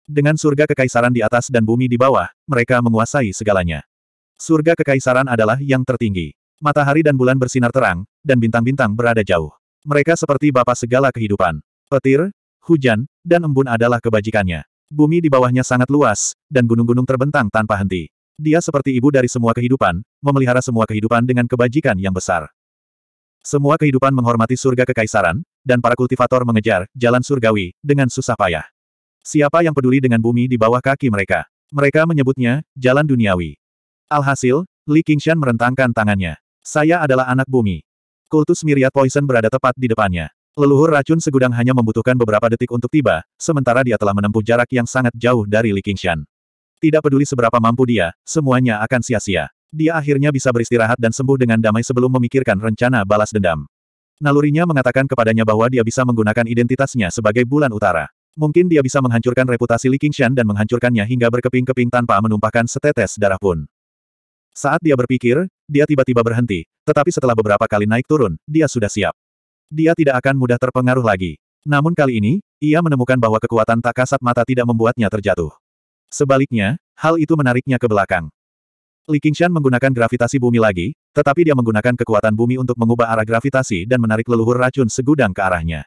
Dengan surga kekaisaran di atas dan bumi di bawah, mereka menguasai segalanya. Surga kekaisaran adalah yang tertinggi. Matahari dan bulan bersinar terang, dan bintang-bintang berada jauh. Mereka seperti bapak segala kehidupan. Petir, hujan, dan embun adalah kebajikannya. Bumi di bawahnya sangat luas, dan gunung-gunung terbentang tanpa henti. Dia seperti ibu dari semua kehidupan, memelihara semua kehidupan dengan kebajikan yang besar. Semua kehidupan menghormati surga kekaisaran, dan para kultivator mengejar jalan surgawi dengan susah payah. Siapa yang peduli dengan bumi di bawah kaki mereka? Mereka menyebutnya jalan duniawi. Alhasil, Li Qingshan merentangkan tangannya. Saya adalah anak bumi. Kultus Myriad Poison berada tepat di depannya. Leluhur racun segudang hanya membutuhkan beberapa detik untuk tiba, sementara dia telah menempuh jarak yang sangat jauh dari Li Qingshan. Tidak peduli seberapa mampu dia, semuanya akan sia-sia. Dia akhirnya bisa beristirahat dan sembuh dengan damai sebelum memikirkan rencana balas dendam. Nalurinya mengatakan kepadanya bahwa dia bisa menggunakan identitasnya sebagai bulan utara. Mungkin dia bisa menghancurkan reputasi Li Qingshan dan menghancurkannya hingga berkeping-keping tanpa menumpahkan setetes darah pun. Saat dia berpikir, dia tiba-tiba berhenti, tetapi setelah beberapa kali naik turun, dia sudah siap. Dia tidak akan mudah terpengaruh lagi. Namun kali ini, ia menemukan bahwa kekuatan tak kasat mata tidak membuatnya terjatuh. Sebaliknya, hal itu menariknya ke belakang. Li Qingshan menggunakan gravitasi bumi lagi, tetapi dia menggunakan kekuatan bumi untuk mengubah arah gravitasi dan menarik leluhur racun segudang ke arahnya.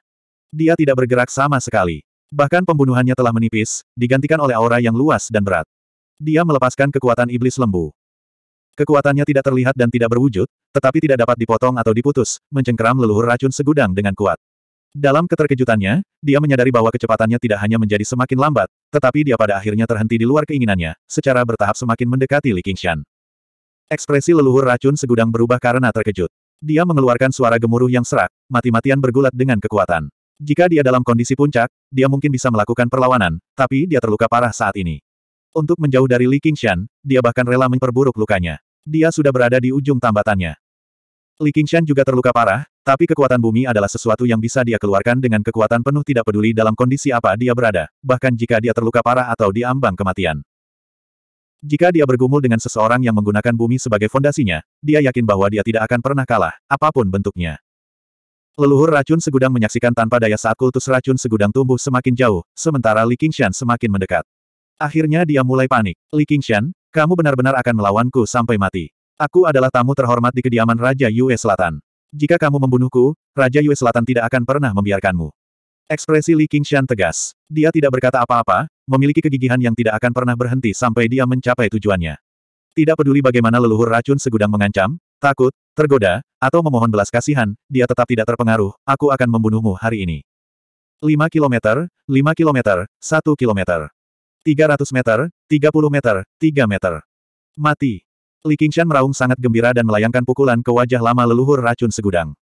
Dia tidak bergerak sama sekali. Bahkan pembunuhannya telah menipis, digantikan oleh aura yang luas dan berat. Dia melepaskan kekuatan iblis lembu. Kekuatannya tidak terlihat dan tidak berwujud, tetapi tidak dapat dipotong atau diputus, mencengkeram leluhur racun segudang dengan kuat. Dalam keterkejutannya, dia menyadari bahwa kecepatannya tidak hanya menjadi semakin lambat, tetapi dia pada akhirnya terhenti di luar keinginannya, secara bertahap semakin mendekati Li Qingshan. Ekspresi leluhur racun segudang berubah karena terkejut. Dia mengeluarkan suara gemuruh yang serak, mati-matian bergulat dengan kekuatan. Jika dia dalam kondisi puncak, dia mungkin bisa melakukan perlawanan, tapi dia terluka parah saat ini. Untuk menjauh dari Li Qingshan, dia bahkan rela memperburuk lukanya. Dia sudah berada di ujung tambatannya. Li Qingshan juga terluka parah, tapi kekuatan bumi adalah sesuatu yang bisa dia keluarkan dengan kekuatan penuh tidak peduli dalam kondisi apa dia berada, bahkan jika dia terluka parah atau diambang kematian. Jika dia bergumul dengan seseorang yang menggunakan bumi sebagai fondasinya, dia yakin bahwa dia tidak akan pernah kalah, apapun bentuknya. Leluhur racun segudang menyaksikan tanpa daya saat kultus racun segudang tumbuh semakin jauh, sementara Li Qingshan semakin mendekat. Akhirnya dia mulai panik. Li Qingshan, kamu benar-benar akan melawanku sampai mati. Aku adalah tamu terhormat di kediaman Raja Yue Selatan. Jika kamu membunuhku, Raja Yue Selatan tidak akan pernah membiarkanmu. Ekspresi Li Qingshan tegas. Dia tidak berkata apa-apa, memiliki kegigihan yang tidak akan pernah berhenti sampai dia mencapai tujuannya. Tidak peduli bagaimana leluhur racun segudang mengancam, takut, tergoda, atau memohon belas kasihan, dia tetap tidak terpengaruh, aku akan membunuhmu hari ini. 5 km, 5 km, 1 km. 300 meter, 30 meter, 3 meter. Mati. Li Qingshan meraung sangat gembira dan melayangkan pukulan ke wajah lama leluhur racun segudang.